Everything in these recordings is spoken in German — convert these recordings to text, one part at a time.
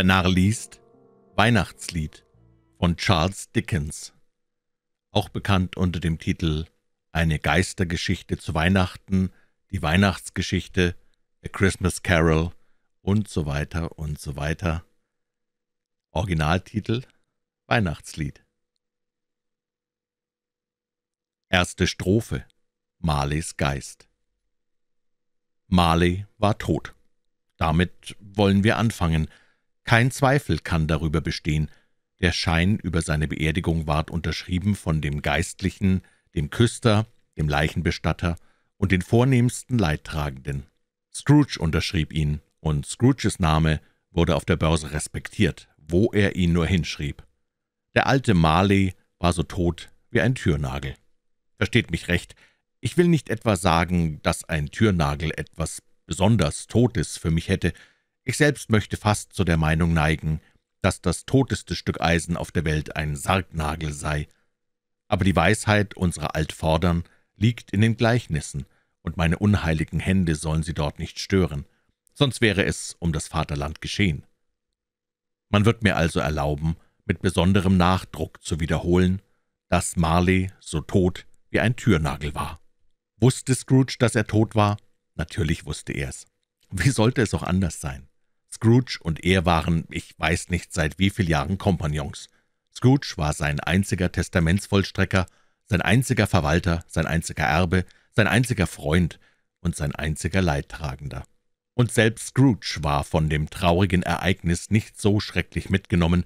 Der Narr liest Weihnachtslied von Charles Dickens, auch bekannt unter dem Titel Eine Geistergeschichte zu Weihnachten, die Weihnachtsgeschichte, A Christmas Carol und so weiter und so weiter. Originaltitel Weihnachtslied. Erste Strophe Marleys Geist Marley war tot. Damit wollen wir anfangen – kein Zweifel kann darüber bestehen, der Schein über seine Beerdigung ward unterschrieben von dem Geistlichen, dem Küster, dem Leichenbestatter und den vornehmsten Leidtragenden. Scrooge unterschrieb ihn, und Scrooges Name wurde auf der Börse respektiert, wo er ihn nur hinschrieb. Der alte Marley war so tot wie ein Türnagel. Versteht mich recht, ich will nicht etwa sagen, dass ein Türnagel etwas besonders Totes für mich hätte, ich selbst möchte fast zu der Meinung neigen, dass das toteste Stück Eisen auf der Welt ein Sargnagel sei. Aber die Weisheit unserer Altvordern liegt in den Gleichnissen, und meine unheiligen Hände sollen sie dort nicht stören, sonst wäre es um das Vaterland geschehen. Man wird mir also erlauben, mit besonderem Nachdruck zu wiederholen, dass Marley so tot wie ein Türnagel war. Wusste Scrooge, dass er tot war? Natürlich wusste er es. Wie sollte es auch anders sein? Scrooge und er waren, ich weiß nicht seit wie viel Jahren, Kompagnons. Scrooge war sein einziger Testamentsvollstrecker, sein einziger Verwalter, sein einziger Erbe, sein einziger Freund und sein einziger Leidtragender. Und selbst Scrooge war von dem traurigen Ereignis nicht so schrecklich mitgenommen,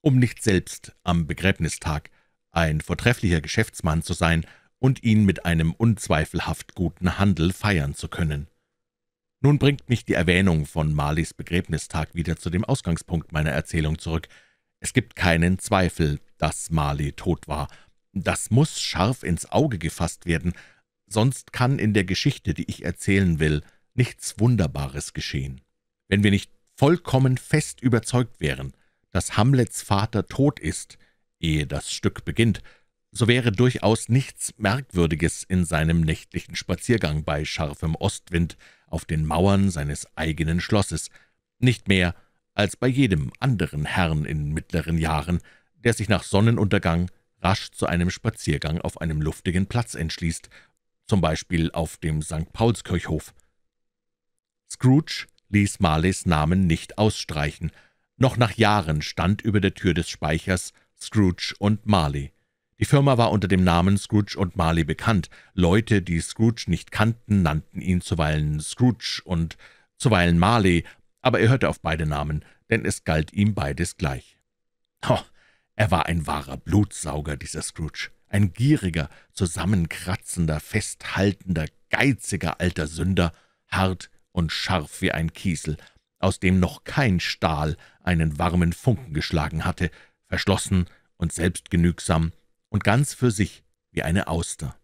um nicht selbst am Begräbnistag ein vortrefflicher Geschäftsmann zu sein und ihn mit einem unzweifelhaft guten Handel feiern zu können. Nun bringt mich die Erwähnung von Marlies Begräbnistag wieder zu dem Ausgangspunkt meiner Erzählung zurück. Es gibt keinen Zweifel, dass Marley tot war. Das muss scharf ins Auge gefasst werden, sonst kann in der Geschichte, die ich erzählen will, nichts Wunderbares geschehen. Wenn wir nicht vollkommen fest überzeugt wären, dass Hamlets Vater tot ist, ehe das Stück beginnt, so wäre durchaus nichts Merkwürdiges in seinem nächtlichen Spaziergang bei scharfem Ostwind auf den Mauern seines eigenen Schlosses, nicht mehr als bei jedem anderen Herrn in mittleren Jahren, der sich nach Sonnenuntergang rasch zu einem Spaziergang auf einem luftigen Platz entschließt, zum Beispiel auf dem St. Paulskirchhof. Scrooge ließ Marleys Namen nicht ausstreichen. Noch nach Jahren stand über der Tür des Speichers Scrooge und Marley. Die Firma war unter dem Namen Scrooge und Marley bekannt. Leute, die Scrooge nicht kannten, nannten ihn zuweilen Scrooge und zuweilen Marley, aber er hörte auf beide Namen, denn es galt ihm beides gleich. Oh, er war ein wahrer Blutsauger, dieser Scrooge, ein gieriger, zusammenkratzender, festhaltender, geiziger alter Sünder, hart und scharf wie ein Kiesel, aus dem noch kein Stahl einen warmen Funken geschlagen hatte, verschlossen und selbstgenügsam, und ganz für sich wie eine Auster.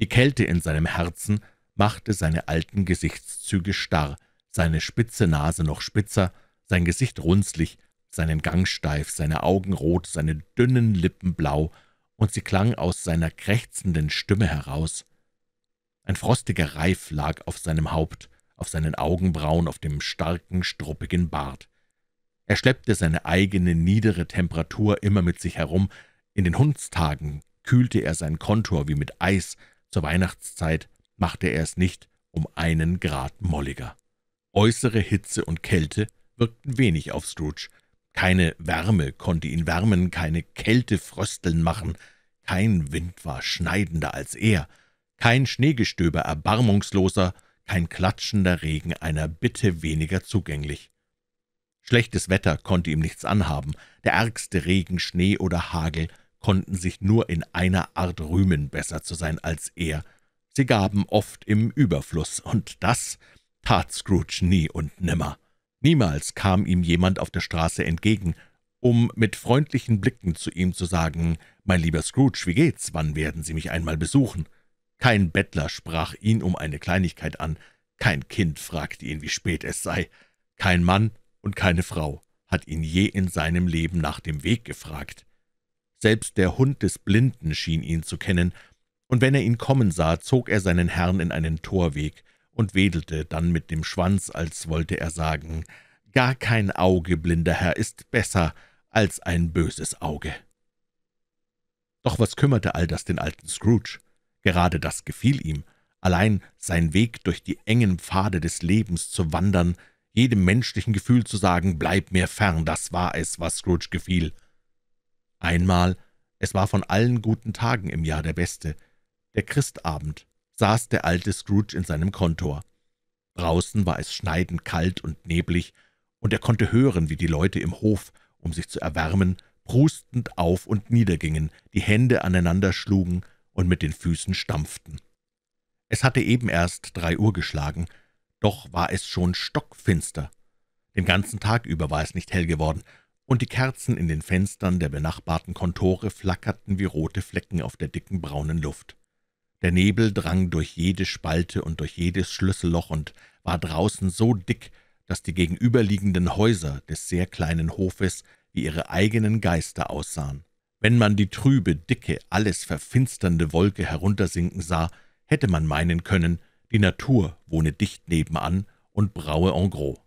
Die Kälte in seinem Herzen machte seine alten Gesichtszüge starr, seine spitze Nase noch spitzer, sein Gesicht runzlig, seinen Gang steif, seine Augen rot, seine dünnen Lippen blau, und sie klang aus seiner krächzenden Stimme heraus. Ein frostiger Reif lag auf seinem Haupt, auf seinen Augenbrauen, auf dem starken, struppigen Bart. Er schleppte seine eigene niedere Temperatur immer mit sich herum, in den Hundstagen kühlte er sein Kontor wie mit Eis, zur Weihnachtszeit machte er es nicht um einen Grad molliger. Äußere Hitze und Kälte wirkten wenig auf Scrooge. Keine Wärme konnte ihn wärmen, keine Kälte frösteln machen, kein Wind war schneidender als er, kein Schneegestöber erbarmungsloser, kein klatschender Regen einer Bitte weniger zugänglich. Schlechtes Wetter konnte ihm nichts anhaben, der ärgste Regen, Schnee oder Hagel konnten sich nur in einer Art rühmen, besser zu sein als er. Sie gaben oft im Überfluss, und das tat Scrooge nie und nimmer. Niemals kam ihm jemand auf der Straße entgegen, um mit freundlichen Blicken zu ihm zu sagen, »Mein lieber Scrooge, wie geht's, wann werden Sie mich einmal besuchen?« Kein Bettler sprach ihn um eine Kleinigkeit an, kein Kind fragte ihn, wie spät es sei, kein Mann und keine Frau hat ihn je in seinem Leben nach dem Weg gefragt. Selbst der Hund des Blinden schien ihn zu kennen, und wenn er ihn kommen sah, zog er seinen Herrn in einen Torweg und wedelte dann mit dem Schwanz, als wollte er sagen, »Gar kein Auge, blinder Herr, ist besser als ein böses Auge.« Doch was kümmerte all das den alten Scrooge? Gerade das gefiel ihm. Allein sein Weg durch die engen Pfade des Lebens zu wandern, jedem menschlichen Gefühl zu sagen, »Bleib mir fern«, das war es, was Scrooge gefiel. Einmal, es war von allen guten Tagen im Jahr der beste, der Christabend, saß der alte Scrooge in seinem Kontor. Draußen war es schneidend kalt und neblig, und er konnte hören, wie die Leute im Hof, um sich zu erwärmen, prustend auf und niedergingen, die Hände aneinander schlugen und mit den Füßen stampften. Es hatte eben erst drei Uhr geschlagen, doch war es schon stockfinster. Den ganzen Tag über war es nicht hell geworden, und die Kerzen in den Fenstern der benachbarten Kontore flackerten wie rote Flecken auf der dicken braunen Luft. Der Nebel drang durch jede Spalte und durch jedes Schlüsselloch und war draußen so dick, dass die gegenüberliegenden Häuser des sehr kleinen Hofes wie ihre eigenen Geister aussahen. Wenn man die trübe, dicke, alles verfinsternde Wolke heruntersinken sah, hätte man meinen können, die Natur wohne dicht nebenan und braue en gros.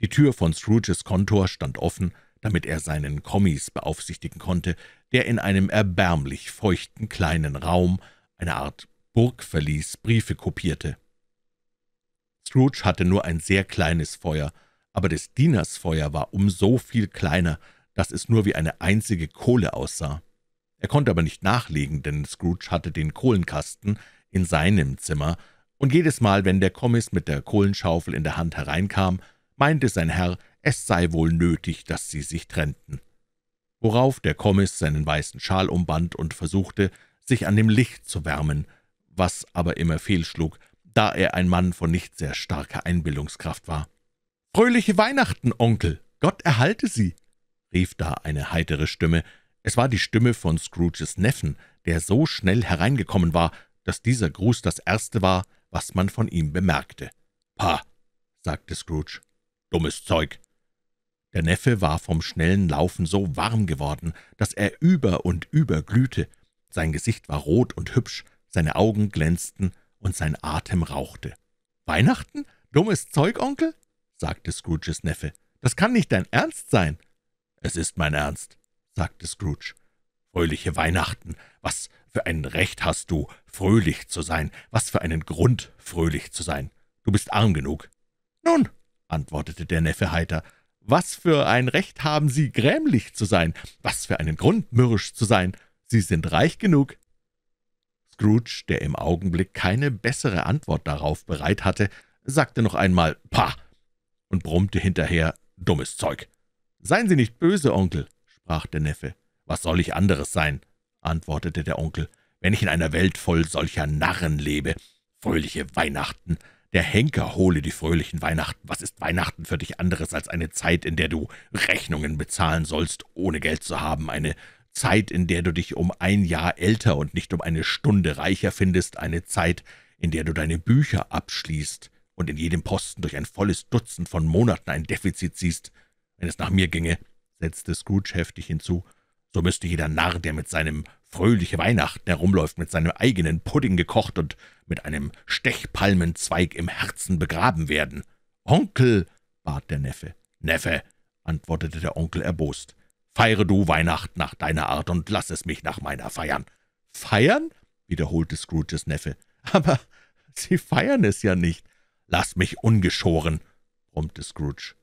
Die Tür von Scrooges Kontor stand offen, damit er seinen Kommis beaufsichtigen konnte, der in einem erbärmlich feuchten kleinen Raum, eine Art Burgverlies, Briefe kopierte. Scrooge hatte nur ein sehr kleines Feuer, aber des Dieners Feuer war um so viel kleiner, dass es nur wie eine einzige Kohle aussah. Er konnte aber nicht nachlegen, denn Scrooge hatte den Kohlenkasten in seinem Zimmer, und jedes Mal, wenn der Kommis mit der Kohlenschaufel in der Hand hereinkam, meinte sein Herr, es sei wohl nötig, dass sie sich trennten. Worauf der Kommis seinen weißen Schal umband und versuchte, sich an dem Licht zu wärmen, was aber immer fehlschlug, da er ein Mann von nicht sehr starker Einbildungskraft war. »Fröhliche Weihnachten, Onkel! Gott erhalte Sie!« rief da eine heitere Stimme. Es war die Stimme von Scrooges Neffen, der so schnell hereingekommen war, dass dieser Gruß das erste war, was man von ihm bemerkte. »Pah«, sagte Scrooge dummes Zeug.« Der Neffe war vom schnellen Laufen so warm geworden, dass er über und über glühte. Sein Gesicht war rot und hübsch, seine Augen glänzten und sein Atem rauchte. »Weihnachten? Dummes Zeug, Onkel?« sagte Scrooges Neffe. »Das kann nicht dein Ernst sein.« »Es ist mein Ernst«, sagte Scrooge. »Fröhliche Weihnachten! Was für ein Recht hast du, fröhlich zu sein? Was für einen Grund, fröhlich zu sein? Du bist arm genug.« »Nun«, antwortete der Neffe heiter, »was für ein Recht haben Sie, grämlich zu sein? Was für einen Grund, mürrisch zu sein? Sie sind reich genug.« Scrooge, der im Augenblick keine bessere Antwort darauf bereit hatte, sagte noch einmal »Pah!« und brummte hinterher »Dummes Zeug!« »Seien Sie nicht böse, Onkel«, sprach der Neffe. »Was soll ich anderes sein?« antwortete der Onkel, »wenn ich in einer Welt voll solcher Narren lebe. Fröhliche Weihnachten!« der Henker hole die fröhlichen Weihnachten. Was ist Weihnachten für dich anderes als eine Zeit, in der du Rechnungen bezahlen sollst, ohne Geld zu haben, eine Zeit, in der du dich um ein Jahr älter und nicht um eine Stunde reicher findest, eine Zeit, in der du deine Bücher abschließt und in jedem Posten durch ein volles Dutzend von Monaten ein Defizit siehst. Wenn es nach mir ginge, setzte Scrooge heftig hinzu, so müsste jeder Narr, der mit seinem fröhliche Weihnachten herumläuft, mit seinem eigenen Pudding gekocht und mit einem Stechpalmenzweig im Herzen begraben werden. »Onkel«, bat der Neffe. »Neffe«, antwortete der Onkel erbost, »feiere du Weihnacht nach deiner Art und lass es mich nach meiner feiern.« »Feiern?« wiederholte Scrooges Neffe. »Aber Sie feiern es ja nicht.« »Lass mich ungeschoren«, brummte Scrooge.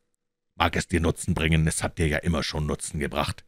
»Mag es dir Nutzen bringen, es hat dir ja immer schon Nutzen gebracht.«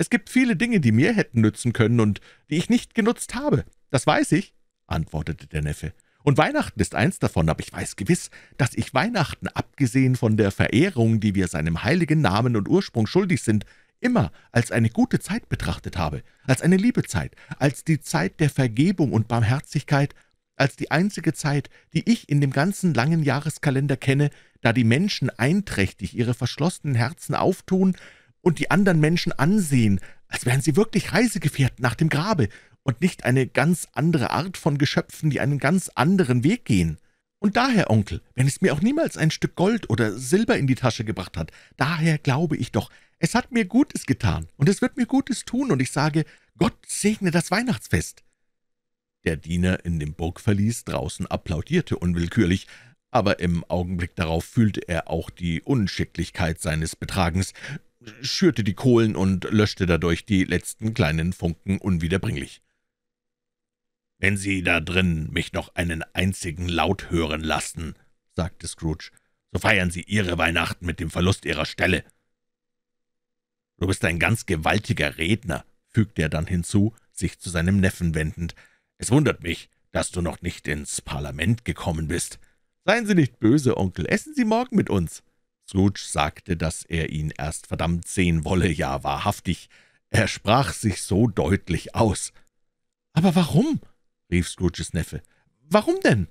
es gibt viele Dinge, die mir hätten nützen können und die ich nicht genutzt habe. Das weiß ich, antwortete der Neffe. Und Weihnachten ist eins davon, aber ich weiß gewiss, dass ich Weihnachten, abgesehen von der Verehrung, die wir seinem heiligen Namen und Ursprung schuldig sind, immer als eine gute Zeit betrachtet habe, als eine Liebezeit, als die Zeit der Vergebung und Barmherzigkeit, als die einzige Zeit, die ich in dem ganzen langen Jahreskalender kenne, da die Menschen einträchtig ihre verschlossenen Herzen auftun und die anderen Menschen ansehen, als wären sie wirklich Reisegefährten nach dem Grabe und nicht eine ganz andere Art von Geschöpfen, die einen ganz anderen Weg gehen. Und daher, Onkel, wenn es mir auch niemals ein Stück Gold oder Silber in die Tasche gebracht hat, daher glaube ich doch, es hat mir Gutes getan und es wird mir Gutes tun und ich sage, Gott segne das Weihnachtsfest. Der Diener in dem Burgverlies draußen applaudierte unwillkürlich, aber im Augenblick darauf fühlte er auch die Unschicklichkeit seines Betragens, schürte die Kohlen und löschte dadurch die letzten kleinen Funken unwiederbringlich. »Wenn Sie da drin mich noch einen einzigen Laut hören lassen«, sagte Scrooge, »so feiern Sie Ihre Weihnachten mit dem Verlust Ihrer Stelle.« »Du bist ein ganz gewaltiger Redner«, fügte er dann hinzu, sich zu seinem Neffen wendend. »Es wundert mich, dass du noch nicht ins Parlament gekommen bist. Seien Sie nicht böse, Onkel, essen Sie morgen mit uns.« Scrooge sagte, dass er ihn erst verdammt sehen wolle, ja wahrhaftig, er sprach sich so deutlich aus. »Aber warum?« rief Scrooges Neffe. »Warum denn?«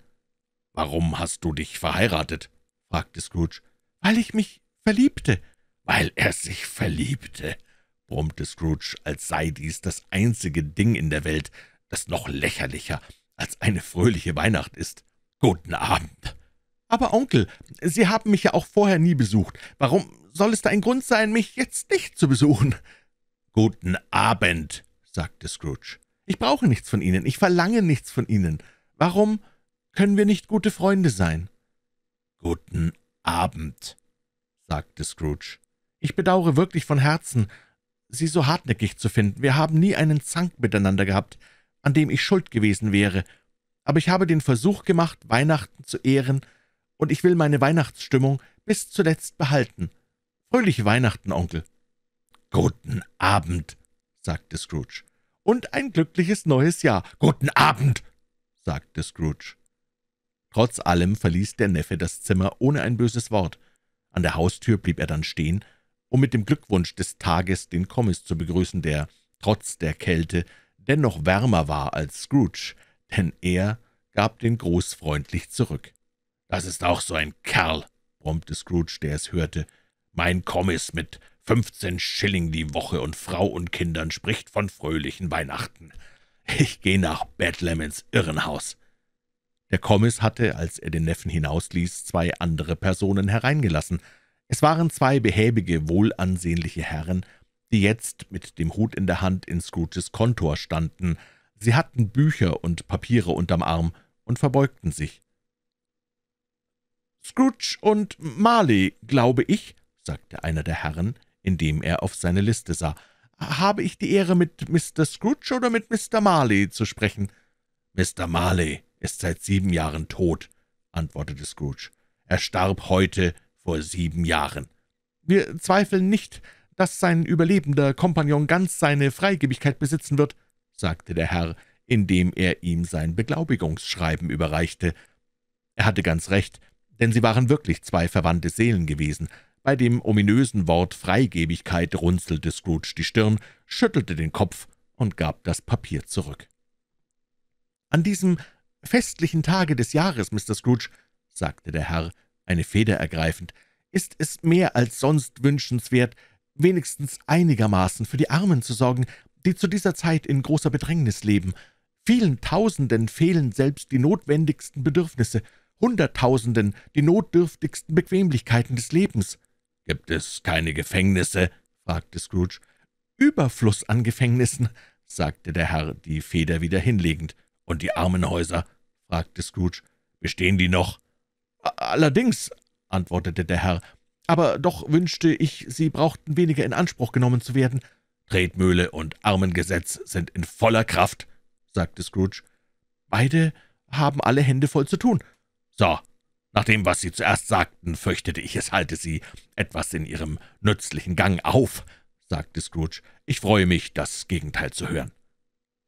»Warum hast du dich verheiratet?« fragte Scrooge. »Weil ich mich verliebte.« »Weil er sich verliebte«, brummte Scrooge, als sei dies das einzige Ding in der Welt, das noch lächerlicher als eine fröhliche Weihnacht ist. »Guten Abend. »Aber Onkel, Sie haben mich ja auch vorher nie besucht. Warum soll es da ein Grund sein, mich jetzt nicht zu besuchen?« »Guten Abend«, sagte Scrooge. »Ich brauche nichts von Ihnen, ich verlange nichts von Ihnen. Warum können wir nicht gute Freunde sein?« »Guten Abend«, sagte Scrooge. »Ich bedauere wirklich von Herzen, Sie so hartnäckig zu finden. Wir haben nie einen Zank miteinander gehabt, an dem ich schuld gewesen wäre. Aber ich habe den Versuch gemacht, Weihnachten zu ehren, und ich will meine Weihnachtsstimmung bis zuletzt behalten. Fröhliche Weihnachten, Onkel!« »Guten Abend«, sagte Scrooge. »Und ein glückliches neues Jahr. Guten Abend«, sagte Scrooge. Trotz allem verließ der Neffe das Zimmer ohne ein böses Wort. An der Haustür blieb er dann stehen, um mit dem Glückwunsch des Tages den Kommis zu begrüßen, der, trotz der Kälte, dennoch wärmer war als Scrooge, denn er gab den Gruß freundlich zurück. »Das ist auch so ein Kerl«, brummte Scrooge, der es hörte. »Mein Kommis mit fünfzehn Schilling die Woche und Frau und Kindern spricht von fröhlichen Weihnachten. Ich gehe nach Bethlehem ins Irrenhaus.« Der Kommis hatte, als er den Neffen hinausließ, zwei andere Personen hereingelassen. Es waren zwei behäbige, wohlansehnliche Herren, die jetzt mit dem Hut in der Hand in Scrooges Kontor standen. Sie hatten Bücher und Papiere unterm Arm und verbeugten sich. »Scrooge und Marley, glaube ich«, sagte einer der Herren, indem er auf seine Liste sah. »Habe ich die Ehre, mit Mr. Scrooge oder mit Mr. Marley zu sprechen?« »Mr. Marley ist seit sieben Jahren tot«, antwortete Scrooge. »Er starb heute vor sieben Jahren. Wir zweifeln nicht, dass sein überlebender Kompagnon ganz seine Freigebigkeit besitzen wird«, sagte der Herr, indem er ihm sein Beglaubigungsschreiben überreichte. Er hatte ganz recht, denn sie waren wirklich zwei verwandte Seelen gewesen. Bei dem ominösen Wort Freigebigkeit runzelte Scrooge die Stirn, schüttelte den Kopf und gab das Papier zurück. »An diesem festlichen Tage des Jahres, Mr. Scrooge«, sagte der Herr, eine Feder ergreifend, »ist es mehr als sonst wünschenswert, wenigstens einigermaßen für die Armen zu sorgen, die zu dieser Zeit in großer Bedrängnis leben. Vielen Tausenden fehlen selbst die notwendigsten Bedürfnisse.« Hunderttausenden die notdürftigsten Bequemlichkeiten des Lebens.« »Gibt es keine Gefängnisse?« fragte Scrooge. »Überfluss an Gefängnissen«, sagte der Herr, die Feder wieder hinlegend. »Und die Armenhäuser?« fragte Scrooge. »Bestehen die noch?« »Allerdings«, antwortete der Herr, »aber doch wünschte ich, sie brauchten weniger in Anspruch genommen zu werden.« »Tretmühle und Armengesetz sind in voller Kraft«, sagte Scrooge. »Beide haben alle Hände voll zu tun«, so, nach dem, was Sie zuerst sagten, fürchtete ich, es halte Sie etwas in Ihrem nützlichen Gang auf, sagte Scrooge. Ich freue mich, das Gegenteil zu hören.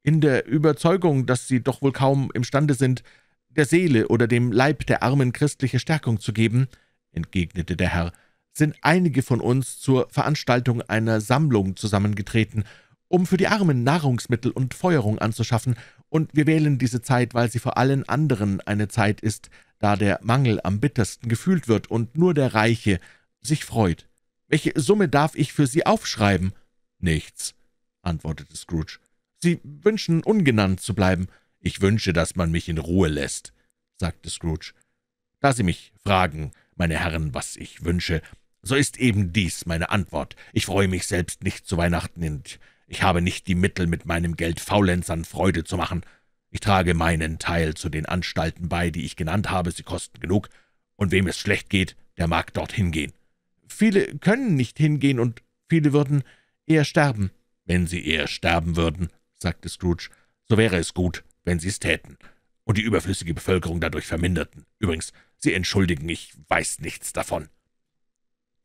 In der Überzeugung, dass Sie doch wohl kaum imstande sind, der Seele oder dem Leib der Armen christliche Stärkung zu geben, entgegnete der Herr, sind einige von uns zur Veranstaltung einer Sammlung zusammengetreten, um für die Armen Nahrungsmittel und Feuerung anzuschaffen, und wir wählen diese Zeit, weil sie vor allen anderen eine Zeit ist, da der Mangel am bittersten gefühlt wird und nur der Reiche sich freut. Welche Summe darf ich für Sie aufschreiben? Nichts, antwortete Scrooge. Sie wünschen, ungenannt zu bleiben. Ich wünsche, dass man mich in Ruhe lässt, sagte Scrooge. Da Sie mich fragen, meine Herren, was ich wünsche, so ist eben dies meine Antwort. Ich freue mich selbst nicht zu Weihnachten und ich habe nicht die Mittel, mit meinem Geld Faulenzern Freude zu machen. Ich trage meinen Teil zu den Anstalten bei, die ich genannt habe, sie kosten genug, und wem es schlecht geht, der mag dorthin gehen. Viele können nicht hingehen, und viele würden eher sterben. Wenn sie eher sterben würden, sagte Scrooge, so wäre es gut, wenn sie es täten und die überflüssige Bevölkerung dadurch verminderten. Übrigens, Sie entschuldigen, ich weiß nichts davon.«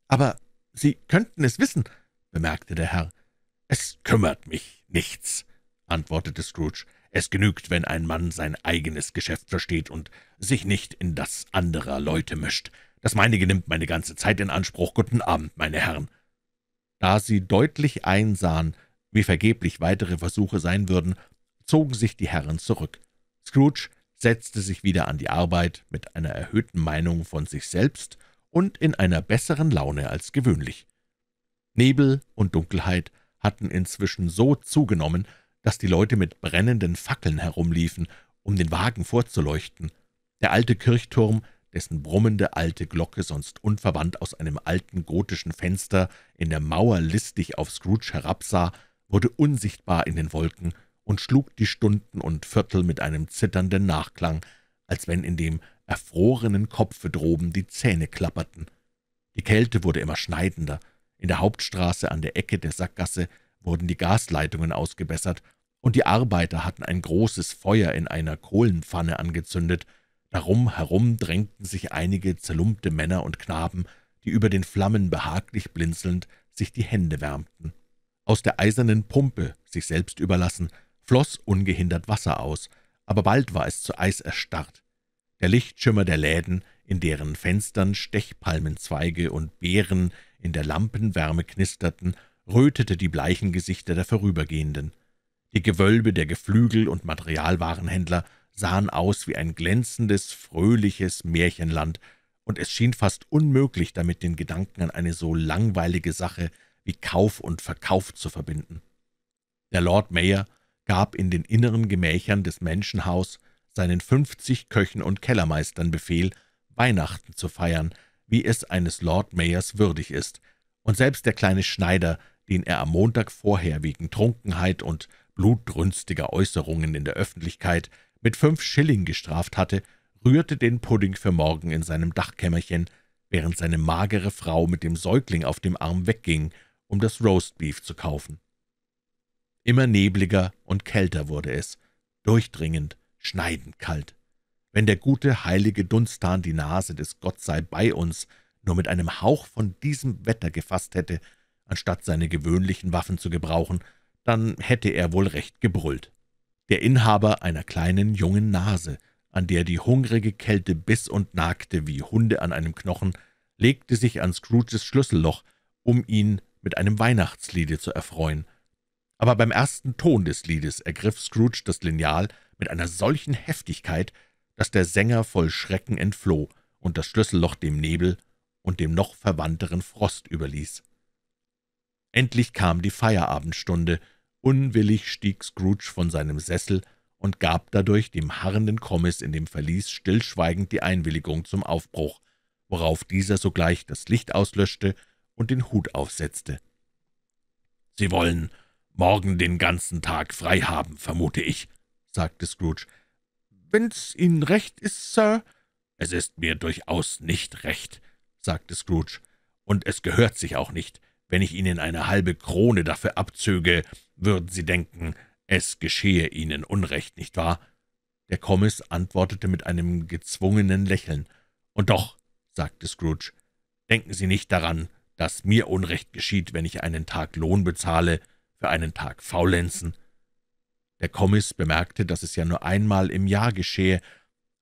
»Aber Sie könnten es wissen«, bemerkte der Herr. »Es kümmert mich nichts«, antwortete Scrooge. Es genügt, wenn ein Mann sein eigenes Geschäft versteht und sich nicht in das anderer Leute mischt. Das meinige nimmt meine ganze Zeit in Anspruch. Guten Abend, meine Herren.« Da sie deutlich einsahen, wie vergeblich weitere Versuche sein würden, zogen sich die Herren zurück. Scrooge setzte sich wieder an die Arbeit mit einer erhöhten Meinung von sich selbst und in einer besseren Laune als gewöhnlich. Nebel und Dunkelheit hatten inzwischen so zugenommen, dass die Leute mit brennenden Fackeln herumliefen, um den Wagen vorzuleuchten. Der alte Kirchturm, dessen brummende alte Glocke sonst unverwandt aus einem alten gotischen Fenster in der Mauer listig auf Scrooge herabsah, wurde unsichtbar in den Wolken und schlug die Stunden und Viertel mit einem zitternden Nachklang, als wenn in dem erfrorenen Kopfe droben die Zähne klapperten. Die Kälte wurde immer schneidender. In der Hauptstraße an der Ecke der Sackgasse wurden die Gasleitungen ausgebessert und die Arbeiter hatten ein großes Feuer in einer Kohlenpfanne angezündet. Darum herum drängten sich einige zerlumpte Männer und Knaben, die über den Flammen behaglich blinzelnd sich die Hände wärmten. Aus der eisernen Pumpe, sich selbst überlassen, floss ungehindert Wasser aus, aber bald war es zu Eis erstarrt. Der Lichtschimmer der Läden, in deren Fenstern Stechpalmenzweige und Beeren in der Lampenwärme knisterten, rötete die bleichen Gesichter der Vorübergehenden. Die Gewölbe der Geflügel- und Materialwarenhändler sahen aus wie ein glänzendes, fröhliches Märchenland, und es schien fast unmöglich, damit den Gedanken an eine so langweilige Sache wie Kauf und Verkauf zu verbinden. Der Lord Mayor gab in den inneren Gemächern des Menschenhaus seinen fünfzig Köchen und Kellermeistern Befehl, Weihnachten zu feiern, wie es eines Lord Mayors würdig ist, und selbst der kleine Schneider, den er am Montag vorher wegen Trunkenheit und blutrünstiger Äußerungen in der Öffentlichkeit mit fünf Schilling gestraft hatte, rührte den Pudding für morgen in seinem Dachkämmerchen, während seine magere Frau mit dem Säugling auf dem Arm wegging, um das Roastbeef zu kaufen. Immer nebliger und kälter wurde es, durchdringend, schneidend kalt. Wenn der gute, heilige Dunstan die Nase des Gott sei bei uns nur mit einem Hauch von diesem Wetter gefasst hätte, anstatt seine gewöhnlichen Waffen zu gebrauchen, dann hätte er wohl recht gebrüllt. Der Inhaber einer kleinen, jungen Nase, an der die hungrige Kälte biss und nagte wie Hunde an einem Knochen, legte sich an Scrooges Schlüsselloch, um ihn mit einem Weihnachtsliede zu erfreuen. Aber beim ersten Ton des Liedes ergriff Scrooge das Lineal mit einer solchen Heftigkeit, dass der Sänger voll Schrecken entfloh und das Schlüsselloch dem Nebel und dem noch verwandteren Frost überließ. Endlich kam die Feierabendstunde, Unwillig stieg Scrooge von seinem Sessel und gab dadurch dem harrenden Kommis in dem Verlies stillschweigend die Einwilligung zum Aufbruch, worauf dieser sogleich das Licht auslöschte und den Hut aufsetzte. »Sie wollen morgen den ganzen Tag frei haben, vermute ich«, sagte Scrooge. »Wenn's Ihnen recht ist, Sir?« »Es ist mir durchaus nicht recht«, sagte Scrooge, »und es gehört sich auch nicht, wenn ich Ihnen eine halbe Krone dafür abzöge, würden Sie denken, es geschehe Ihnen Unrecht, nicht wahr?« Der Kommiss antwortete mit einem gezwungenen Lächeln. »Und doch«, sagte Scrooge, »denken Sie nicht daran, dass mir Unrecht geschieht, wenn ich einen Tag Lohn bezahle für einen Tag Faulenzen.« Der Kommiss bemerkte, dass es ja nur einmal im Jahr geschehe,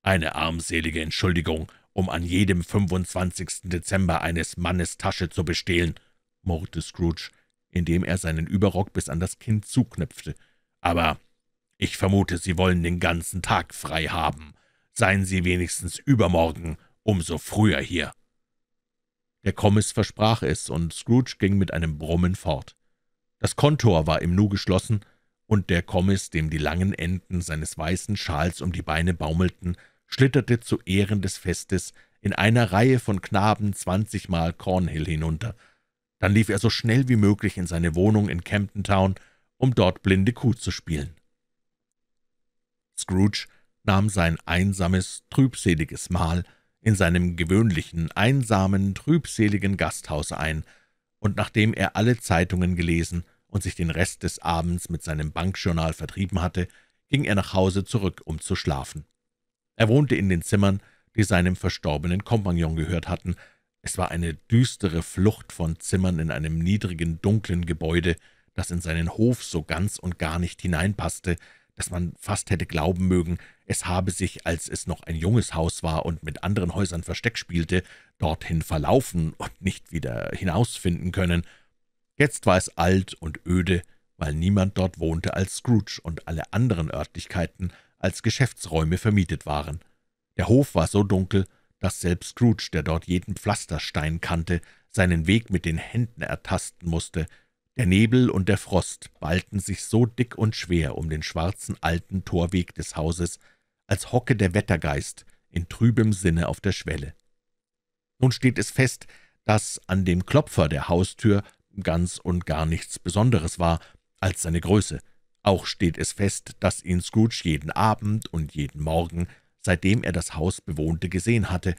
eine armselige Entschuldigung, um an jedem 25. Dezember eines Mannes Tasche zu bestehlen, murrte Scrooge indem er seinen Überrock bis an das Kinn zuknöpfte. »Aber ich vermute, Sie wollen den ganzen Tag frei haben. Seien Sie wenigstens übermorgen umso früher hier.« Der Kommiss versprach es, und Scrooge ging mit einem Brummen fort. Das Kontor war im Nu geschlossen, und der Kommiss, dem die langen Enden seines weißen Schals um die Beine baumelten, schlitterte zu Ehren des Festes in einer Reihe von Knaben zwanzigmal Cornhill hinunter – dann lief er so schnell wie möglich in seine Wohnung in Camden Town, um dort blinde Kuh zu spielen. Scrooge nahm sein einsames, trübseliges Mahl in seinem gewöhnlichen, einsamen, trübseligen Gasthaus ein, und nachdem er alle Zeitungen gelesen und sich den Rest des Abends mit seinem Bankjournal vertrieben hatte, ging er nach Hause zurück, um zu schlafen. Er wohnte in den Zimmern, die seinem verstorbenen Kompagnon gehört hatten, es war eine düstere Flucht von Zimmern in einem niedrigen, dunklen Gebäude, das in seinen Hof so ganz und gar nicht hineinpasste, dass man fast hätte glauben mögen, es habe sich, als es noch ein junges Haus war und mit anderen Häusern Versteck spielte, dorthin verlaufen und nicht wieder hinausfinden können. Jetzt war es alt und öde, weil niemand dort wohnte als Scrooge und alle anderen Örtlichkeiten als Geschäftsräume vermietet waren. Der Hof war so dunkel, dass selbst Scrooge, der dort jeden Pflasterstein kannte, seinen Weg mit den Händen ertasten musste. Der Nebel und der Frost ballten sich so dick und schwer um den schwarzen alten Torweg des Hauses, als hocke der Wettergeist in trübem Sinne auf der Schwelle. Nun steht es fest, dass an dem Klopfer der Haustür ganz und gar nichts Besonderes war als seine Größe. Auch steht es fest, dass ihn Scrooge jeden Abend und jeden Morgen seitdem er das Haus bewohnte, gesehen hatte,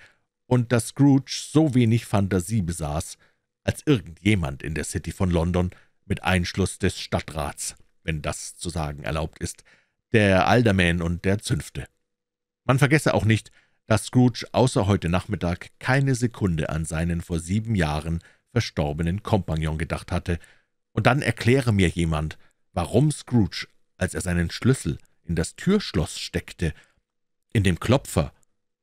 und dass Scrooge so wenig Fantasie besaß, als irgendjemand in der City von London, mit Einschluss des Stadtrats, wenn das zu sagen erlaubt ist, der Alderman und der Zünfte. Man vergesse auch nicht, dass Scrooge außer heute Nachmittag keine Sekunde an seinen vor sieben Jahren verstorbenen Kompagnon gedacht hatte, und dann erkläre mir jemand, warum Scrooge, als er seinen Schlüssel in das Türschloss steckte, in dem Klopfer,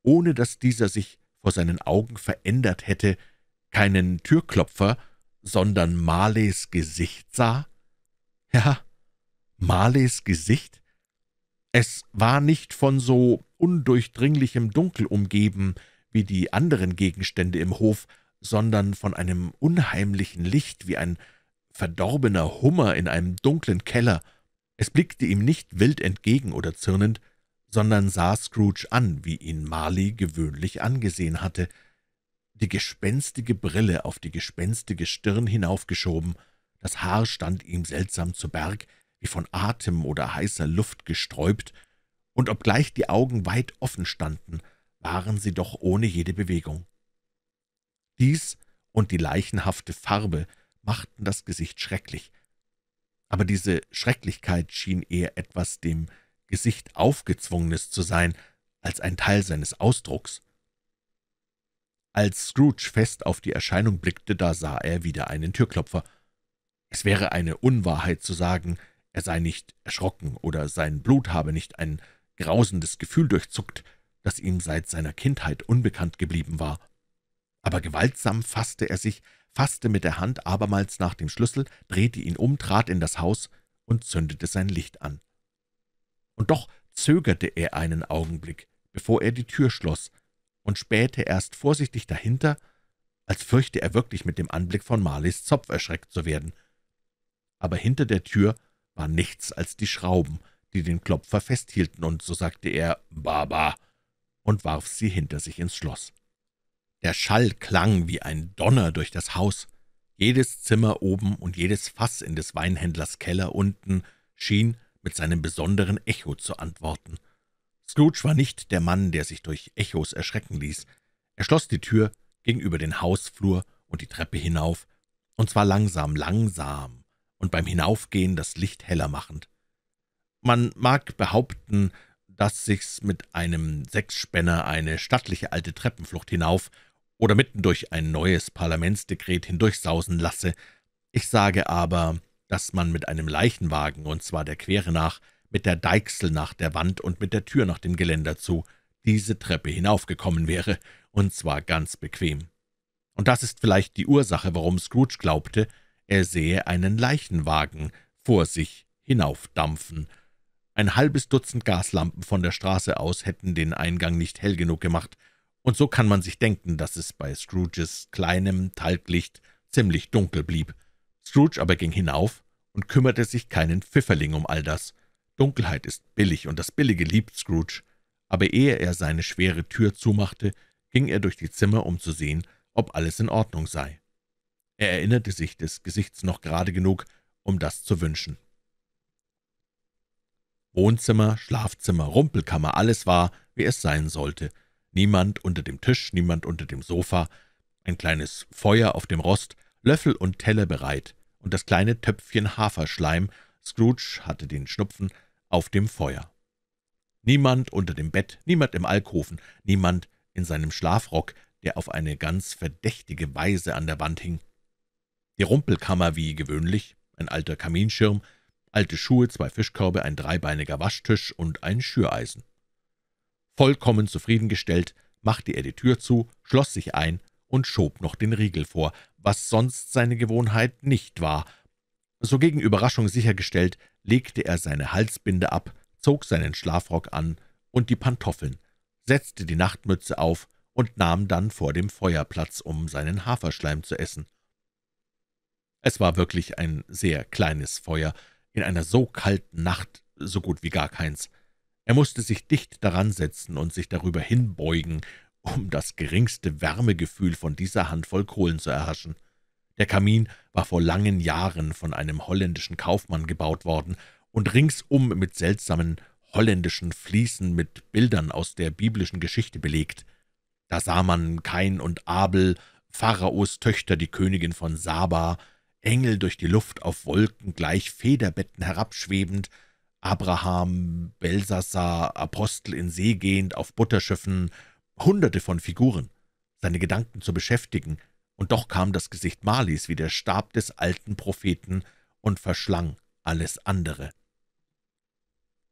ohne dass dieser sich vor seinen Augen verändert hätte, keinen Türklopfer, sondern Marleys Gesicht sah? Ja, Marleys Gesicht? Es war nicht von so undurchdringlichem Dunkel umgeben wie die anderen Gegenstände im Hof, sondern von einem unheimlichen Licht wie ein verdorbener Hummer in einem dunklen Keller. Es blickte ihm nicht wild entgegen oder zürnend, sondern sah Scrooge an, wie ihn Marley gewöhnlich angesehen hatte, die gespenstige Brille auf die gespenstige Stirn hinaufgeschoben, das Haar stand ihm seltsam zu Berg, wie von Atem oder heißer Luft gesträubt, und obgleich die Augen weit offen standen, waren sie doch ohne jede Bewegung. Dies und die leichenhafte Farbe machten das Gesicht schrecklich, aber diese Schrecklichkeit schien eher etwas dem Gesicht aufgezwungenes zu sein, als ein Teil seines Ausdrucks. Als Scrooge fest auf die Erscheinung blickte, da sah er wieder einen Türklopfer. Es wäre eine Unwahrheit zu sagen, er sei nicht erschrocken oder sein Blut habe nicht ein grausendes Gefühl durchzuckt, das ihm seit seiner Kindheit unbekannt geblieben war. Aber gewaltsam fasste er sich, fasste mit der Hand abermals nach dem Schlüssel, drehte ihn um, trat in das Haus und zündete sein Licht an und doch zögerte er einen Augenblick, bevor er die Tür schloss, und spähte erst vorsichtig dahinter, als fürchte er wirklich mit dem Anblick von Marleys Zopf erschreckt zu werden. Aber hinter der Tür war nichts als die Schrauben, die den Klopfer festhielten, und so sagte er »Baba« und warf sie hinter sich ins Schloss. Der Schall klang wie ein Donner durch das Haus. Jedes Zimmer oben und jedes Fass in des Weinhändlers Keller unten schien mit seinem besonderen Echo zu antworten. Scrooge war nicht der Mann, der sich durch Echos erschrecken ließ. Er schloss die Tür, ging über den Hausflur und die Treppe hinauf, und zwar langsam, langsam, und beim Hinaufgehen das Licht heller machend. Man mag behaupten, dass sich's mit einem Sechsspänner eine stattliche alte Treppenflucht hinauf oder mitten durch ein neues Parlamentsdekret hindurchsausen lasse. Ich sage aber, dass man mit einem Leichenwagen, und zwar der Quere nach, mit der Deichsel nach der Wand und mit der Tür nach dem Geländer zu, diese Treppe hinaufgekommen wäre, und zwar ganz bequem. Und das ist vielleicht die Ursache, warum Scrooge glaubte, er sehe einen Leichenwagen vor sich hinaufdampfen. Ein halbes Dutzend Gaslampen von der Straße aus hätten den Eingang nicht hell genug gemacht, und so kann man sich denken, dass es bei Scrooges kleinem Talglicht ziemlich dunkel blieb. Scrooge aber ging hinauf und kümmerte sich keinen Pfifferling um all das. Dunkelheit ist billig, und das Billige liebt Scrooge. Aber ehe er seine schwere Tür zumachte, ging er durch die Zimmer, um zu sehen, ob alles in Ordnung sei. Er erinnerte sich des Gesichts noch gerade genug, um das zu wünschen. Wohnzimmer, Schlafzimmer, Rumpelkammer, alles war, wie es sein sollte. Niemand unter dem Tisch, niemand unter dem Sofa, ein kleines Feuer auf dem Rost, Löffel und Teller bereit und das kleine Töpfchen Haferschleim, Scrooge hatte den Schnupfen, auf dem Feuer. Niemand unter dem Bett, niemand im Alkoven, niemand in seinem Schlafrock, der auf eine ganz verdächtige Weise an der Wand hing. Die Rumpelkammer wie gewöhnlich, ein alter Kaminschirm, alte Schuhe, zwei Fischkörbe, ein dreibeiniger Waschtisch und ein Schüreisen. Vollkommen zufriedengestellt machte er die Tür zu, schloss sich ein und schob noch den Riegel vor, was sonst seine Gewohnheit nicht war. So gegen Überraschung sichergestellt, legte er seine Halsbinde ab, zog seinen Schlafrock an und die Pantoffeln, setzte die Nachtmütze auf und nahm dann vor dem Feuer Platz, um seinen Haferschleim zu essen. Es war wirklich ein sehr kleines Feuer, in einer so kalten Nacht so gut wie gar keins. Er musste sich dicht daran setzen und sich darüber hinbeugen, um das geringste Wärmegefühl von dieser Handvoll Kohlen zu erhaschen. Der Kamin war vor langen Jahren von einem holländischen Kaufmann gebaut worden und ringsum mit seltsamen holländischen Fliesen mit Bildern aus der biblischen Geschichte belegt. Da sah man Kain und Abel, Pharaos Töchter, die Königin von Saba, Engel durch die Luft auf Wolken gleich Federbetten herabschwebend, Abraham, Belsassa, Apostel in See gehend auf Butterschiffen, hunderte von Figuren, seine Gedanken zu beschäftigen, und doch kam das Gesicht Marleys wie der Stab des alten Propheten und verschlang alles andere.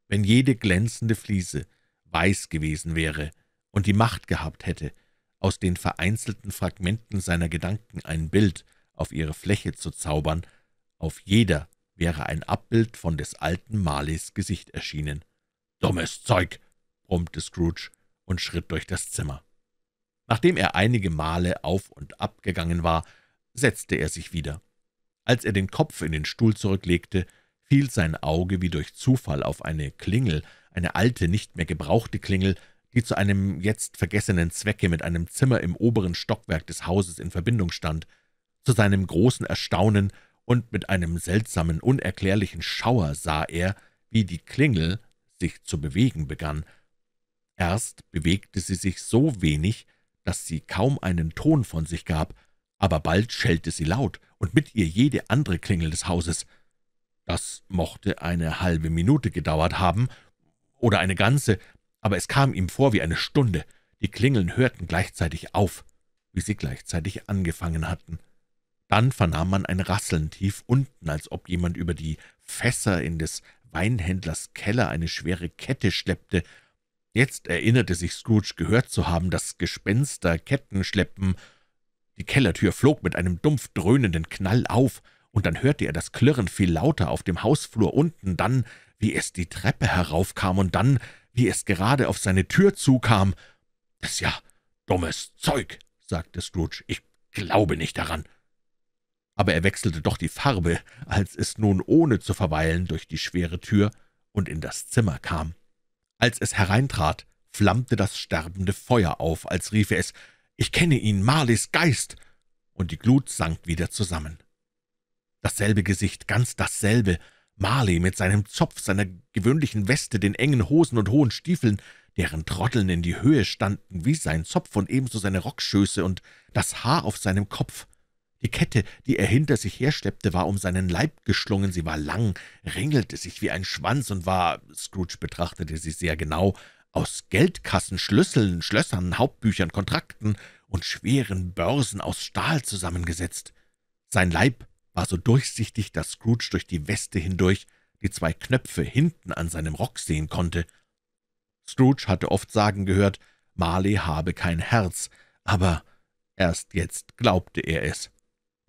Wenn jede glänzende Fliese weiß gewesen wäre und die Macht gehabt hätte, aus den vereinzelten Fragmenten seiner Gedanken ein Bild auf ihre Fläche zu zaubern, auf jeder wäre ein Abbild von des alten Marleys Gesicht erschienen. »Dummes Zeug«, brummte Scrooge, und schritt durch das Zimmer. Nachdem er einige Male auf und ab gegangen war, setzte er sich wieder. Als er den Kopf in den Stuhl zurücklegte, fiel sein Auge wie durch Zufall auf eine Klingel, eine alte, nicht mehr gebrauchte Klingel, die zu einem jetzt vergessenen Zwecke mit einem Zimmer im oberen Stockwerk des Hauses in Verbindung stand. Zu seinem großen Erstaunen und mit einem seltsamen, unerklärlichen Schauer sah er, wie die Klingel sich zu bewegen begann, Erst bewegte sie sich so wenig, dass sie kaum einen Ton von sich gab, aber bald schellte sie laut und mit ihr jede andere Klingel des Hauses. Das mochte eine halbe Minute gedauert haben oder eine ganze, aber es kam ihm vor wie eine Stunde. Die Klingeln hörten gleichzeitig auf, wie sie gleichzeitig angefangen hatten. Dann vernahm man ein Rasseln tief unten, als ob jemand über die Fässer in des Weinhändlers Keller eine schwere Kette schleppte, Jetzt erinnerte sich Scrooge, gehört zu haben, dass Gespenster Ketten schleppen. Die Kellertür flog mit einem dumpf dröhnenden Knall auf, und dann hörte er das Klirren viel lauter auf dem Hausflur unten, dann, wie es die Treppe heraufkam, und dann, wie es gerade auf seine Tür zukam. »Das ist ja dummes Zeug«, sagte Scrooge, »ich glaube nicht daran.« Aber er wechselte doch die Farbe, als es nun ohne zu verweilen durch die schwere Tür und in das Zimmer kam. Als es hereintrat, flammte das sterbende Feuer auf, als riefe es, »Ich kenne ihn, Marleys Geist!« und die Glut sank wieder zusammen. Dasselbe Gesicht, ganz dasselbe, Marley mit seinem Zopf, seiner gewöhnlichen Weste, den engen Hosen und hohen Stiefeln, deren Trotteln in die Höhe standen wie sein Zopf und ebenso seine Rockschöße und das Haar auf seinem Kopf. Die Kette, die er hinter sich herschleppte, war um seinen Leib geschlungen, sie war lang, ringelte sich wie ein Schwanz und war, Scrooge betrachtete sie sehr genau, aus Geldkassen, Schlüsseln, Schlössern, Hauptbüchern, Kontrakten und schweren Börsen aus Stahl zusammengesetzt. Sein Leib war so durchsichtig, dass Scrooge durch die Weste hindurch die zwei Knöpfe hinten an seinem Rock sehen konnte. Scrooge hatte oft sagen gehört, Marley habe kein Herz, aber erst jetzt glaubte er es.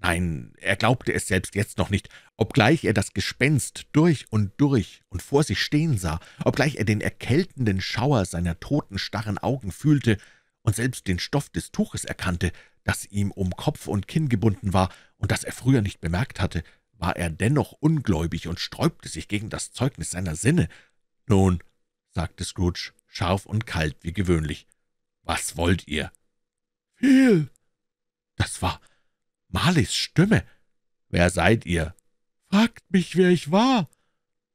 Nein, er glaubte es selbst jetzt noch nicht, obgleich er das Gespenst durch und durch und vor sich stehen sah, obgleich er den erkältenden Schauer seiner toten, starren Augen fühlte und selbst den Stoff des Tuches erkannte, das ihm um Kopf und Kinn gebunden war und das er früher nicht bemerkt hatte, war er dennoch ungläubig und sträubte sich gegen das Zeugnis seiner Sinne. »Nun«, sagte Scrooge, scharf und kalt wie gewöhnlich, »was wollt ihr?« »Viel!« Das war Marleys Stimme. »Wer seid ihr?« »Fragt mich, wer ich war.«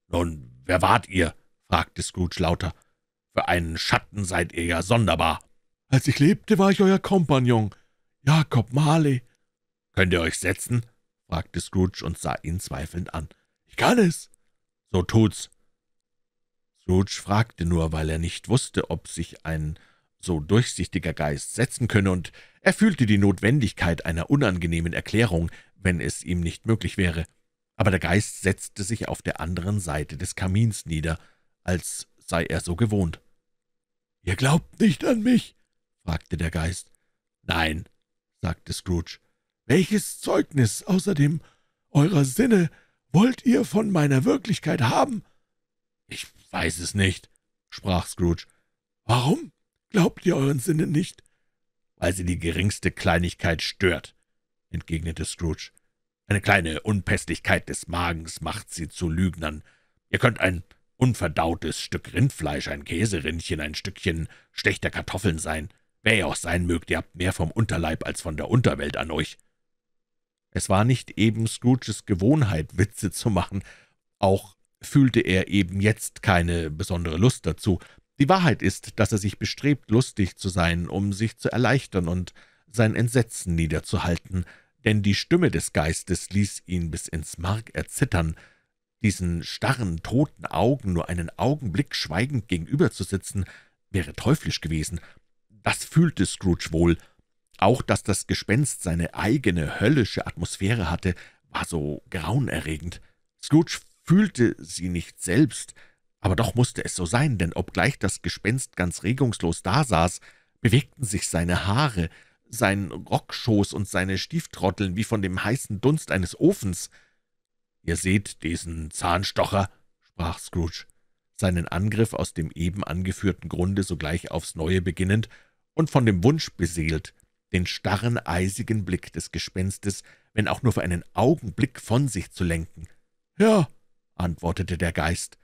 »Nun, wer wart ihr?« fragte Scrooge lauter. »Für einen Schatten seid ihr ja sonderbar.« »Als ich lebte, war ich euer Kompagnon, Jakob Marley.« »Könnt ihr euch setzen?« fragte Scrooge und sah ihn zweifelnd an. »Ich kann es.« »So tut's.« Scrooge fragte nur, weil er nicht wusste, ob sich ein so durchsichtiger Geist setzen könne, und er fühlte die Notwendigkeit einer unangenehmen Erklärung, wenn es ihm nicht möglich wäre. Aber der Geist setzte sich auf der anderen Seite des Kamins nieder, als sei er so gewohnt. »Ihr glaubt nicht an mich?« fragte der Geist. »Nein«, sagte Scrooge. »Welches Zeugnis außerdem eurer Sinne wollt ihr von meiner Wirklichkeit haben?« »Ich weiß es nicht«, sprach Scrooge. »Warum?« Glaubt ihr euren Sinne nicht?« »Weil sie die geringste Kleinigkeit stört«, entgegnete Scrooge. »Eine kleine Unpässlichkeit des Magens macht sie zu Lügnern. Ihr könnt ein unverdautes Stück Rindfleisch, ein Käserindchen, ein Stückchen schlechter Kartoffeln sein. Wer ihr auch sein mögt, ihr habt mehr vom Unterleib als von der Unterwelt an euch.« Es war nicht eben Scrooges Gewohnheit, Witze zu machen. Auch fühlte er eben jetzt keine besondere Lust dazu, die Wahrheit ist, dass er sich bestrebt, lustig zu sein, um sich zu erleichtern und sein Entsetzen niederzuhalten, denn die Stimme des Geistes ließ ihn bis ins Mark erzittern, diesen starren, toten Augen nur einen Augenblick schweigend gegenüberzusitzen, wäre teuflisch gewesen. Das fühlte Scrooge wohl. Auch, dass das Gespenst seine eigene höllische Atmosphäre hatte, war so grauenerregend. Scrooge fühlte sie nicht selbst, aber doch musste es so sein, denn obgleich das Gespenst ganz regungslos dasaß, bewegten sich seine Haare, sein Rockschoß und seine Stieftrotteln wie von dem heißen Dunst eines Ofens. »Ihr seht diesen Zahnstocher«, sprach Scrooge, seinen Angriff aus dem eben angeführten Grunde sogleich aufs Neue beginnend und von dem Wunsch beseelt, den starren, eisigen Blick des Gespenstes, wenn auch nur für einen Augenblick, von sich zu lenken. »Ja«, antwortete der Geist,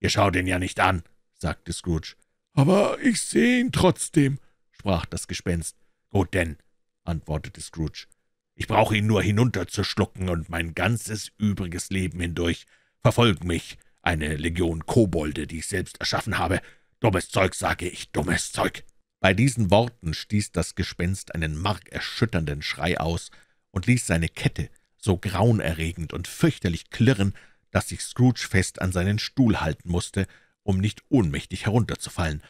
»Ihr schaut ihn ja nicht an«, sagte Scrooge. »Aber ich sehe ihn trotzdem«, sprach das Gespenst. »Gut denn«, antwortete Scrooge. »Ich brauche ihn nur hinunterzuschlucken und mein ganzes übriges Leben hindurch verfolgt mich eine Legion Kobolde, die ich selbst erschaffen habe. Dummes Zeug, sage ich, dummes Zeug.« Bei diesen Worten stieß das Gespenst einen markerschütternden Schrei aus und ließ seine Kette, so grauenerregend und fürchterlich klirren, dass sich Scrooge fest an seinen Stuhl halten musste, um nicht ohnmächtig herunterzufallen.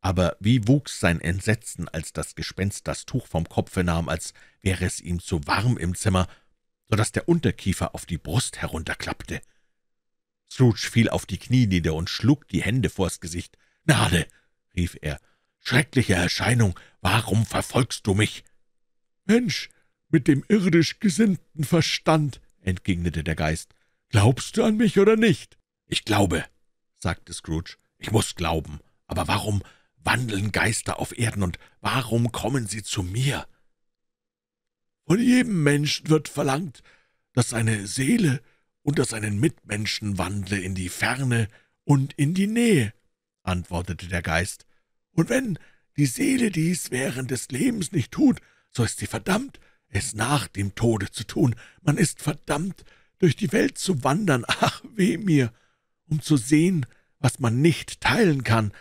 Aber wie wuchs sein Entsetzen, als das Gespenst das Tuch vom Kopfe nahm, als wäre es ihm zu warm im Zimmer, so daß der Unterkiefer auf die Brust herunterklappte. Scrooge fiel auf die Knie nieder und schlug die Hände vors Gesicht. »Gnade!« rief er. »Schreckliche Erscheinung! Warum verfolgst du mich?« »Mensch, mit dem irdisch gesinnten Verstand«, entgegnete der Geist, »Glaubst du an mich oder nicht?« »Ich glaube«, sagte Scrooge, »ich muss glauben. Aber warum wandeln Geister auf Erden und warum kommen sie zu mir?« »Von jedem Menschen wird verlangt, dass seine Seele unter seinen Mitmenschen wandle in die Ferne und in die Nähe«, antwortete der Geist. »Und wenn die Seele dies während des Lebens nicht tut, so ist sie verdammt, es nach dem Tode zu tun. Man ist verdammt, durch die Welt zu wandern, ach weh mir, um zu sehen, was man nicht teilen kann,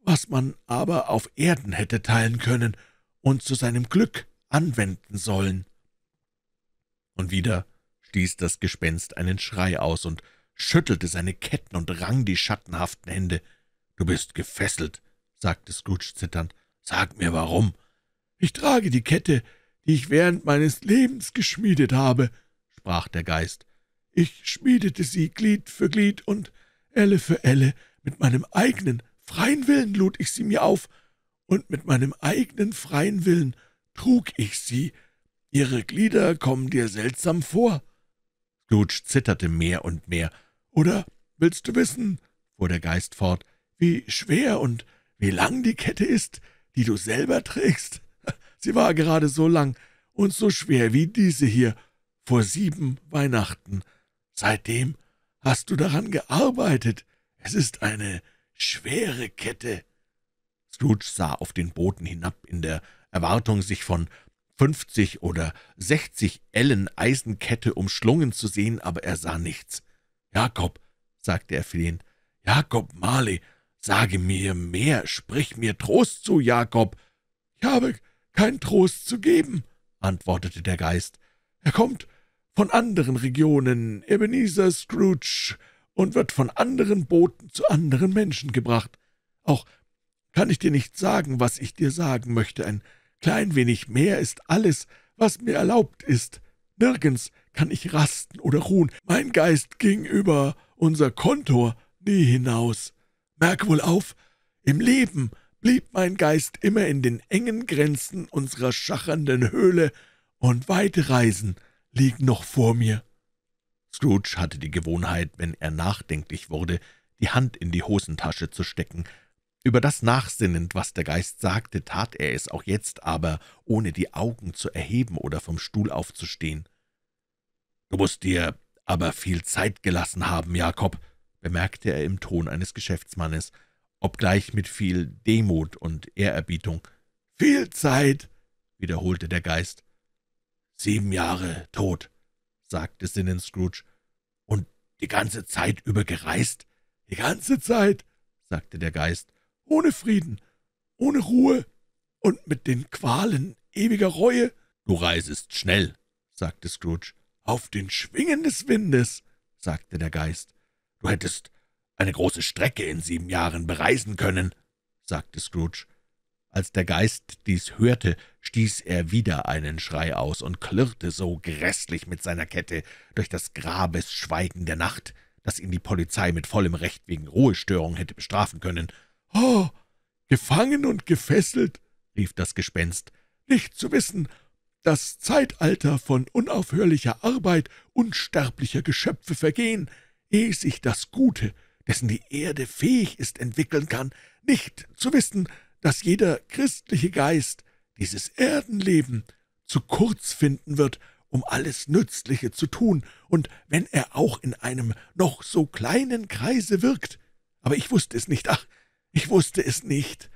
was man aber auf Erden hätte teilen können und zu seinem Glück anwenden sollen. Und wieder stieß das Gespenst einen Schrei aus und schüttelte seine Ketten und rang die schattenhaften Hände. »Du bist gefesselt«, sagte Scrooge zitternd. »Sag mir, warum?« »Ich trage die Kette, die ich während meines Lebens geschmiedet habe«, sprach der Geist. Ich schmiedete sie Glied für Glied und Elle für Elle. Mit meinem eigenen freien Willen lud ich sie mir auf, und mit meinem eigenen freien Willen trug ich sie. Ihre Glieder kommen dir seltsam vor.« Scrooge zitterte mehr und mehr. »Oder willst du wissen,« fuhr der Geist fort, »wie schwer und wie lang die Kette ist, die du selber trägst? Sie war gerade so lang und so schwer wie diese hier, vor sieben Weihnachten. Seitdem hast du daran gearbeitet. Es ist eine schwere Kette.« Scrooge sah auf den Boden hinab, in der Erwartung, sich von fünfzig oder sechzig Ellen Eisenkette umschlungen zu sehen, aber er sah nichts. »Jakob«, sagte er flehend, »Jakob Marley, sage mir mehr, sprich mir Trost zu, Jakob.« »Ich habe keinen Trost zu geben«, antwortete der Geist. »Er kommt von anderen Regionen, Ebenezer Scrooge, und wird von anderen Boten zu anderen Menschen gebracht. Auch kann ich dir nicht sagen, was ich dir sagen möchte. Ein klein wenig mehr ist alles, was mir erlaubt ist. Nirgends kann ich rasten oder ruhen. Mein Geist ging über unser Kontor nie hinaus. Merk wohl auf, im Leben blieb mein Geist immer in den engen Grenzen unserer schachernden Höhle, und weite reisen liegen noch vor mir.« Scrooge hatte die Gewohnheit, wenn er nachdenklich wurde, die Hand in die Hosentasche zu stecken. Über das nachsinnend, was der Geist sagte, tat er es auch jetzt, aber ohne die Augen zu erheben oder vom Stuhl aufzustehen. »Du musst dir aber viel Zeit gelassen haben, Jakob«, bemerkte er im Ton eines Geschäftsmannes, obgleich mit viel Demut und Ehrerbietung. »Viel Zeit«, wiederholte der Geist sieben Jahre tot, sagte Sinnen Scrooge. Und die ganze Zeit über gereist? Die ganze Zeit, sagte der Geist, ohne Frieden, ohne Ruhe und mit den Qualen ewiger Reue. Du reisest schnell, sagte Scrooge. Auf den Schwingen des Windes, sagte der Geist. Du hättest eine große Strecke in sieben Jahren bereisen können, sagte Scrooge. Als der Geist dies hörte, stieß er wieder einen Schrei aus und klirrte so grässlich mit seiner Kette durch das Grabesschweigen der Nacht, dass ihn die Polizei mit vollem Recht wegen Ruhestörung hätte bestrafen können. »Oh, gefangen und gefesselt«, rief das Gespenst, »nicht zu wissen, das Zeitalter von unaufhörlicher Arbeit unsterblicher Geschöpfe vergehen, ehe sich das Gute, dessen die Erde fähig ist, entwickeln kann, nicht zu wissen, dass jeder christliche Geist dieses Erdenleben zu kurz finden wird, um alles Nützliche zu tun, und wenn er auch in einem noch so kleinen Kreise wirkt. Aber ich wusste es nicht, ach, ich wusste es nicht.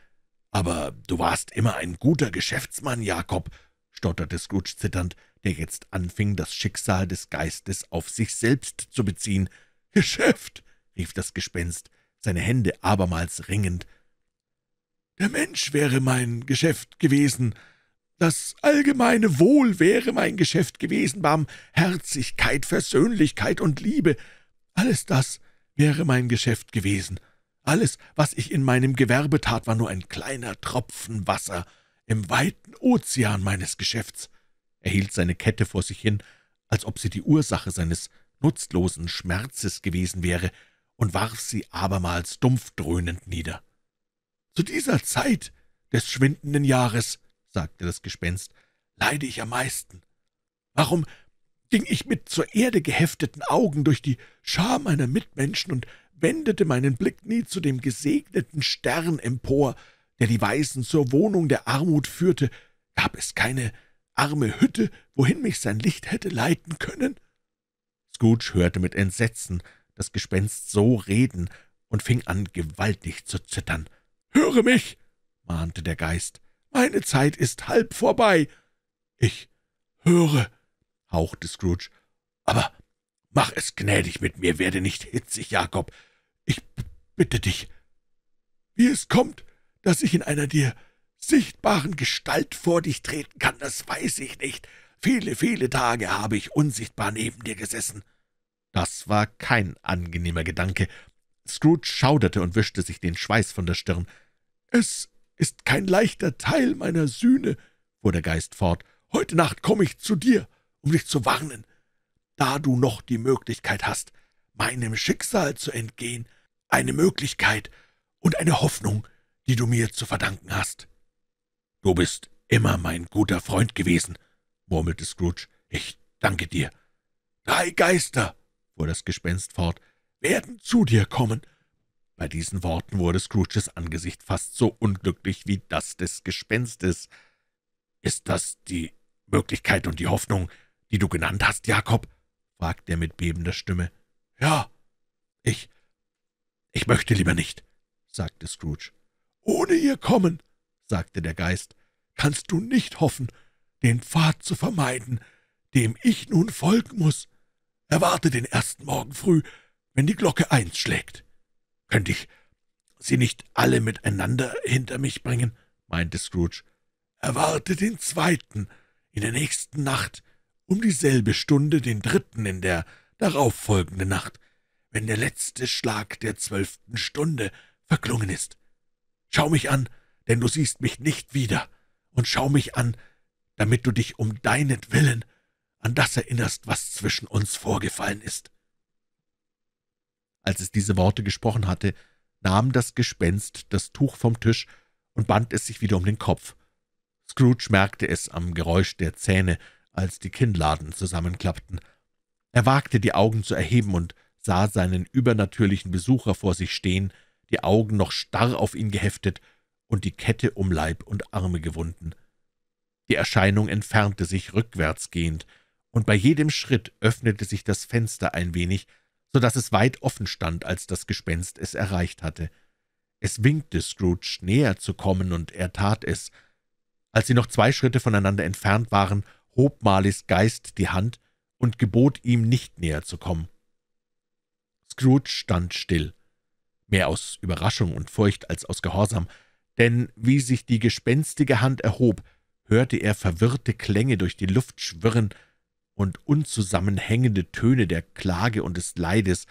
Aber du warst immer ein guter Geschäftsmann, Jakob, stotterte Scrooge zitternd, der jetzt anfing, das Schicksal des Geistes auf sich selbst zu beziehen. Geschäft, rief das Gespenst, seine Hände abermals ringend. Der Mensch wäre mein Geschäft gewesen, das allgemeine Wohl wäre mein Geschäft gewesen, Barmherzigkeit, Versöhnlichkeit und Liebe, alles das wäre mein Geschäft gewesen. Alles, was ich in meinem Gewerbe tat, war nur ein kleiner Tropfen Wasser im weiten Ozean meines Geschäfts. Er hielt seine Kette vor sich hin, als ob sie die Ursache seines nutzlosen Schmerzes gewesen wäre, und warf sie abermals dumpf dröhnend nieder. »Zu dieser Zeit des schwindenden Jahres«, sagte das Gespenst, »leide ich am meisten. Warum ging ich mit zur Erde gehefteten Augen durch die Schar meiner Mitmenschen und wendete meinen Blick nie zu dem gesegneten Stern empor, der die Weisen zur Wohnung der Armut führte, gab es keine arme Hütte, wohin mich sein Licht hätte leiten können?« Scrooge hörte mit Entsetzen das Gespenst so reden und fing an, gewaltig zu zittern. »Höre mich«, mahnte der Geist, »meine Zeit ist halb vorbei.« »Ich höre«, hauchte Scrooge, »aber mach es gnädig mit mir, werde nicht hitzig, Jakob. Ich bitte dich, wie es kommt, dass ich in einer dir sichtbaren Gestalt vor dich treten kann, das weiß ich nicht. Viele, viele Tage habe ich unsichtbar neben dir gesessen.« das war kein angenehmer Gedanke, Scrooge schauderte und wischte sich den Schweiß von der Stirn. »Es ist kein leichter Teil meiner Sühne«, fuhr der Geist fort. »Heute Nacht komme ich zu dir, um dich zu warnen. Da du noch die Möglichkeit hast, meinem Schicksal zu entgehen, eine Möglichkeit und eine Hoffnung, die du mir zu verdanken hast.« »Du bist immer mein guter Freund gewesen«, murmelte Scrooge. »Ich danke dir.« »Drei Geister«, fuhr das Gespenst fort, werden zu dir kommen.« Bei diesen Worten wurde Scrooges Angesicht fast so unglücklich wie das des Gespenstes. »Ist das die Möglichkeit und die Hoffnung, die du genannt hast, Jakob?« fragte er mit bebender Stimme. »Ja, ich, ich möchte lieber nicht«, sagte Scrooge. »Ohne ihr Kommen«, sagte der Geist, »kannst du nicht hoffen, den Pfad zu vermeiden, dem ich nun folgen muß. Erwarte den ersten Morgen früh, wenn die Glocke eins schlägt. Könnte ich sie nicht alle miteinander hinter mich bringen?« meinte Scrooge. »Erwarte den zweiten in der nächsten Nacht, um dieselbe Stunde den dritten in der darauffolgenden Nacht, wenn der letzte Schlag der zwölften Stunde verklungen ist. Schau mich an, denn du siehst mich nicht wieder, und schau mich an, damit du dich um deinetwillen an das erinnerst, was zwischen uns vorgefallen ist.« als es diese Worte gesprochen hatte, nahm das Gespenst das Tuch vom Tisch und band es sich wieder um den Kopf. Scrooge merkte es am Geräusch der Zähne, als die Kinnladen zusammenklappten. Er wagte, die Augen zu erheben und sah seinen übernatürlichen Besucher vor sich stehen, die Augen noch starr auf ihn geheftet und die Kette um Leib und Arme gewunden. Die Erscheinung entfernte sich rückwärtsgehend, und bei jedem Schritt öffnete sich das Fenster ein wenig, so dass es weit offen stand, als das Gespenst es erreicht hatte. Es winkte Scrooge, näher zu kommen, und er tat es. Als sie noch zwei Schritte voneinander entfernt waren, hob Marleys Geist die Hand und gebot ihm, nicht näher zu kommen. Scrooge stand still, mehr aus Überraschung und Furcht als aus Gehorsam, denn wie sich die gespenstige Hand erhob, hörte er verwirrte Klänge durch die Luft schwirren, und unzusammenhängende Töne der Klage und des Leides,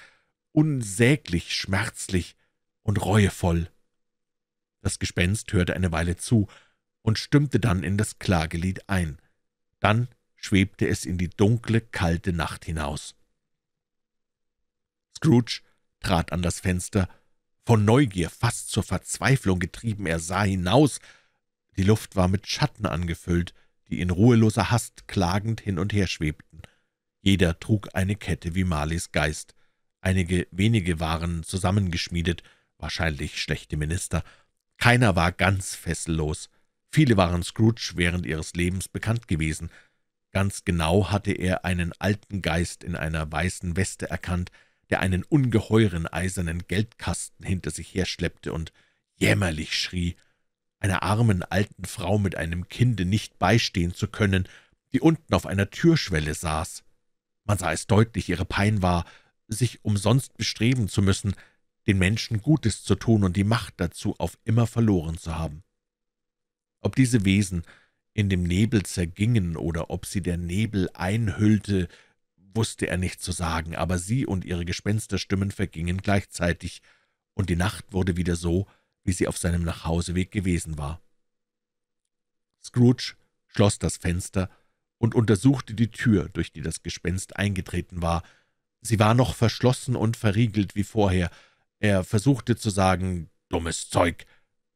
unsäglich, schmerzlich und reuevoll. Das Gespenst hörte eine Weile zu und stimmte dann in das Klagelied ein. Dann schwebte es in die dunkle, kalte Nacht hinaus. Scrooge trat an das Fenster, von Neugier fast zur Verzweiflung getrieben, er sah hinaus, die Luft war mit Schatten angefüllt, die in ruheloser Hast klagend hin und her schwebten. Jeder trug eine Kette wie Marleys Geist. Einige wenige waren zusammengeschmiedet, wahrscheinlich schlechte Minister. Keiner war ganz fessellos. Viele waren Scrooge während ihres Lebens bekannt gewesen. Ganz genau hatte er einen alten Geist in einer weißen Weste erkannt, der einen ungeheuren eisernen Geldkasten hinter sich herschleppte und jämmerlich schrie einer armen alten Frau mit einem Kinde nicht beistehen zu können, die unten auf einer Türschwelle saß. Man sah es deutlich, ihre Pein war, sich umsonst bestreben zu müssen, den Menschen Gutes zu tun und die Macht dazu auf immer verloren zu haben. Ob diese Wesen in dem Nebel zergingen oder ob sie der Nebel einhüllte, wusste er nicht zu sagen, aber sie und ihre Gespensterstimmen vergingen gleichzeitig, und die Nacht wurde wieder so, wie sie auf seinem Nachhauseweg gewesen war. Scrooge schloss das Fenster und untersuchte die Tür, durch die das Gespenst eingetreten war. Sie war noch verschlossen und verriegelt wie vorher. Er versuchte zu sagen, dummes Zeug,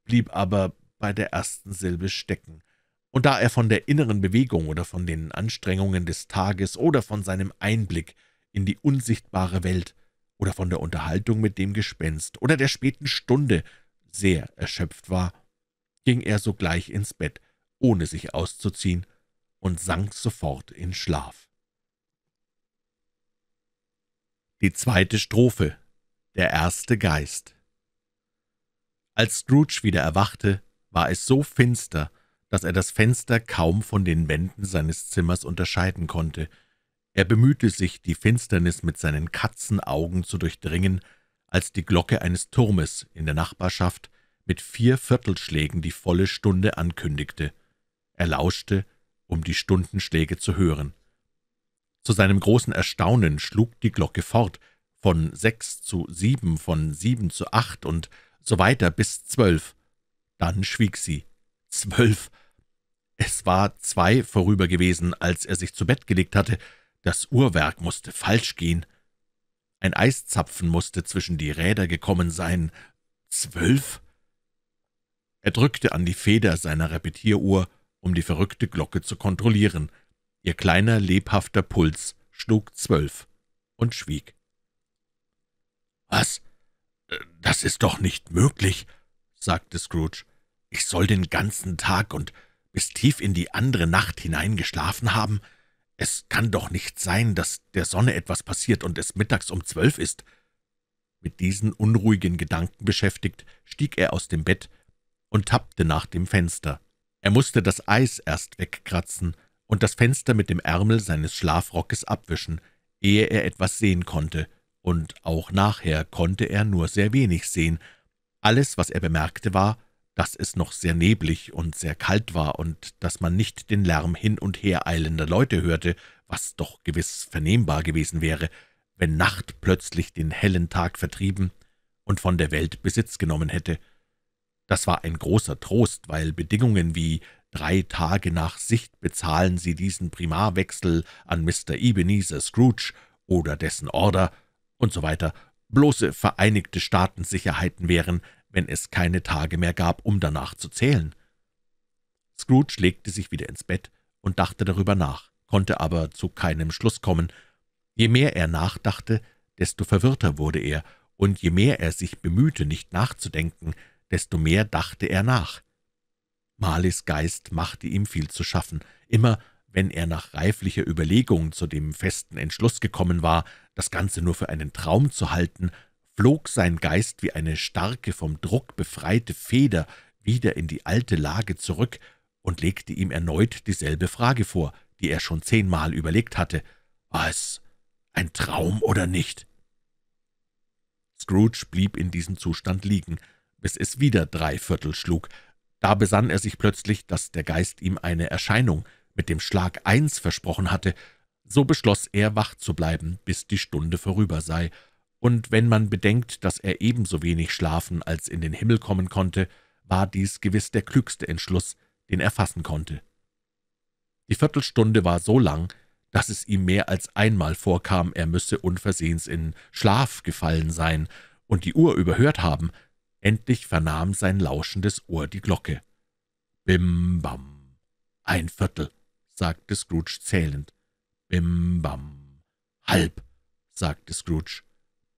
blieb aber bei der ersten Silbe stecken. Und da er von der inneren Bewegung oder von den Anstrengungen des Tages oder von seinem Einblick in die unsichtbare Welt oder von der Unterhaltung mit dem Gespenst oder der späten Stunde sehr erschöpft war, ging er sogleich ins Bett, ohne sich auszuziehen, und sank sofort in Schlaf. Die zweite Strophe Der erste Geist Als Scrooge wieder erwachte, war es so finster, dass er das Fenster kaum von den Wänden seines Zimmers unterscheiden konnte. Er bemühte sich, die Finsternis mit seinen Katzenaugen zu durchdringen, als die Glocke eines Turmes in der Nachbarschaft mit vier Viertelschlägen die volle Stunde ankündigte. Er lauschte, um die Stundenschläge zu hören. Zu seinem großen Erstaunen schlug die Glocke fort, von sechs zu sieben, von sieben zu acht und so weiter bis zwölf. Dann schwieg sie. Zwölf! Es war zwei vorüber gewesen, als er sich zu Bett gelegt hatte. Das Uhrwerk musste falsch gehen. Ein Eiszapfen musste zwischen die Räder gekommen sein. Zwölf? Er drückte an die Feder seiner Repetieruhr, um die verrückte Glocke zu kontrollieren. Ihr kleiner, lebhafter Puls schlug zwölf und schwieg. »Was? Äh, das ist doch nicht möglich«, sagte Scrooge. »Ich soll den ganzen Tag und bis tief in die andere Nacht hineingeschlafen haben. »Es kann doch nicht sein, dass der Sonne etwas passiert und es mittags um zwölf ist.« Mit diesen unruhigen Gedanken beschäftigt, stieg er aus dem Bett und tappte nach dem Fenster. Er musste das Eis erst wegkratzen und das Fenster mit dem Ärmel seines Schlafrockes abwischen, ehe er etwas sehen konnte, und auch nachher konnte er nur sehr wenig sehen. Alles, was er bemerkte, war, dass es noch sehr neblig und sehr kalt war und dass man nicht den Lärm hin und her eilender Leute hörte, was doch gewiss vernehmbar gewesen wäre, wenn Nacht plötzlich den hellen Tag vertrieben und von der Welt Besitz genommen hätte. Das war ein großer Trost, weil Bedingungen wie drei Tage nach Sicht bezahlen Sie diesen Primarwechsel an Mr. Ebenezer Scrooge oder dessen Order und so weiter bloße Vereinigte Staatensicherheiten wären, wenn es keine Tage mehr gab, um danach zu zählen. Scrooge legte sich wieder ins Bett und dachte darüber nach, konnte aber zu keinem Schluss kommen. Je mehr er nachdachte, desto verwirrter wurde er, und je mehr er sich bemühte, nicht nachzudenken, desto mehr dachte er nach. Malis Geist machte ihm viel zu schaffen. Immer, wenn er nach reiflicher Überlegung zu dem festen Entschluss gekommen war, das Ganze nur für einen Traum zu halten, flog sein Geist wie eine starke, vom Druck befreite Feder wieder in die alte Lage zurück und legte ihm erneut dieselbe Frage vor, die er schon zehnmal überlegt hatte. War es ein Traum oder nicht? Scrooge blieb in diesem Zustand liegen, bis es wieder drei Viertel schlug. Da besann er sich plötzlich, dass der Geist ihm eine Erscheinung mit dem Schlag eins versprochen hatte. So beschloss er, wach zu bleiben, bis die Stunde vorüber sei, und wenn man bedenkt, dass er ebenso wenig schlafen als in den Himmel kommen konnte, war dies gewiss der klügste Entschluss, den er fassen konnte. Die Viertelstunde war so lang, dass es ihm mehr als einmal vorkam, er müsse unversehens in Schlaf gefallen sein und die Uhr überhört haben, endlich vernahm sein lauschendes Ohr die Glocke. Bim bam, ein Viertel, sagte Scrooge zählend. Bim bam, halb, sagte Scrooge.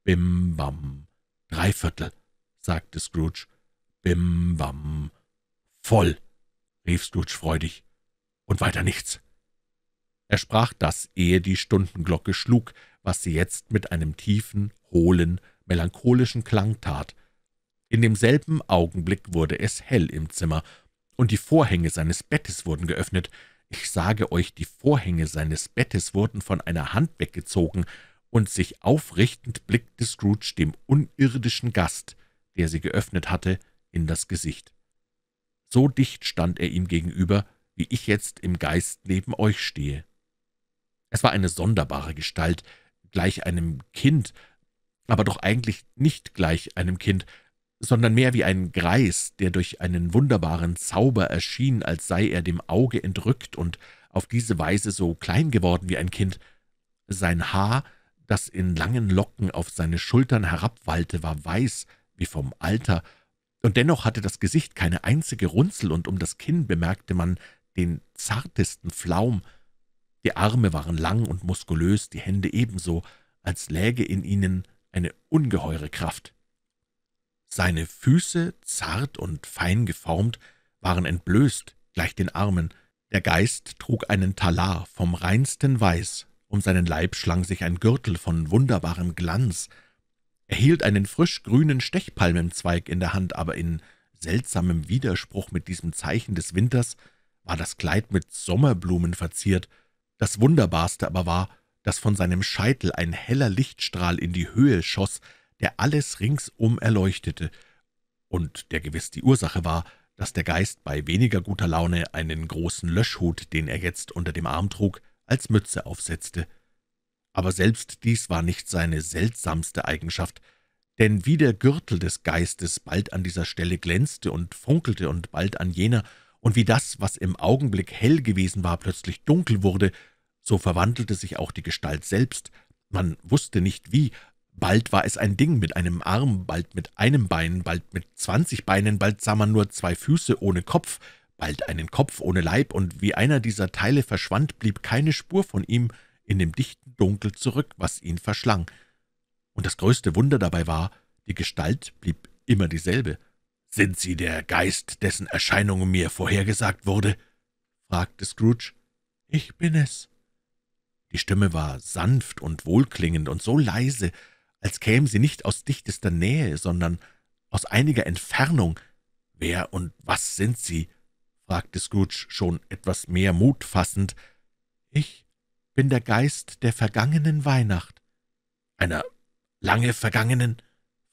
Bim, bam. Dreiviertel, sagte Scrooge. Bim, bam. Voll, rief Scrooge freudig. Und weiter nichts. Er sprach das, ehe die Stundenglocke schlug, was sie jetzt mit einem tiefen, hohlen, melancholischen Klang tat. In demselben Augenblick wurde es hell im Zimmer, und die Vorhänge seines Bettes wurden geöffnet. Ich sage euch, die Vorhänge seines Bettes wurden von einer Hand weggezogen, und sich aufrichtend blickte Scrooge dem unirdischen Gast, der sie geöffnet hatte, in das Gesicht. So dicht stand er ihm gegenüber, wie ich jetzt im Geist neben euch stehe. Es war eine sonderbare Gestalt, gleich einem Kind, aber doch eigentlich nicht gleich einem Kind, sondern mehr wie ein Greis, der durch einen wunderbaren Zauber erschien, als sei er dem Auge entrückt und auf diese Weise so klein geworden wie ein Kind. Sein Haar das in langen Locken auf seine Schultern herabwallte, war weiß wie vom Alter, und dennoch hatte das Gesicht keine einzige Runzel, und um das Kinn bemerkte man den zartesten Flaum. Die Arme waren lang und muskulös, die Hände ebenso, als läge in ihnen eine ungeheure Kraft. Seine Füße, zart und fein geformt, waren entblößt, gleich den Armen. Der Geist trug einen Talar vom reinsten Weiß, um seinen Leib schlang sich ein Gürtel von wunderbarem Glanz. Er hielt einen frisch grünen Stechpalmenzweig in der Hand, aber in seltsamem Widerspruch mit diesem Zeichen des Winters war das Kleid mit Sommerblumen verziert. Das Wunderbarste aber war, dass von seinem Scheitel ein heller Lichtstrahl in die Höhe schoss, der alles ringsum erleuchtete, und der gewiss die Ursache war, dass der Geist bei weniger guter Laune einen großen Löschhut, den er jetzt unter dem Arm trug, als Mütze aufsetzte. Aber selbst dies war nicht seine seltsamste Eigenschaft, denn wie der Gürtel des Geistes bald an dieser Stelle glänzte und funkelte und bald an jener, und wie das, was im Augenblick hell gewesen war, plötzlich dunkel wurde, so verwandelte sich auch die Gestalt selbst, man wusste nicht wie, bald war es ein Ding mit einem Arm, bald mit einem Bein, bald mit zwanzig Beinen, bald sah man nur zwei Füße ohne Kopf, bald einen Kopf ohne Leib, und wie einer dieser Teile verschwand, blieb keine Spur von ihm in dem dichten Dunkel zurück, was ihn verschlang. Und das größte Wunder dabei war, die Gestalt blieb immer dieselbe. »Sind Sie der Geist, dessen Erscheinung mir vorhergesagt wurde?« fragte Scrooge. »Ich bin es.« Die Stimme war sanft und wohlklingend und so leise, als käme sie nicht aus dichtester Nähe, sondern aus einiger Entfernung. »Wer und was sind Sie?« wagte Scrooge schon etwas mehr Mut fassend. »Ich bin der Geist der vergangenen Weihnacht.« »Einer lange vergangenen?«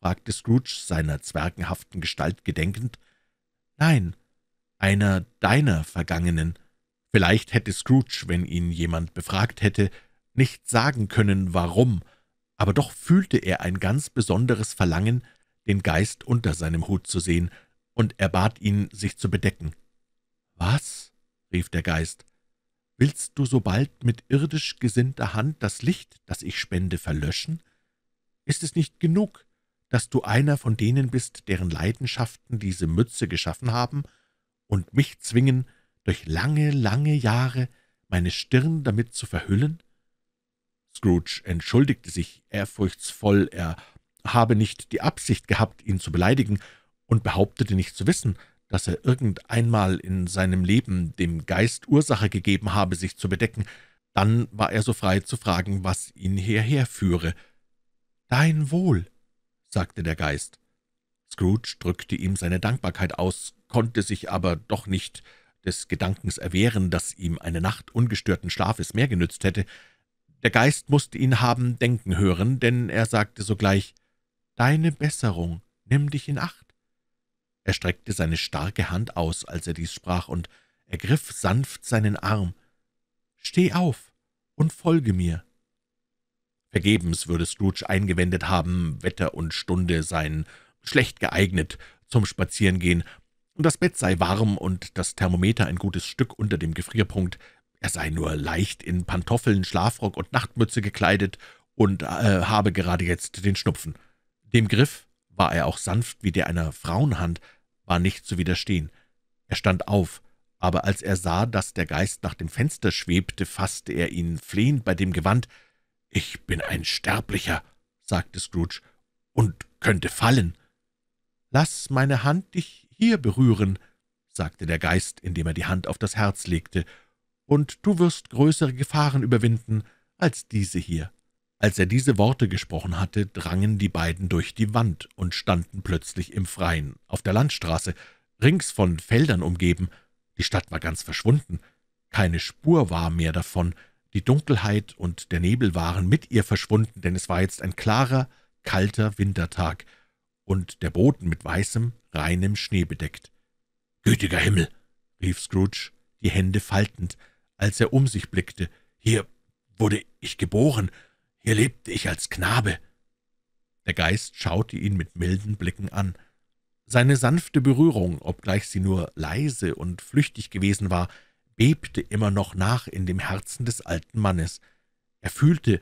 fragte Scrooge, seiner zwergenhaften Gestalt gedenkend. »Nein, einer deiner vergangenen.« Vielleicht hätte Scrooge, wenn ihn jemand befragt hätte, nicht sagen können, warum, aber doch fühlte er ein ganz besonderes Verlangen, den Geist unter seinem Hut zu sehen, und er bat ihn, sich zu bedecken. »Was?« rief der Geist. »Willst du sobald mit irdisch gesinnter Hand das Licht, das ich spende, verlöschen? Ist es nicht genug, dass du einer von denen bist, deren Leidenschaften diese Mütze geschaffen haben und mich zwingen, durch lange, lange Jahre meine Stirn damit zu verhüllen?« Scrooge entschuldigte sich ehrfurchtsvoll, er habe nicht die Absicht gehabt, ihn zu beleidigen, und behauptete nicht zu wissen, dass er irgend einmal in seinem Leben dem Geist Ursache gegeben habe, sich zu bedecken, dann war er so frei zu fragen, was ihn hierher führe. »Dein Wohl«, sagte der Geist. Scrooge drückte ihm seine Dankbarkeit aus, konnte sich aber doch nicht des Gedankens erwehren, dass ihm eine Nacht ungestörten Schlafes mehr genützt hätte. Der Geist musste ihn haben denken hören, denn er sagte sogleich, »Deine Besserung, nimm dich in Acht. Er streckte seine starke Hand aus, als er dies sprach, und ergriff sanft seinen Arm. »Steh auf und folge mir.« Vergebens würde Scrooge eingewendet haben, Wetter und Stunde seien schlecht geeignet zum Spazierengehen, das Bett sei warm und das Thermometer ein gutes Stück unter dem Gefrierpunkt, er sei nur leicht in Pantoffeln, Schlafrock und Nachtmütze gekleidet und äh, habe gerade jetzt den Schnupfen. Dem Griff war er auch sanft wie der einer Frauenhand, war nicht zu widerstehen. Er stand auf, aber als er sah, dass der Geist nach dem Fenster schwebte, faßte er ihn flehend bei dem Gewand. »Ich bin ein Sterblicher«, sagte Scrooge, »und könnte fallen.« »Lass meine Hand dich hier berühren«, sagte der Geist, indem er die Hand auf das Herz legte, »und du wirst größere Gefahren überwinden als diese hier.« als er diese Worte gesprochen hatte, drangen die beiden durch die Wand und standen plötzlich im Freien, auf der Landstraße, rings von Feldern umgeben. Die Stadt war ganz verschwunden. Keine Spur war mehr davon. Die Dunkelheit und der Nebel waren mit ihr verschwunden, denn es war jetzt ein klarer, kalter Wintertag und der Boden mit weißem, reinem Schnee bedeckt. »Gütiger Himmel!« rief Scrooge, die Hände faltend, als er um sich blickte. »Hier wurde ich geboren. Hier lebte ich als Knabe.« Der Geist schaute ihn mit milden Blicken an. Seine sanfte Berührung, obgleich sie nur leise und flüchtig gewesen war, bebte immer noch nach in dem Herzen des alten Mannes. Er fühlte,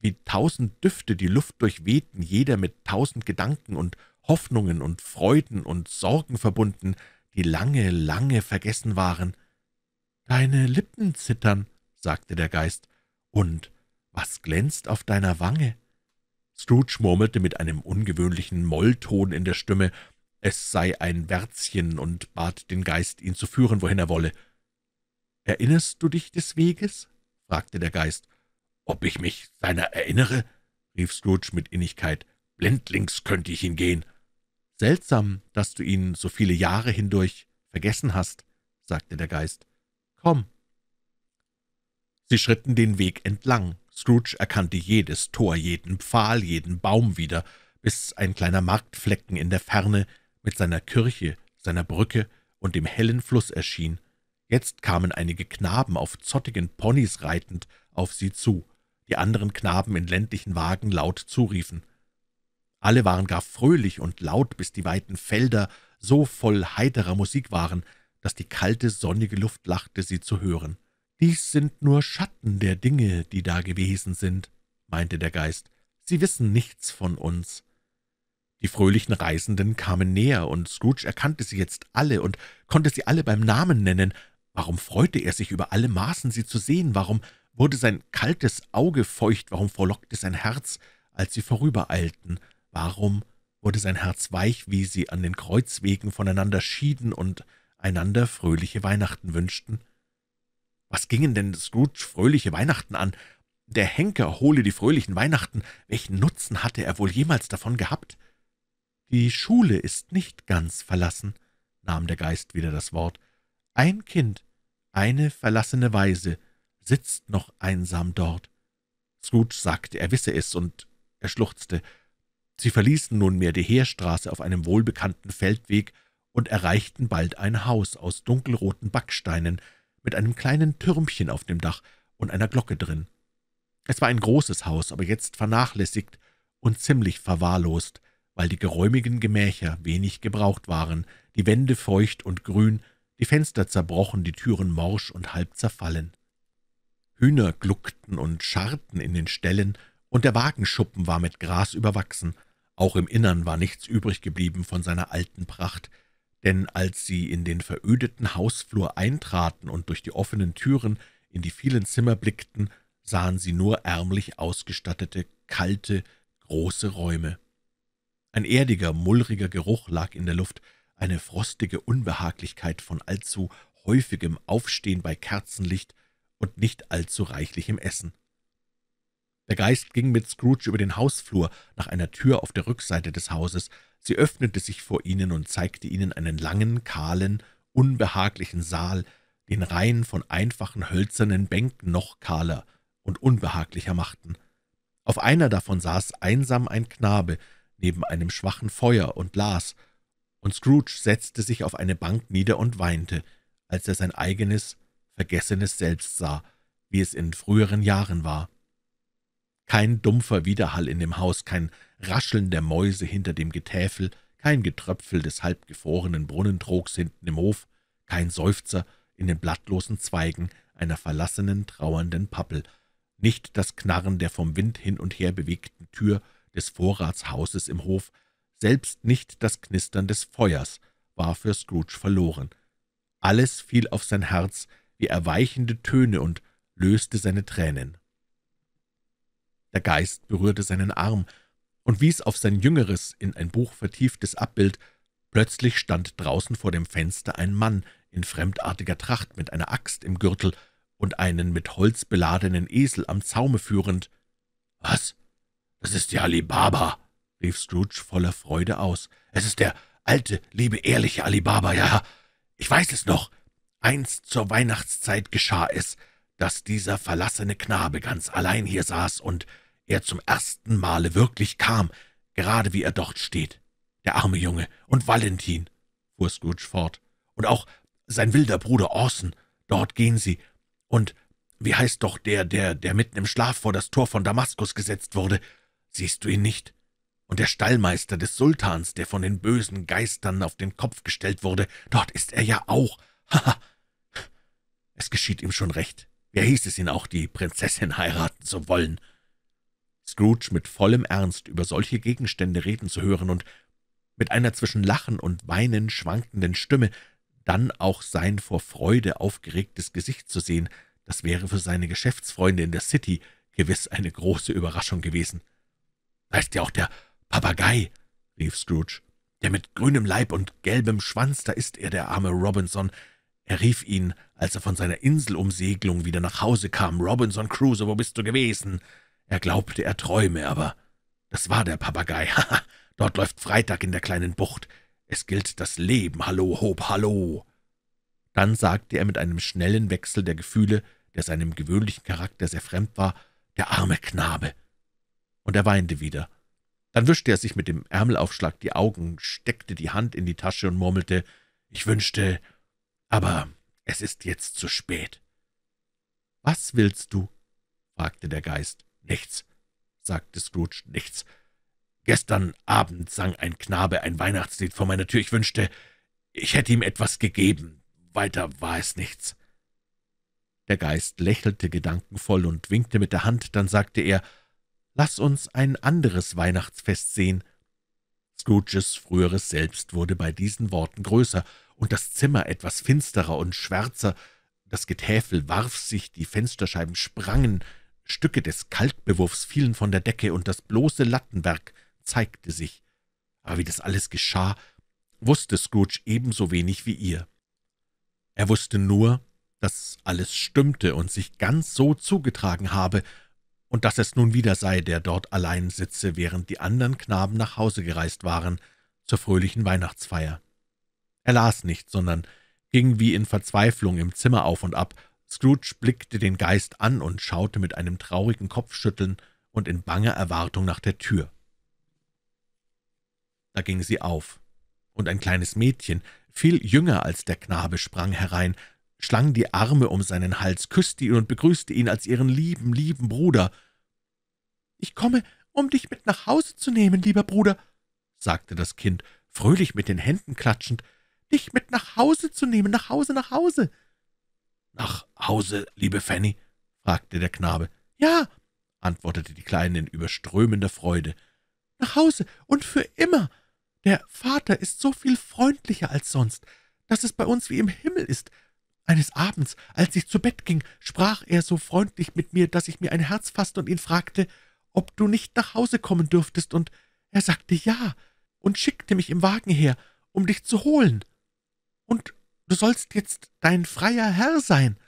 wie tausend Düfte die Luft durchwehten, jeder mit tausend Gedanken und Hoffnungen und Freuden und Sorgen verbunden, die lange, lange vergessen waren. »Deine Lippen zittern«, sagte der Geist, »und was glänzt auf deiner Wange?« Scrooge murmelte mit einem ungewöhnlichen Mollton in der Stimme, es sei ein Wärzchen, und bat den Geist, ihn zu führen, wohin er wolle. »Erinnerst du dich des Weges?« fragte der Geist. »Ob ich mich seiner erinnere?« rief Scrooge mit Innigkeit. »Blindlings könnte ich ihn gehen.« »Seltsam, dass du ihn so viele Jahre hindurch vergessen hast«, sagte der Geist. »Komm.« Sie schritten den Weg entlang, Scrooge erkannte jedes Tor, jeden Pfahl, jeden Baum wieder, bis ein kleiner Marktflecken in der Ferne mit seiner Kirche, seiner Brücke und dem hellen Fluss erschien. Jetzt kamen einige Knaben auf zottigen Ponys reitend auf sie zu, die anderen Knaben in ländlichen Wagen laut zuriefen. Alle waren gar fröhlich und laut, bis die weiten Felder so voll heiterer Musik waren, dass die kalte, sonnige Luft lachte, sie zu hören. »Dies sind nur Schatten der Dinge, die da gewesen sind«, meinte der Geist, »sie wissen nichts von uns.« Die fröhlichen Reisenden kamen näher, und Scrooge erkannte sie jetzt alle und konnte sie alle beim Namen nennen. Warum freute er sich über alle Maßen, sie zu sehen? Warum wurde sein kaltes Auge feucht? Warum verlockte sein Herz, als sie vorübereilten? Warum wurde sein Herz weich, wie sie an den Kreuzwegen voneinander schieden und einander fröhliche Weihnachten wünschten? Was gingen denn Scrooge fröhliche Weihnachten an? Der Henker hole die fröhlichen Weihnachten. Welchen Nutzen hatte er wohl jemals davon gehabt? »Die Schule ist nicht ganz verlassen«, nahm der Geist wieder das Wort. »Ein Kind, eine verlassene Weise, sitzt noch einsam dort.« Scrooge sagte, er wisse es, und er schluchzte. Sie verließen nunmehr die Heerstraße auf einem wohlbekannten Feldweg und erreichten bald ein Haus aus dunkelroten Backsteinen, mit einem kleinen Türmchen auf dem Dach und einer Glocke drin. Es war ein großes Haus, aber jetzt vernachlässigt und ziemlich verwahrlost, weil die geräumigen Gemächer wenig gebraucht waren, die Wände feucht und grün, die Fenster zerbrochen, die Türen morsch und halb zerfallen. Hühner gluckten und scharrten in den Ställen, und der Wagenschuppen war mit Gras überwachsen. Auch im Innern war nichts übrig geblieben von seiner alten Pracht denn als sie in den verödeten Hausflur eintraten und durch die offenen Türen in die vielen Zimmer blickten, sahen sie nur ärmlich ausgestattete, kalte, große Räume. Ein erdiger, mulriger Geruch lag in der Luft, eine frostige Unbehaglichkeit von allzu häufigem Aufstehen bei Kerzenlicht und nicht allzu reichlichem Essen. Der Geist ging mit Scrooge über den Hausflur nach einer Tür auf der Rückseite des Hauses, Sie öffnete sich vor ihnen und zeigte ihnen einen langen, kahlen, unbehaglichen Saal, den Reihen von einfachen hölzernen Bänken noch kahler und unbehaglicher machten. Auf einer davon saß einsam ein Knabe neben einem schwachen Feuer und las, und Scrooge setzte sich auf eine Bank nieder und weinte, als er sein eigenes, vergessenes Selbst sah, wie es in früheren Jahren war kein dumpfer Widerhall in dem Haus, kein Rascheln der Mäuse hinter dem Getäfel, kein Getröpfel des halbgefrorenen Brunnentrogs hinten im Hof, kein Seufzer in den blattlosen Zweigen einer verlassenen, trauernden Pappel, nicht das Knarren der vom Wind hin und her bewegten Tür des Vorratshauses im Hof, selbst nicht das Knistern des Feuers war für Scrooge verloren. Alles fiel auf sein Herz wie erweichende Töne und löste seine Tränen. Der Geist berührte seinen Arm und wies auf sein jüngeres, in ein Buch vertieftes Abbild. Plötzlich stand draußen vor dem Fenster ein Mann in fremdartiger Tracht mit einer Axt im Gürtel und einen mit Holz beladenen Esel am Zaume führend. »Was? Das ist ja Ali Baba!« rief Scrooge voller Freude aus. »Es ist der alte, liebe, ehrliche Ali Baba, ja! Ich weiß es noch! Einst zur Weihnachtszeit geschah es, dass dieser verlassene Knabe ganz allein hier saß und er zum ersten Male wirklich kam, gerade wie er dort steht. Der arme Junge und Valentin, fuhr Scrooge fort, und auch sein wilder Bruder Orson, dort gehen sie, und wie heißt doch der, der, der mitten im Schlaf vor das Tor von Damaskus gesetzt wurde? Siehst du ihn nicht? Und der Stallmeister des Sultans, der von den bösen Geistern auf den Kopf gestellt wurde, dort ist er ja auch. Haha. es geschieht ihm schon recht. Wer hieß es ihn auch, die Prinzessin heiraten zu wollen? Scrooge mit vollem Ernst über solche Gegenstände reden zu hören und mit einer zwischen Lachen und Weinen schwankenden Stimme dann auch sein vor Freude aufgeregtes Gesicht zu sehen, das wäre für seine Geschäftsfreunde in der City gewiss eine große Überraschung gewesen. »Da ist ja auch der Papagei«, rief Scrooge, »der mit grünem Leib und gelbem Schwanz, da ist er, der arme Robinson.« Er rief ihn, als er von seiner Inselumsegelung wieder nach Hause kam, »Robinson Crusoe, wo bist du gewesen?« er glaubte, er träume, aber das war der Papagei. Haha, dort läuft Freitag in der kleinen Bucht. Es gilt das Leben. Hallo, Hob, hallo. Dann sagte er mit einem schnellen Wechsel der Gefühle, der seinem gewöhnlichen Charakter sehr fremd war, der arme Knabe. Und er weinte wieder. Dann wischte er sich mit dem Ärmelaufschlag die Augen, steckte die Hand in die Tasche und murmelte, ich wünschte, aber es ist jetzt zu spät. Was willst du? fragte der Geist. »Nichts«, sagte Scrooge, »nichts. Gestern Abend sang ein Knabe ein Weihnachtslied vor meiner Tür. Ich wünschte, ich hätte ihm etwas gegeben. Weiter war es nichts.« Der Geist lächelte gedankenvoll und winkte mit der Hand, dann sagte er, »Lass uns ein anderes Weihnachtsfest sehen.« Scrooges früheres Selbst wurde bei diesen Worten größer und das Zimmer etwas finsterer und schwärzer. Das Getäfel warf sich, die Fensterscheiben sprangen, Stücke des Kalkbewurfs fielen von der Decke, und das bloße Lattenwerk zeigte sich. Aber wie das alles geschah, wusste Scrooge ebenso wenig wie ihr. Er wusste nur, dass alles stimmte und sich ganz so zugetragen habe, und dass es nun wieder sei, der dort allein sitze, während die anderen Knaben nach Hause gereist waren, zur fröhlichen Weihnachtsfeier. Er las nicht, sondern ging wie in Verzweiflung im Zimmer auf und ab Scrooge blickte den Geist an und schaute mit einem traurigen Kopfschütteln und in banger Erwartung nach der Tür. Da ging sie auf, und ein kleines Mädchen, viel jünger als der Knabe, sprang herein, schlang die Arme um seinen Hals, küsste ihn und begrüßte ihn als ihren lieben, lieben Bruder. »Ich komme, um dich mit nach Hause zu nehmen, lieber Bruder«, sagte das Kind, fröhlich mit den Händen klatschend, »dich mit nach Hause zu nehmen, nach Hause, nach Hause.« nach Hause, liebe Fanny?« fragte der Knabe. »Ja«, antwortete die Kleine in überströmender Freude. »Nach Hause und für immer. Der Vater ist so viel freundlicher als sonst, dass es bei uns wie im Himmel ist. Eines Abends, als ich zu Bett ging, sprach er so freundlich mit mir, dass ich mir ein Herz fasste und ihn fragte, ob du nicht nach Hause kommen dürftest, und er sagte ja und schickte mich im Wagen her, um dich zu holen. Und Du sollst jetzt dein freier Herr sein,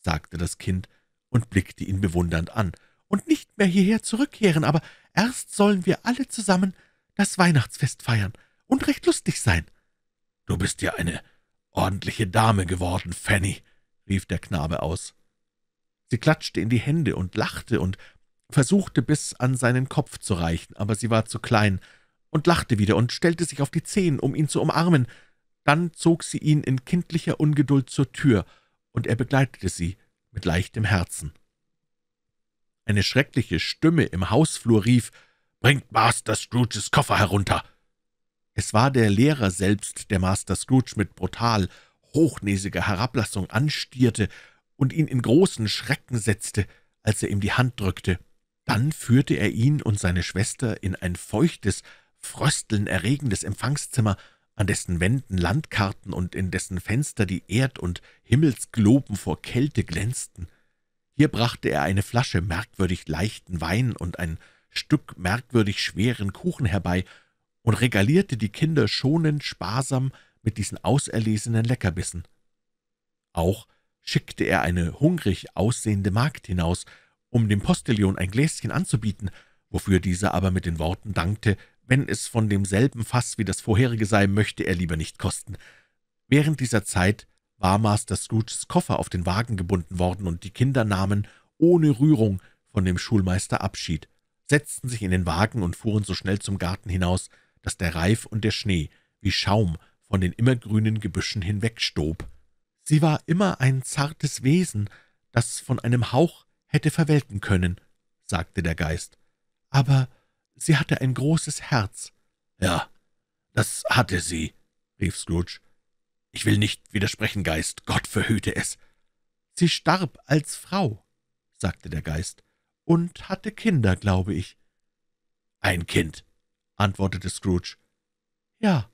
sagte das Kind und blickte ihn bewundernd an, und nicht mehr hierher zurückkehren, aber erst sollen wir alle zusammen das Weihnachtsfest feiern und recht lustig sein. Du bist ja eine ordentliche Dame geworden, Fanny, rief der Knabe aus. Sie klatschte in die Hände und lachte und versuchte bis an seinen Kopf zu reichen, aber sie war zu klein und lachte wieder und stellte sich auf die Zehen, um ihn zu umarmen, dann zog sie ihn in kindlicher Ungeduld zur Tür, und er begleitete sie mit leichtem Herzen. Eine schreckliche Stimme im Hausflur rief, »Bringt Master Scrooges Koffer herunter!« Es war der Lehrer selbst, der Master Scrooge mit brutal, hochnäsiger Herablassung anstierte und ihn in großen Schrecken setzte, als er ihm die Hand drückte. Dann führte er ihn und seine Schwester in ein feuchtes, frösteln erregendes Empfangszimmer an dessen Wänden Landkarten und in dessen Fenster die Erd- und Himmelsgloben vor Kälte glänzten. Hier brachte er eine Flasche merkwürdig leichten Wein und ein Stück merkwürdig schweren Kuchen herbei und regalierte die Kinder schonend sparsam mit diesen auserlesenen Leckerbissen. Auch schickte er eine hungrig aussehende Magd hinaus, um dem Postillion ein Gläschen anzubieten, wofür dieser aber mit den Worten dankte, wenn es von demselben Fass wie das vorherige sei, möchte er lieber nicht kosten. Während dieser Zeit war Master Scrooges Koffer auf den Wagen gebunden worden, und die Kinder nahmen ohne Rührung von dem Schulmeister Abschied, setzten sich in den Wagen und fuhren so schnell zum Garten hinaus, dass der Reif und der Schnee wie Schaum von den immergrünen Gebüschen hinwegstob. Sie war immer ein zartes Wesen, das von einem Hauch hätte verwelken können, sagte der Geist. Aber Sie hatte ein großes Herz.« »Ja, das hatte sie«, rief Scrooge. »Ich will nicht widersprechen, Geist. Gott verhüte es.« »Sie starb als Frau«, sagte der Geist, »und hatte Kinder, glaube ich.« »Ein Kind«, antwortete Scrooge. »Ja«,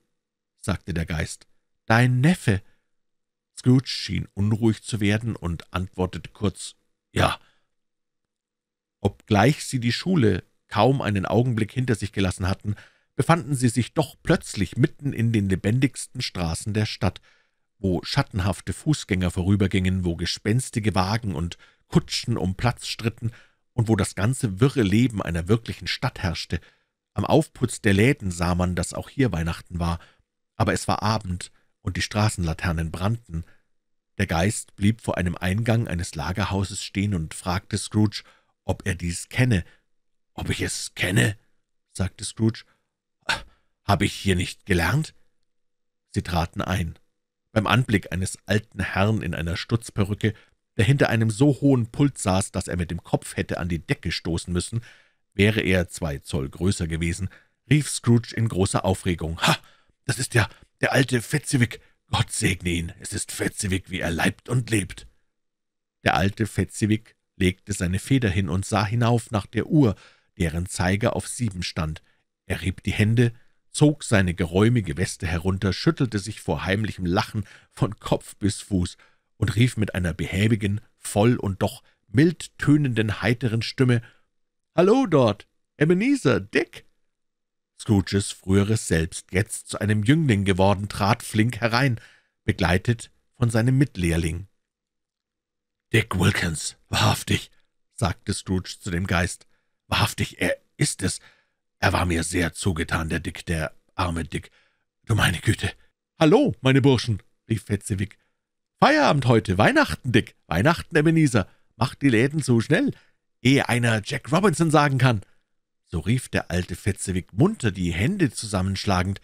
sagte der Geist, »dein Neffe.« Scrooge schien unruhig zu werden und antwortete kurz, »Ja.« Obgleich sie die Schule kaum einen Augenblick hinter sich gelassen hatten, befanden sie sich doch plötzlich mitten in den lebendigsten Straßen der Stadt, wo schattenhafte Fußgänger vorübergingen, wo gespenstige Wagen und Kutschen um Platz stritten und wo das ganze wirre Leben einer wirklichen Stadt herrschte. Am Aufputz der Läden sah man, dass auch hier Weihnachten war, aber es war Abend und die Straßenlaternen brannten. Der Geist blieb vor einem Eingang eines Lagerhauses stehen und fragte Scrooge, ob er dies kenne, »Ob ich es kenne?« sagte Scrooge. »Habe ich hier nicht gelernt?« Sie traten ein. Beim Anblick eines alten Herrn in einer Stutzperücke, der hinter einem so hohen Pult saß, dass er mit dem Kopf hätte an die Decke stoßen müssen, wäre er zwei Zoll größer gewesen, rief Scrooge in großer Aufregung. »Ha! Das ist ja der alte Fezziwig! Gott segne ihn! Es ist Fezziwig, wie er leibt und lebt!« Der alte Fezziwig legte seine Feder hin und sah hinauf nach der Uhr, deren Zeiger auf sieben stand. Er rieb die Hände, zog seine geräumige Weste herunter, schüttelte sich vor heimlichem Lachen von Kopf bis Fuß und rief mit einer behäbigen, voll und doch mild tönenden, heiteren Stimme, »Hallo dort! Ebenezer! Dick!« Scrooges früheres Selbst, jetzt zu einem Jüngling geworden, trat flink herein, begleitet von seinem Mitlehrling. »Dick Wilkins, wahrhaftig«, sagte Scrooge zu dem Geist, Wahrhaftig, er ist es. Er war mir sehr zugetan, der Dick, der arme Dick. Du meine Güte. Hallo, meine Burschen, rief Fetzewig. Feierabend heute, Weihnachten, Dick, Weihnachten, Ebenezer. Macht die Läden zu schnell, ehe einer Jack Robinson sagen kann. So rief der alte Fetzewig munter die Hände zusammenschlagend.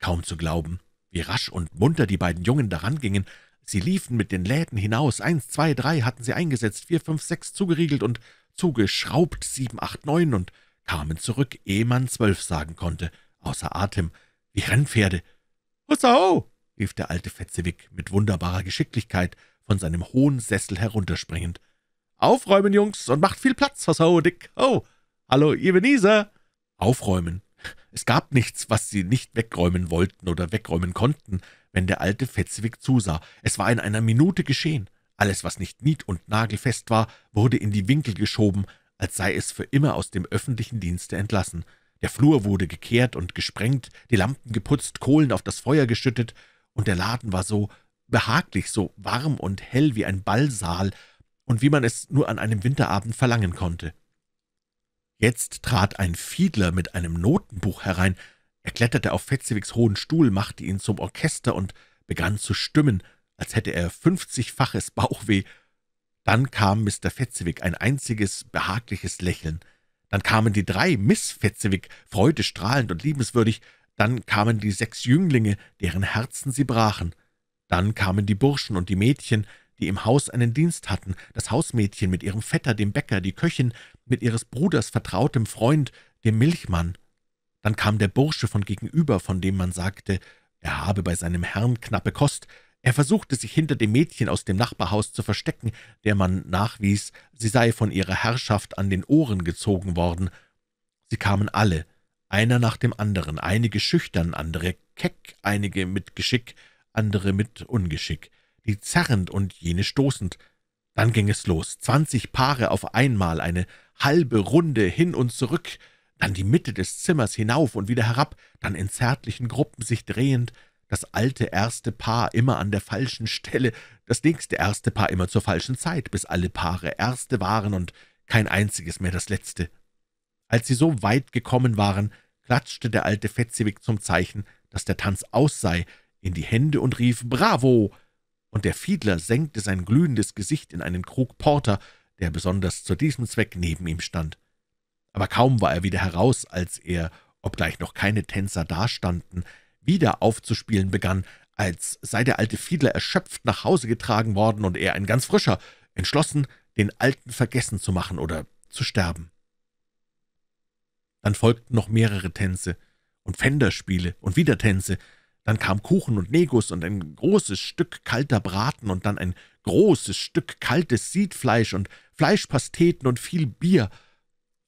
Kaum zu glauben, wie rasch und munter die beiden Jungen daran gingen, Sie liefen mit den Läden hinaus. Eins, zwei, drei hatten sie eingesetzt, vier, fünf, sechs zugeriegelt und zugeschraubt, sieben, acht, neun und kamen zurück, ehe man zwölf sagen konnte, außer Atem, wie Rennpferde. »Hussau!« rief der alte Fetzewig mit wunderbarer Geschicklichkeit, von seinem hohen Sessel herunterspringend. »Aufräumen, Jungs, und macht viel Platz, Hussau, Dick! Oh! Hallo, Ebenezer!« »Aufräumen!« Es gab nichts, was sie nicht wegräumen wollten oder wegräumen konnten, wenn der alte Fezziwig zusah. Es war in einer Minute geschehen. Alles, was nicht nied- und nagelfest war, wurde in die Winkel geschoben, als sei es für immer aus dem öffentlichen Dienste entlassen. Der Flur wurde gekehrt und gesprengt, die Lampen geputzt, Kohlen auf das Feuer geschüttet, und der Laden war so behaglich, so warm und hell wie ein Ballsaal, und wie man es nur an einem Winterabend verlangen konnte. Jetzt trat ein Fiedler mit einem Notenbuch herein, er kletterte auf Fetzewigs hohen Stuhl, machte ihn zum Orchester und begann zu stimmen, als hätte er fünfzigfaches Bauchweh. Dann kam Mr. Fetzewig ein einziges behagliches Lächeln. Dann kamen die drei, Miss Fetzewig, freudestrahlend und liebenswürdig. Dann kamen die sechs Jünglinge, deren Herzen sie brachen. Dann kamen die Burschen und die Mädchen, die im Haus einen Dienst hatten, das Hausmädchen mit ihrem Vetter, dem Bäcker, die Köchin, mit ihres Bruders vertrautem Freund, dem Milchmann. Dann kam der Bursche von gegenüber, von dem man sagte, er habe bei seinem Herrn knappe Kost. Er versuchte, sich hinter dem Mädchen aus dem Nachbarhaus zu verstecken, der man nachwies, sie sei von ihrer Herrschaft an den Ohren gezogen worden. Sie kamen alle, einer nach dem anderen, einige schüchtern, andere keck, einige mit Geschick, andere mit Ungeschick, die zerrend und jene stoßend. Dann ging es los, zwanzig Paare auf einmal, eine halbe Runde hin und zurück, dann die Mitte des Zimmers hinauf und wieder herab, dann in zärtlichen Gruppen sich drehend, das alte erste Paar immer an der falschen Stelle, das nächste erste Paar immer zur falschen Zeit, bis alle Paare erste waren und kein einziges mehr das letzte. Als sie so weit gekommen waren, klatschte der alte Fetzewig zum Zeichen, dass der Tanz aus sei, in die Hände und rief »Bravo!« und der Fiedler senkte sein glühendes Gesicht in einen Krug Porter, der besonders zu diesem Zweck neben ihm stand aber kaum war er wieder heraus, als er, obgleich noch keine Tänzer dastanden, wieder aufzuspielen begann, als sei der alte Fiedler erschöpft nach Hause getragen worden und er ein ganz frischer, entschlossen, den Alten vergessen zu machen oder zu sterben. Dann folgten noch mehrere Tänze und Pfänderspiele und wieder Tänze, dann kam Kuchen und Negus und ein großes Stück kalter Braten und dann ein großes Stück kaltes Siedfleisch und Fleischpasteten und viel Bier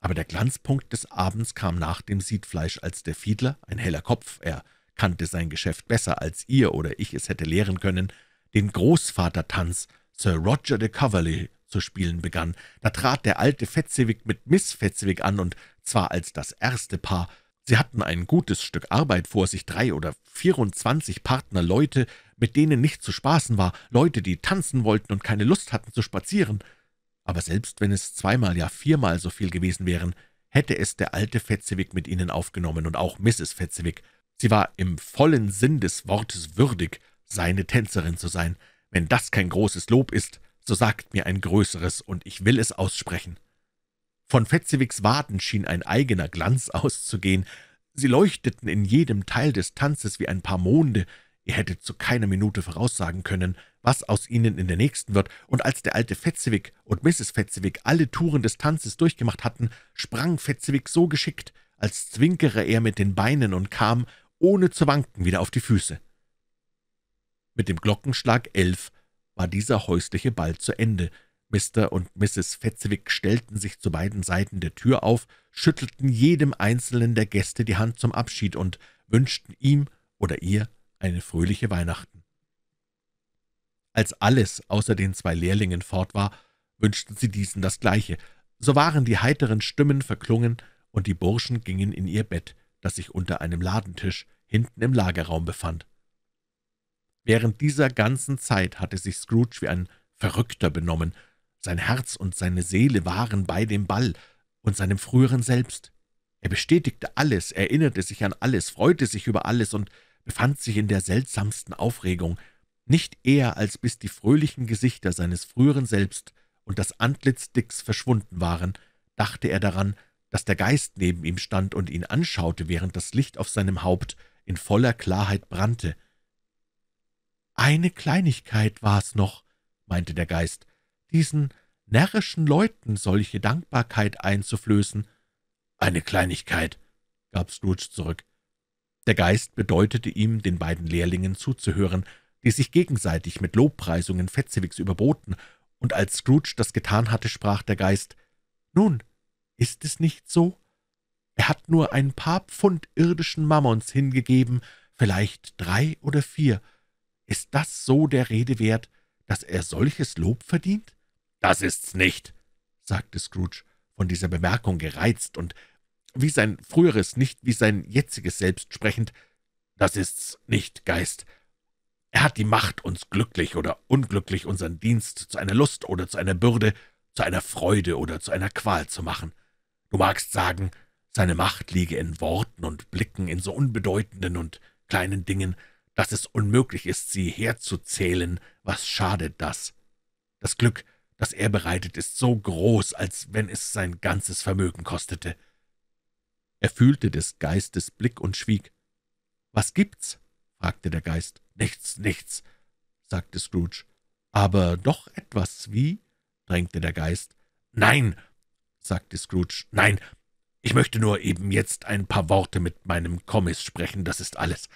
aber der Glanzpunkt des Abends kam nach dem Siedfleisch, als der Fiedler, ein heller Kopf, er kannte sein Geschäft besser, als ihr oder ich es hätte lehren können, den Großvatertanz Sir Roger de Coverley zu spielen begann. Da trat der alte Fetzewig mit Miss Fetzewig an, und zwar als das erste Paar. Sie hatten ein gutes Stück Arbeit vor sich, drei oder vierundzwanzig Partner, Leute, mit denen nicht zu spaßen war, Leute, die tanzen wollten und keine Lust hatten zu spazieren aber selbst wenn es zweimal, ja viermal so viel gewesen wären, hätte es der alte Fetzewig mit ihnen aufgenommen und auch Mrs. Fetzewig. Sie war im vollen Sinn des Wortes würdig, seine Tänzerin zu sein. Wenn das kein großes Lob ist, so sagt mir ein größeres, und ich will es aussprechen. Von Fetzewigs Waden schien ein eigener Glanz auszugehen. Sie leuchteten in jedem Teil des Tanzes wie ein paar Monde, Ihr hättet zu keiner Minute voraussagen können, was aus ihnen in der nächsten wird, und als der alte Fetzewig und Mrs. Fetzewig alle Touren des Tanzes durchgemacht hatten, sprang Fetzewig so geschickt, als zwinkere er mit den Beinen und kam, ohne zu wanken, wieder auf die Füße. Mit dem Glockenschlag elf war dieser häusliche Ball zu Ende. Mr. und Mrs. Fetzewig stellten sich zu beiden Seiten der Tür auf, schüttelten jedem einzelnen der Gäste die Hand zum Abschied und wünschten ihm oder ihr eine fröhliche Weihnachten. Als alles außer den zwei Lehrlingen fort war, wünschten sie diesen das Gleiche. So waren die heiteren Stimmen verklungen, und die Burschen gingen in ihr Bett, das sich unter einem Ladentisch hinten im Lagerraum befand. Während dieser ganzen Zeit hatte sich Scrooge wie ein Verrückter benommen. Sein Herz und seine Seele waren bei dem Ball und seinem früheren Selbst. Er bestätigte alles, erinnerte sich an alles, freute sich über alles und befand sich in der seltsamsten Aufregung, nicht eher als bis die fröhlichen Gesichter seines früheren Selbst und das Antlitz Dicks verschwunden waren, dachte er daran, dass der Geist neben ihm stand und ihn anschaute, während das Licht auf seinem Haupt in voller Klarheit brannte. »Eine Kleinigkeit war's noch«, meinte der Geist, »diesen närrischen Leuten solche Dankbarkeit einzuflößen.« »Eine Kleinigkeit«, gab Scrooge zurück. Der Geist bedeutete ihm, den beiden Lehrlingen zuzuhören, die sich gegenseitig mit Lobpreisungen Fetzewigs überboten, und als Scrooge das getan hatte, sprach der Geist, »Nun, ist es nicht so? Er hat nur ein paar Pfund irdischen Mammons hingegeben, vielleicht drei oder vier. Ist das so der Rede wert, dass er solches Lob verdient?« »Das ist's nicht«, sagte Scrooge, von dieser Bemerkung gereizt und wie sein früheres, nicht wie sein jetziges Selbst sprechend, das ist's nicht, Geist. Er hat die Macht, uns glücklich oder unglücklich unseren Dienst zu einer Lust oder zu einer Bürde, zu einer Freude oder zu einer Qual zu machen. Du magst sagen, seine Macht liege in Worten und Blicken, in so unbedeutenden und kleinen Dingen, dass es unmöglich ist, sie herzuzählen, was schadet das? Das Glück, das er bereitet, ist so groß, als wenn es sein ganzes Vermögen kostete. Er fühlte des Geistes Blick und schwieg. »Was gibt's?« fragte der Geist. »Nichts, nichts«, sagte Scrooge. »Aber doch etwas wie?« drängte der Geist. »Nein«, sagte Scrooge, »nein, ich möchte nur eben jetzt ein paar Worte mit meinem Kommis sprechen, das ist alles.«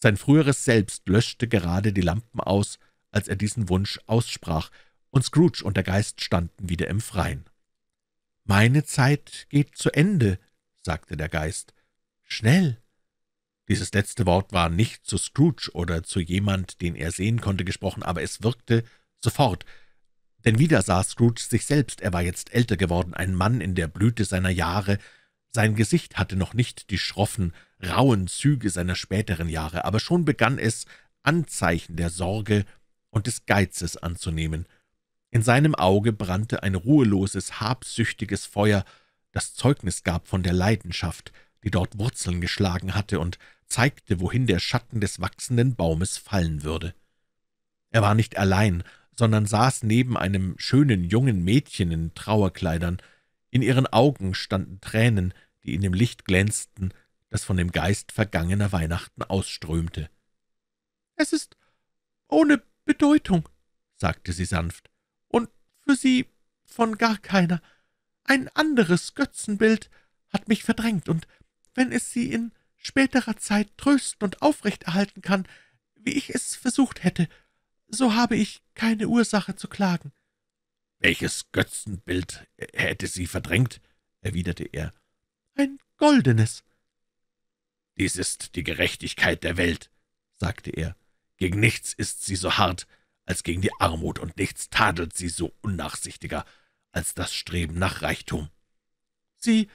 Sein früheres Selbst löschte gerade die Lampen aus, als er diesen Wunsch aussprach, und Scrooge und der Geist standen wieder im Freien. »Meine Zeit geht zu Ende«, sagte der Geist. »Schnell!« Dieses letzte Wort war nicht zu Scrooge oder zu jemand, den er sehen konnte, gesprochen, aber es wirkte sofort. Denn wieder sah Scrooge sich selbst, er war jetzt älter geworden, ein Mann in der Blüte seiner Jahre. Sein Gesicht hatte noch nicht die schroffen, rauen Züge seiner späteren Jahre, aber schon begann es, Anzeichen der Sorge und des Geizes anzunehmen. In seinem Auge brannte ein ruheloses, habsüchtiges Feuer, das Zeugnis gab von der Leidenschaft, die dort Wurzeln geschlagen hatte, und zeigte, wohin der Schatten des wachsenden Baumes fallen würde. Er war nicht allein, sondern saß neben einem schönen jungen Mädchen in Trauerkleidern. In ihren Augen standen Tränen, die in dem Licht glänzten, das von dem Geist vergangener Weihnachten ausströmte. »Es ist ohne Bedeutung«, sagte sie sanft, »und für Sie von gar keiner ein anderes Götzenbild hat mich verdrängt, und wenn es Sie in späterer Zeit trösten und aufrechterhalten kann, wie ich es versucht hätte, so habe ich keine Ursache zu klagen.« »Welches Götzenbild hätte sie verdrängt?« erwiderte er. »Ein goldenes.« »Dies ist die Gerechtigkeit der Welt«, sagte er. »Gegen nichts ist sie so hart als gegen die Armut, und nichts tadelt sie so unnachsichtiger als das Streben nach Reichtum. »Sie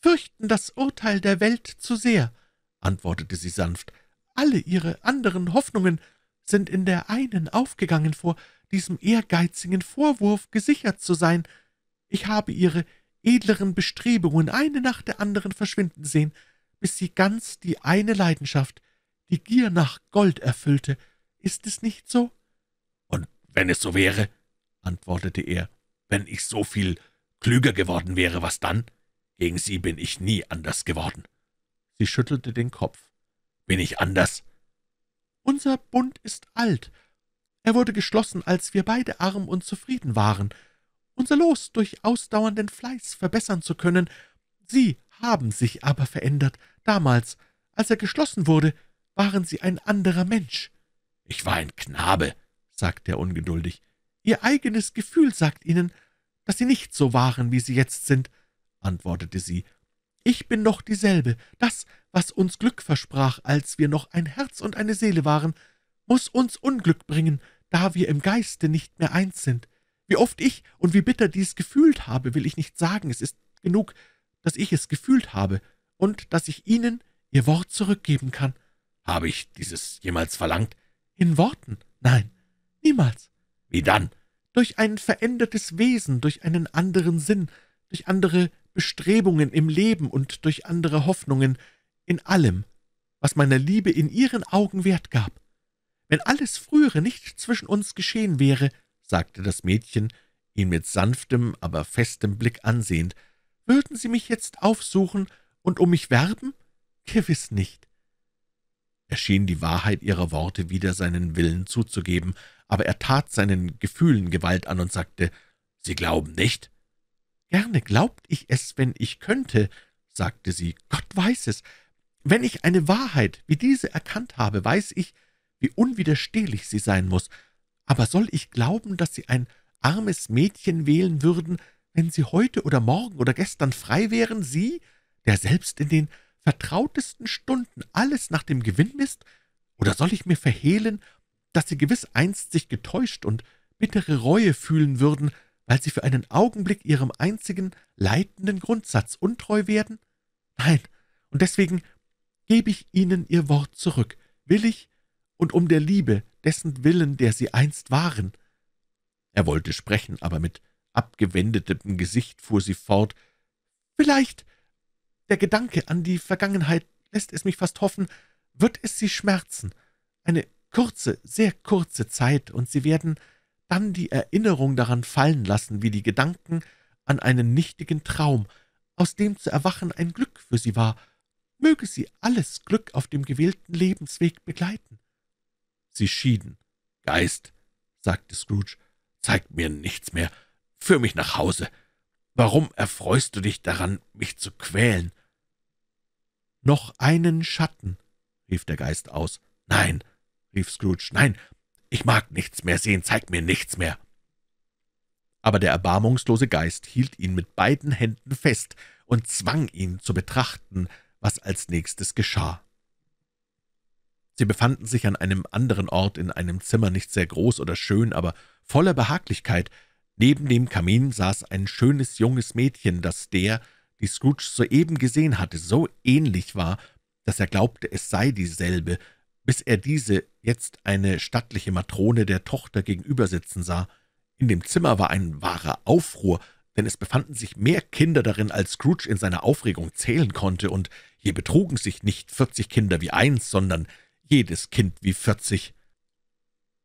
fürchten das Urteil der Welt zu sehr«, antwortete sie sanft. »Alle Ihre anderen Hoffnungen sind in der einen aufgegangen, vor diesem ehrgeizigen Vorwurf gesichert zu sein. Ich habe Ihre edleren Bestrebungen eine nach der anderen verschwinden sehen, bis sie ganz die eine Leidenschaft, die Gier nach Gold erfüllte. Ist es nicht so?« »Und wenn es so wäre«, antwortete er, wenn ich so viel klüger geworden wäre, was dann? Gegen sie bin ich nie anders geworden.« Sie schüttelte den Kopf. »Bin ich anders?« »Unser Bund ist alt. Er wurde geschlossen, als wir beide arm und zufrieden waren. Unser Los durch ausdauernden Fleiß verbessern zu können. Sie haben sich aber verändert. Damals, als er geschlossen wurde, waren Sie ein anderer Mensch.« »Ich war ein Knabe«, sagte er ungeduldig. Ihr eigenes Gefühl sagt Ihnen, dass Sie nicht so waren, wie Sie jetzt sind«, antwortete sie. »Ich bin noch dieselbe. Das, was uns Glück versprach, als wir noch ein Herz und eine Seele waren, muss uns Unglück bringen, da wir im Geiste nicht mehr eins sind. Wie oft ich und wie bitter dies gefühlt habe, will ich nicht sagen. Es ist genug, dass ich es gefühlt habe und dass ich Ihnen Ihr Wort zurückgeben kann.« »Habe ich dieses jemals verlangt?« »In Worten? Nein, niemals.« »Wie dann?« durch ein verändertes Wesen, durch einen anderen Sinn, durch andere Bestrebungen im Leben und durch andere Hoffnungen, in allem, was meiner Liebe in ihren Augen Wert gab. Wenn alles Frühere nicht zwischen uns geschehen wäre, sagte das Mädchen, ihn mit sanftem, aber festem Blick ansehend, würden Sie mich jetzt aufsuchen und um mich werben? Gewiss nicht. Er schien die Wahrheit ihrer Worte wieder seinen Willen zuzugeben, aber er tat seinen Gefühlen Gewalt an und sagte, »Sie glauben nicht?« »Gerne glaubt ich es, wenn ich könnte«, sagte sie, »Gott weiß es. Wenn ich eine Wahrheit wie diese erkannt habe, weiß ich, wie unwiderstehlich sie sein muss. Aber soll ich glauben, dass Sie ein armes Mädchen wählen würden, wenn Sie heute oder morgen oder gestern frei wären, Sie, der selbst in den vertrautesten Stunden alles nach dem Gewinn misst? Oder soll ich mir verhehlen dass sie gewiss einst sich getäuscht und bittere Reue fühlen würden, weil sie für einen Augenblick ihrem einzigen leitenden Grundsatz untreu werden? Nein, und deswegen gebe ich ihnen ihr Wort zurück, willig und um der Liebe, dessen Willen, der sie einst waren. Er wollte sprechen, aber mit abgewendetem Gesicht fuhr sie fort. Vielleicht, der Gedanke an die Vergangenheit lässt es mich fast hoffen, wird es sie schmerzen. Eine kurze, sehr kurze Zeit, und Sie werden dann die Erinnerung daran fallen lassen, wie die Gedanken an einen nichtigen Traum, aus dem zu erwachen ein Glück für Sie war. Möge Sie alles Glück auf dem gewählten Lebensweg begleiten. Sie schieden. Geist, sagte Scrooge, zeig mir nichts mehr. Führ mich nach Hause. Warum erfreust du dich daran, mich zu quälen? Noch einen Schatten, rief der Geist aus. Nein, rief Scrooge. »Nein, ich mag nichts mehr sehen, zeig mir nichts mehr!« Aber der erbarmungslose Geist hielt ihn mit beiden Händen fest und zwang ihn zu betrachten, was als nächstes geschah. Sie befanden sich an einem anderen Ort in einem Zimmer, nicht sehr groß oder schön, aber voller Behaglichkeit. Neben dem Kamin saß ein schönes junges Mädchen, das der, die Scrooge soeben gesehen hatte, so ähnlich war, dass er glaubte, es sei dieselbe, bis er diese jetzt eine stattliche Matrone der Tochter gegenübersitzen sah. In dem Zimmer war ein wahrer Aufruhr, denn es befanden sich mehr Kinder darin, als Scrooge in seiner Aufregung zählen konnte, und je betrugen sich nicht vierzig Kinder wie eins, sondern jedes Kind wie vierzig.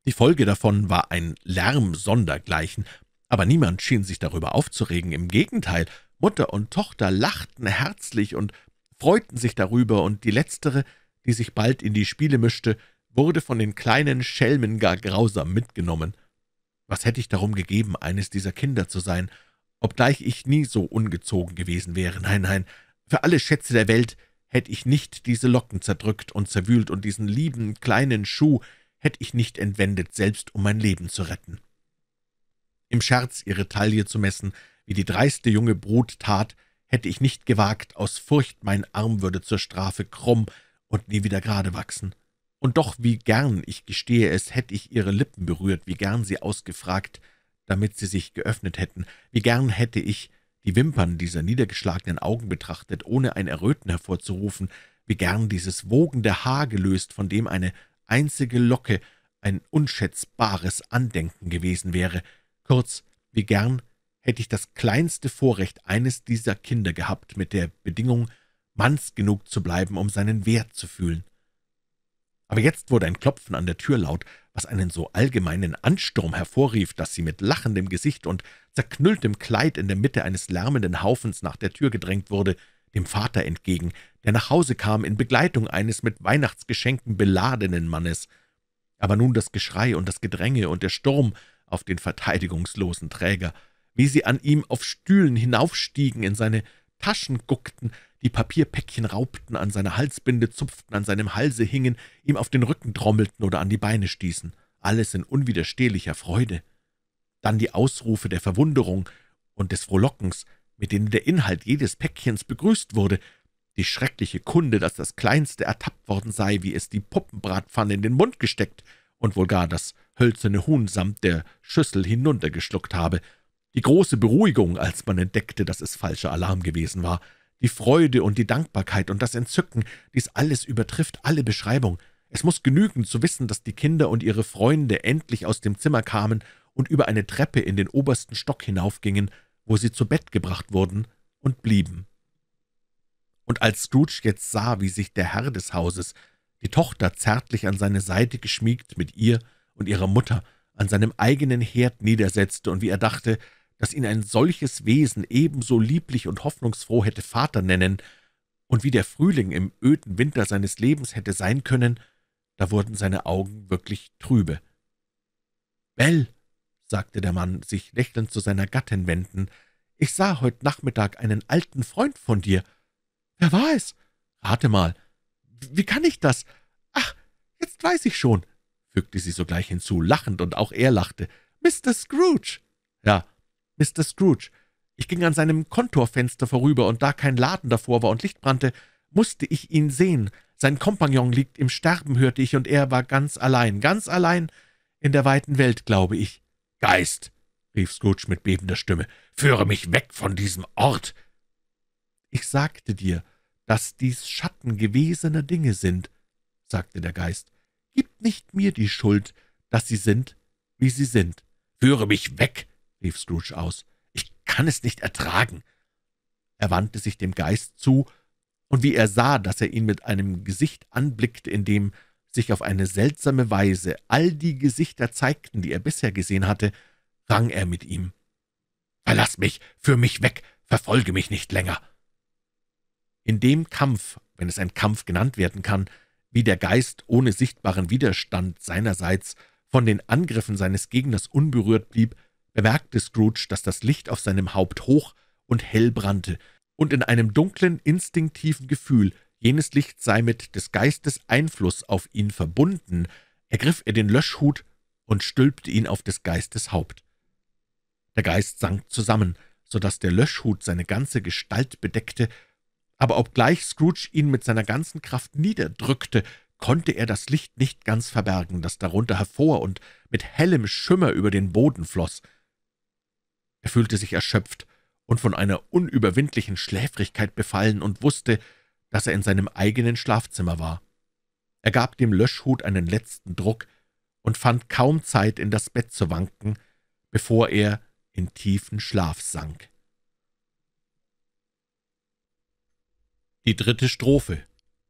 Die Folge davon war ein Lärm sondergleichen, aber niemand schien sich darüber aufzuregen, im Gegenteil, Mutter und Tochter lachten herzlich und freuten sich darüber, und die letztere die sich bald in die Spiele mischte, wurde von den kleinen Schelmen gar grausam mitgenommen. Was hätte ich darum gegeben, eines dieser Kinder zu sein, obgleich ich nie so ungezogen gewesen wäre. Nein, nein, für alle Schätze der Welt hätte ich nicht diese Locken zerdrückt und zerwühlt und diesen lieben kleinen Schuh hätte ich nicht entwendet, selbst um mein Leben zu retten. Im Scherz ihre Taille zu messen, wie die dreiste junge Brut tat, hätte ich nicht gewagt, aus Furcht mein Arm würde zur Strafe krumm, und nie wieder gerade wachsen. Und doch, wie gern, ich gestehe es, hätte ich ihre Lippen berührt, wie gern sie ausgefragt, damit sie sich geöffnet hätten, wie gern hätte ich die Wimpern dieser niedergeschlagenen Augen betrachtet, ohne ein Erröten hervorzurufen, wie gern dieses wogende Haar gelöst, von dem eine einzige Locke ein unschätzbares Andenken gewesen wäre. Kurz, wie gern hätte ich das kleinste Vorrecht eines dieser Kinder gehabt, mit der Bedingung, Manns genug zu bleiben, um seinen Wert zu fühlen. Aber jetzt wurde ein Klopfen an der Tür laut, was einen so allgemeinen Ansturm hervorrief, dass sie mit lachendem Gesicht und zerknülltem Kleid in der Mitte eines lärmenden Haufens nach der Tür gedrängt wurde, dem Vater entgegen, der nach Hause kam in Begleitung eines mit Weihnachtsgeschenken beladenen Mannes. Aber nun das Geschrei und das Gedränge und der Sturm auf den verteidigungslosen Träger, wie sie an ihm auf Stühlen hinaufstiegen, in seine Taschen guckten, die Papierpäckchen raubten, an seiner Halsbinde zupften, an seinem Halse hingen, ihm auf den Rücken trommelten oder an die Beine stießen. Alles in unwiderstehlicher Freude. Dann die Ausrufe der Verwunderung und des Frohlockens, mit denen der Inhalt jedes Päckchens begrüßt wurde, die schreckliche Kunde, dass das Kleinste ertappt worden sei, wie es die Puppenbratpfanne in den Mund gesteckt und wohl gar das hölzerne Huhn samt der Schüssel hinuntergeschluckt habe, die große Beruhigung, als man entdeckte, dass es falscher Alarm gewesen war, die Freude und die Dankbarkeit und das Entzücken, dies alles übertrifft alle Beschreibung. Es muss genügen, zu wissen, dass die Kinder und ihre Freunde endlich aus dem Zimmer kamen und über eine Treppe in den obersten Stock hinaufgingen, wo sie zu Bett gebracht wurden und blieben. Und als Scrooge jetzt sah, wie sich der Herr des Hauses, die Tochter zärtlich an seine Seite geschmiegt, mit ihr und ihrer Mutter an seinem eigenen Herd niedersetzte und wie er dachte, daß ihn ein solches Wesen ebenso lieblich und hoffnungsfroh hätte Vater nennen und wie der Frühling im öden Winter seines Lebens hätte sein können, da wurden seine Augen wirklich trübe. »Bell«, sagte der Mann, sich lächelnd zu seiner Gattin wendend, »ich sah heute Nachmittag einen alten Freund von dir. Wer war es? Rate mal. Wie kann ich das? Ach, jetzt weiß ich schon«, fügte sie sogleich hinzu, lachend, und auch er lachte. »Mr. Scrooge!« »Ja, Mr. Scrooge. Ich ging an seinem Kontorfenster vorüber, und da kein Laden davor war und Licht brannte, musste ich ihn sehen. Sein Kompagnon liegt im Sterben, hörte ich, und er war ganz allein, ganz allein in der weiten Welt, glaube ich. »Geist«, rief Scrooge mit bebender Stimme, »führe mich weg von diesem Ort!« »Ich sagte dir, dass dies Schatten gewesener Dinge sind«, sagte der Geist. »Gib nicht mir die Schuld, dass sie sind, wie sie sind. Führe mich weg rief Scrooge aus. »Ich kann es nicht ertragen!« Er wandte sich dem Geist zu, und wie er sah, dass er ihn mit einem Gesicht anblickte, in dem sich auf eine seltsame Weise all die Gesichter zeigten, die er bisher gesehen hatte, rang er mit ihm. »Verlass mich! Führ mich weg! Verfolge mich nicht länger!« In dem Kampf, wenn es ein Kampf genannt werden kann, wie der Geist ohne sichtbaren Widerstand seinerseits von den Angriffen seines Gegners unberührt blieb, bemerkte Scrooge, dass das Licht auf seinem Haupt hoch und hell brannte, und in einem dunklen, instinktiven Gefühl, jenes Licht sei mit des Geistes Einfluss auf ihn verbunden, ergriff er den Löschhut und stülpte ihn auf des Geistes Haupt. Der Geist sank zusammen, so dass der Löschhut seine ganze Gestalt bedeckte, aber obgleich Scrooge ihn mit seiner ganzen Kraft niederdrückte, konnte er das Licht nicht ganz verbergen, das darunter hervor und mit hellem Schimmer über den Boden floss. Er fühlte sich erschöpft und von einer unüberwindlichen Schläfrigkeit befallen und wusste, dass er in seinem eigenen Schlafzimmer war. Er gab dem Löschhut einen letzten Druck und fand kaum Zeit, in das Bett zu wanken, bevor er in tiefen Schlaf sank. Die dritte Strophe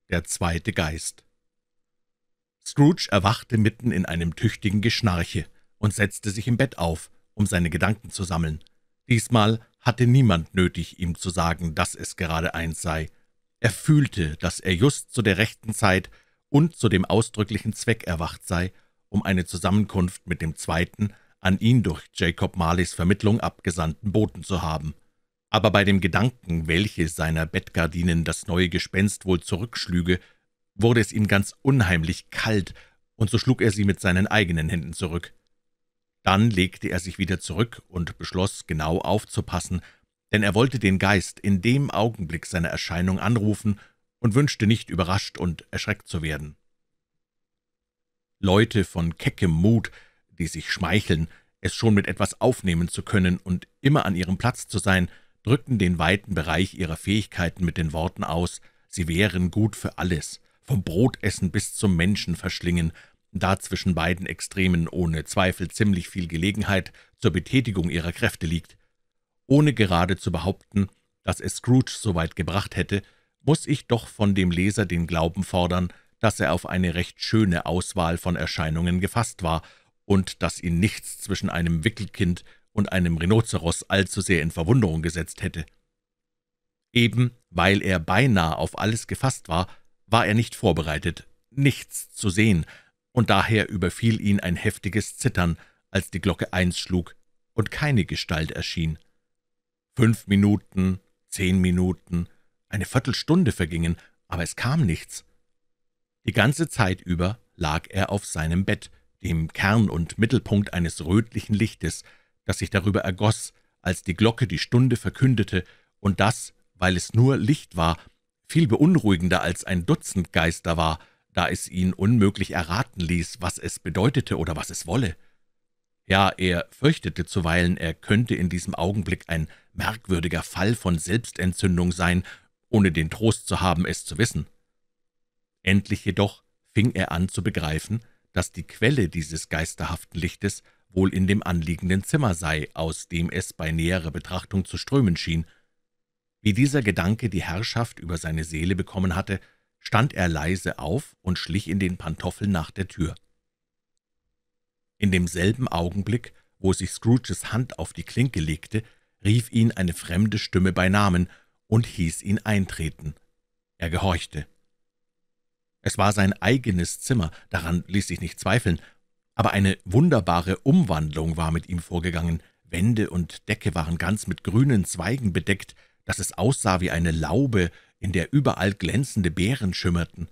Der zweite Geist Scrooge erwachte mitten in einem tüchtigen Geschnarche und setzte sich im Bett auf, um seine Gedanken zu sammeln. Diesmal hatte niemand nötig, ihm zu sagen, dass es gerade eins sei. Er fühlte, dass er just zu der rechten Zeit und zu dem ausdrücklichen Zweck erwacht sei, um eine Zusammenkunft mit dem zweiten, an ihn durch Jacob Marleys Vermittlung abgesandten Boten zu haben. Aber bei dem Gedanken, welche seiner Bettgardinen das neue Gespenst wohl zurückschlüge, wurde es ihm ganz unheimlich kalt, und so schlug er sie mit seinen eigenen Händen zurück. Dann legte er sich wieder zurück und beschloss, genau aufzupassen, denn er wollte den Geist in dem Augenblick seiner Erscheinung anrufen und wünschte nicht überrascht und erschreckt zu werden. Leute von keckem Mut, die sich schmeicheln, es schon mit etwas aufnehmen zu können und immer an ihrem Platz zu sein, drückten den weiten Bereich ihrer Fähigkeiten mit den Worten aus, sie wären gut für alles, vom Brotessen bis zum Menschen verschlingen, da zwischen beiden Extremen ohne Zweifel ziemlich viel Gelegenheit zur Betätigung ihrer Kräfte liegt. Ohne gerade zu behaupten, dass es Scrooge so weit gebracht hätte, muss ich doch von dem Leser den Glauben fordern, dass er auf eine recht schöne Auswahl von Erscheinungen gefasst war und dass ihn nichts zwischen einem Wickelkind und einem Rhinoceros allzu sehr in Verwunderung gesetzt hätte. Eben weil er beinahe auf alles gefasst war, war er nicht vorbereitet, nichts zu sehen, und daher überfiel ihn ein heftiges Zittern, als die Glocke eins schlug und keine Gestalt erschien. Fünf Minuten, zehn Minuten, eine Viertelstunde vergingen, aber es kam nichts. Die ganze Zeit über lag er auf seinem Bett, dem Kern und Mittelpunkt eines rötlichen Lichtes, das sich darüber ergoss, als die Glocke die Stunde verkündete, und das, weil es nur Licht war, viel beunruhigender als ein Dutzend Geister war – da es ihn unmöglich erraten ließ, was es bedeutete oder was es wolle. Ja, er fürchtete zuweilen, er könnte in diesem Augenblick ein merkwürdiger Fall von Selbstentzündung sein, ohne den Trost zu haben, es zu wissen. Endlich jedoch fing er an zu begreifen, dass die Quelle dieses geisterhaften Lichtes wohl in dem anliegenden Zimmer sei, aus dem es bei näherer Betrachtung zu strömen schien. Wie dieser Gedanke die Herrschaft über seine Seele bekommen hatte, stand er leise auf und schlich in den Pantoffeln nach der Tür. In demselben Augenblick, wo sich Scrooges Hand auf die Klinke legte, rief ihn eine fremde Stimme bei Namen und hieß ihn eintreten. Er gehorchte. Es war sein eigenes Zimmer, daran ließ sich nicht zweifeln, aber eine wunderbare Umwandlung war mit ihm vorgegangen. Wände und Decke waren ganz mit grünen Zweigen bedeckt, dass es aussah wie eine Laube, in der überall glänzende Beeren schimmerten.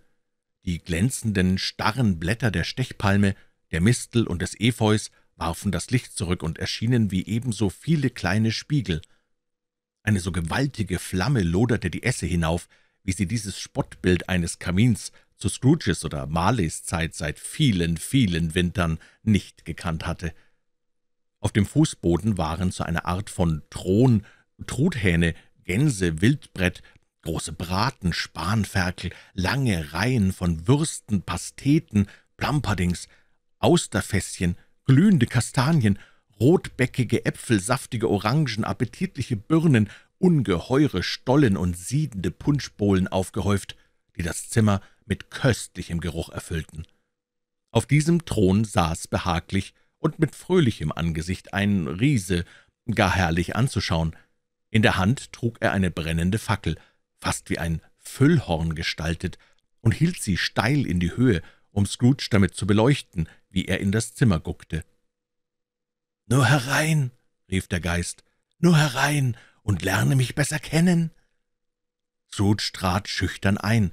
Die glänzenden, starren Blätter der Stechpalme, der Mistel und des Efeus warfen das Licht zurück und erschienen wie ebenso viele kleine Spiegel. Eine so gewaltige Flamme loderte die Esse hinauf, wie sie dieses Spottbild eines Kamins zu Scrooges oder Marleys Zeit seit vielen, vielen Wintern nicht gekannt hatte. Auf dem Fußboden waren zu einer Art von Thron Truthähne, Gänse, Wildbrett, große Braten, Spanferkel, lange Reihen von Würsten, Pasteten, Plumperdings, Austerfässchen, glühende Kastanien, rotbäckige Äpfel, saftige Orangen, appetitliche Birnen, ungeheure Stollen und siedende Punschbohlen aufgehäuft, die das Zimmer mit köstlichem Geruch erfüllten. Auf diesem Thron saß behaglich und mit fröhlichem Angesicht ein Riese, gar herrlich anzuschauen. In der Hand trug er eine brennende Fackel – fast wie ein Füllhorn gestaltet, und hielt sie steil in die Höhe, um Scrooge damit zu beleuchten, wie er in das Zimmer guckte. »Nur herein«, rief der Geist, »nur herein und lerne mich besser kennen.« Scrooge trat schüchtern ein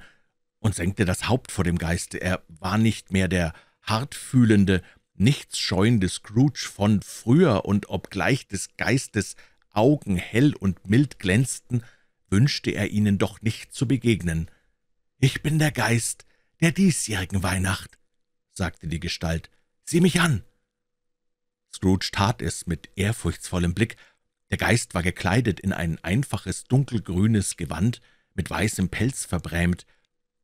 und senkte das Haupt vor dem Geiste. Er war nicht mehr der hartfühlende, nichts scheuende Scrooge von früher, und obgleich des Geistes Augen hell und mild glänzten, wünschte er ihnen doch nicht zu begegnen. »Ich bin der Geist der diesjährigen Weihnacht«, sagte die Gestalt. »Sieh mich an!« Scrooge tat es mit ehrfurchtsvollem Blick. Der Geist war gekleidet in ein einfaches, dunkelgrünes Gewand, mit weißem Pelz verbrämt.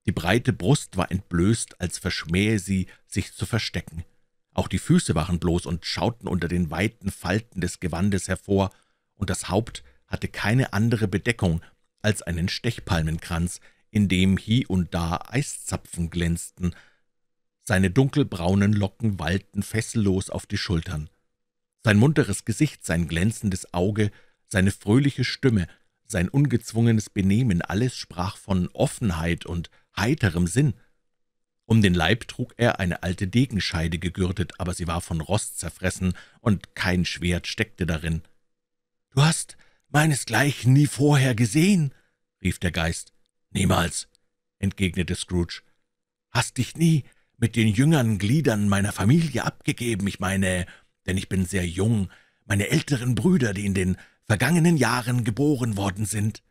Die breite Brust war entblößt, als verschmähe sie, sich zu verstecken. Auch die Füße waren bloß und schauten unter den weiten Falten des Gewandes hervor, und das Haupt hatte keine andere Bedeckung als einen Stechpalmenkranz, in dem hie und da Eiszapfen glänzten. Seine dunkelbraunen Locken wallten fessellos auf die Schultern. Sein munteres Gesicht, sein glänzendes Auge, seine fröhliche Stimme, sein ungezwungenes Benehmen, alles sprach von Offenheit und heiterem Sinn. Um den Leib trug er eine alte Degenscheide gegürtet, aber sie war von Rost zerfressen, und kein Schwert steckte darin. »Du hast meinesgleichen nie vorher gesehen«, rief der Geist. »Niemals«, entgegnete Scrooge. »Hast dich nie mit den jüngeren Gliedern meiner Familie abgegeben, ich meine, denn ich bin sehr jung, meine älteren Brüder, die in den vergangenen Jahren geboren worden sind«,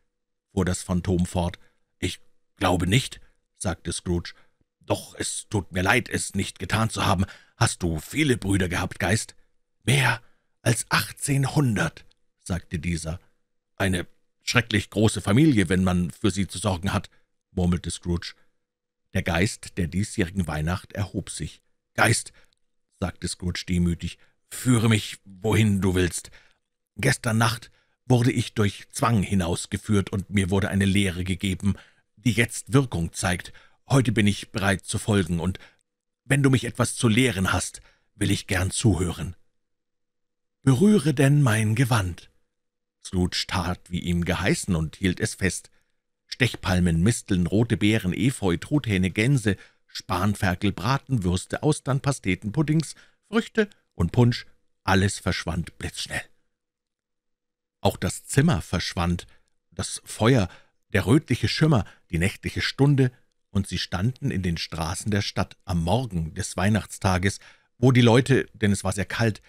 fuhr das Phantom fort. »Ich glaube nicht«, sagte Scrooge. »Doch es tut mir leid, es nicht getan zu haben. Hast du viele Brüder gehabt, Geist?« »Mehr als achtzehnhundert«, sagte dieser. »Eine schrecklich große Familie, wenn man für sie zu sorgen hat«, murmelte Scrooge. Der Geist der diesjährigen Weihnacht erhob sich. »Geist«, sagte Scrooge demütig, »führe mich, wohin du willst. Gestern Nacht wurde ich durch Zwang hinausgeführt und mir wurde eine Lehre gegeben, die jetzt Wirkung zeigt. Heute bin ich bereit zu folgen, und wenn du mich etwas zu lehren hast, will ich gern zuhören. Berühre denn mein Gewand, Scrooge tat, wie ihm geheißen, und hielt es fest. Stechpalmen, Misteln, rote Beeren, Efeu, Truthähne, Gänse, Spanferkel, Bratenwürste, Austern, Pasteten, Puddings, Früchte und Punsch, alles verschwand blitzschnell. Auch das Zimmer verschwand, das Feuer, der rötliche Schimmer, die nächtliche Stunde, und sie standen in den Straßen der Stadt am Morgen des Weihnachtstages, wo die Leute, denn es war sehr kalt,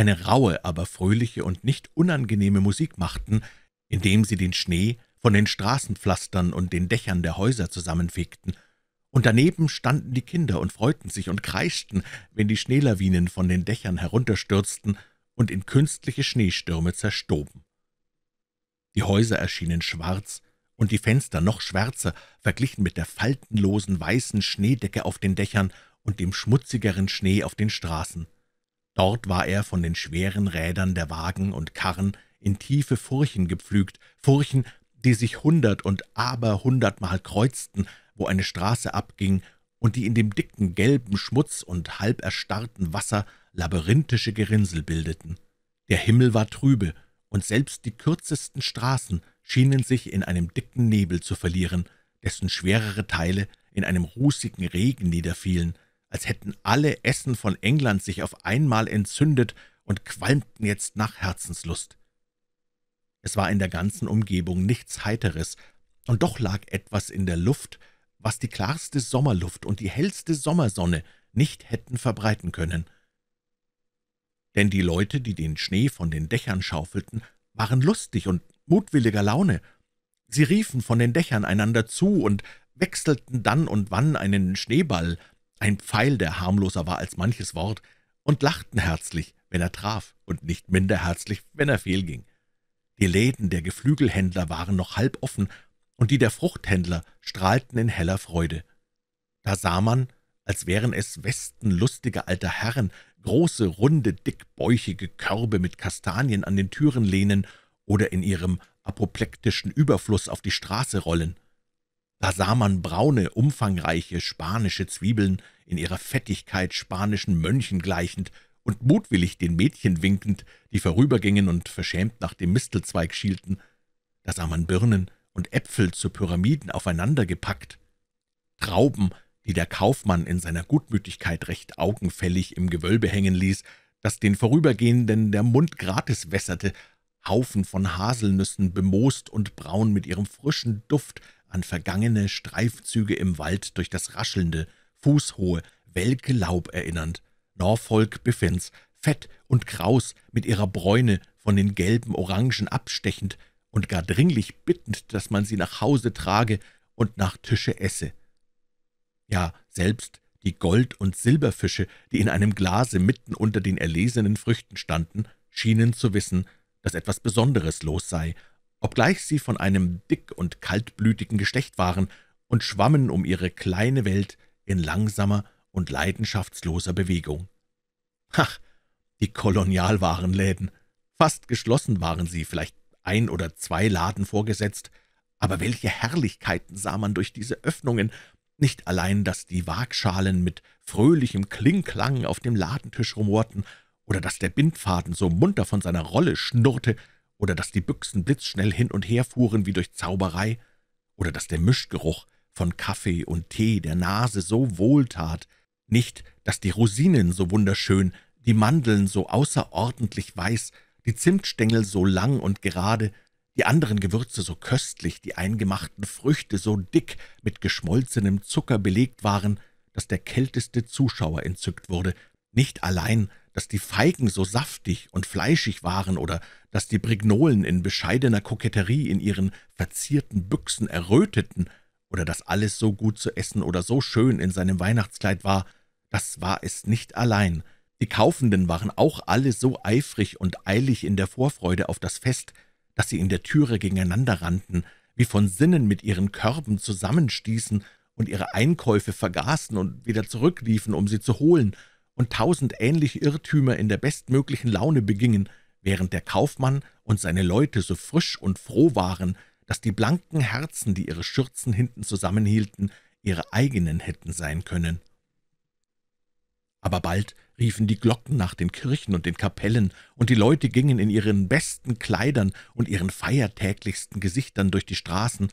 eine raue, aber fröhliche und nicht unangenehme Musik machten, indem sie den Schnee von den Straßenpflastern und den Dächern der Häuser zusammenfegten, und daneben standen die Kinder und freuten sich und kreischten, wenn die Schneelawinen von den Dächern herunterstürzten und in künstliche Schneestürme zerstoben. Die Häuser erschienen schwarz und die Fenster noch schwärzer, verglichen mit der faltenlosen weißen Schneedecke auf den Dächern und dem schmutzigeren Schnee auf den Straßen. Dort war er von den schweren Rädern der Wagen und Karren in tiefe Furchen gepflügt, Furchen, die sich hundert- und aberhundertmal kreuzten, wo eine Straße abging, und die in dem dicken gelben Schmutz und halb erstarrten Wasser labyrinthische Gerinnsel bildeten. Der Himmel war trübe, und selbst die kürzesten Straßen schienen sich in einem dicken Nebel zu verlieren, dessen schwerere Teile in einem rußigen Regen niederfielen, als hätten alle Essen von England sich auf einmal entzündet und qualmten jetzt nach Herzenslust. Es war in der ganzen Umgebung nichts Heiteres, und doch lag etwas in der Luft, was die klarste Sommerluft und die hellste Sommersonne nicht hätten verbreiten können. Denn die Leute, die den Schnee von den Dächern schaufelten, waren lustig und mutwilliger Laune. Sie riefen von den Dächern einander zu und wechselten dann und wann einen Schneeball ein Pfeil, der harmloser war als manches Wort, und lachten herzlich, wenn er traf, und nicht minder herzlich, wenn er fehlging. Die Läden der Geflügelhändler waren noch halb offen, und die der Fruchthändler strahlten in heller Freude. Da sah man, als wären es Westen lustiger alter Herren, große, runde, dickbäuchige Körbe mit Kastanien an den Türen lehnen oder in ihrem apoplektischen Überfluss auf die Straße rollen. Da sah man braune, umfangreiche spanische Zwiebeln, in ihrer Fettigkeit spanischen Mönchen gleichend und mutwillig den Mädchen winkend, die vorübergingen und verschämt nach dem Mistelzweig schielten. Da sah man Birnen und Äpfel zu Pyramiden aufeinandergepackt. Trauben, die der Kaufmann in seiner Gutmütigkeit recht augenfällig im Gewölbe hängen ließ, dass den Vorübergehenden der Mund gratis wässerte, Haufen von Haselnüssen, bemoost und braun mit ihrem frischen Duft, an vergangene Streifzüge im Wald durch das raschelnde, fußhohe, welke Laub erinnernd. Norfolk Biffins, fett und kraus, mit ihrer Bräune von den gelben Orangen abstechend und gar dringlich bittend, dass man sie nach Hause trage und nach Tische esse. Ja, selbst die Gold- und Silberfische, die in einem Glase mitten unter den erlesenen Früchten standen, schienen zu wissen, dass etwas Besonderes los sei obgleich sie von einem dick- und kaltblütigen Geschlecht waren, und schwammen um ihre kleine Welt in langsamer und leidenschaftsloser Bewegung. Ach, die Kolonialwarenläden! Fast geschlossen waren sie, vielleicht ein oder zwei Laden vorgesetzt, aber welche Herrlichkeiten sah man durch diese Öffnungen, nicht allein, dass die Waagschalen mit fröhlichem Klingklang auf dem Ladentisch rumorten oder dass der Bindfaden so munter von seiner Rolle schnurrte, oder dass die Büchsen blitzschnell hin und her fuhren wie durch Zauberei, oder dass der Mischgeruch von Kaffee und Tee der Nase so wohltat, nicht, dass die Rosinen so wunderschön, die Mandeln so außerordentlich weiß, die Zimtstängel so lang und gerade, die anderen Gewürze so köstlich, die eingemachten Früchte so dick mit geschmolzenem Zucker belegt waren, dass der kälteste Zuschauer entzückt wurde, nicht allein, dass die Feigen so saftig und fleischig waren oder dass die Brignolen in bescheidener Koketterie in ihren verzierten Büchsen erröteten oder dass alles so gut zu essen oder so schön in seinem Weihnachtskleid war, das war es nicht allein. Die Kaufenden waren auch alle so eifrig und eilig in der Vorfreude auf das Fest, dass sie in der Türe gegeneinander rannten, wie von Sinnen mit ihren Körben zusammenstießen und ihre Einkäufe vergaßen und wieder zurückliefen, um sie zu holen, und tausend ähnliche Irrtümer in der bestmöglichen Laune begingen, während der Kaufmann und seine Leute so frisch und froh waren, dass die blanken Herzen, die ihre Schürzen hinten zusammenhielten, ihre eigenen hätten sein können. Aber bald riefen die Glocken nach den Kirchen und den Kapellen, und die Leute gingen in ihren besten Kleidern und ihren feiertäglichsten Gesichtern durch die Straßen,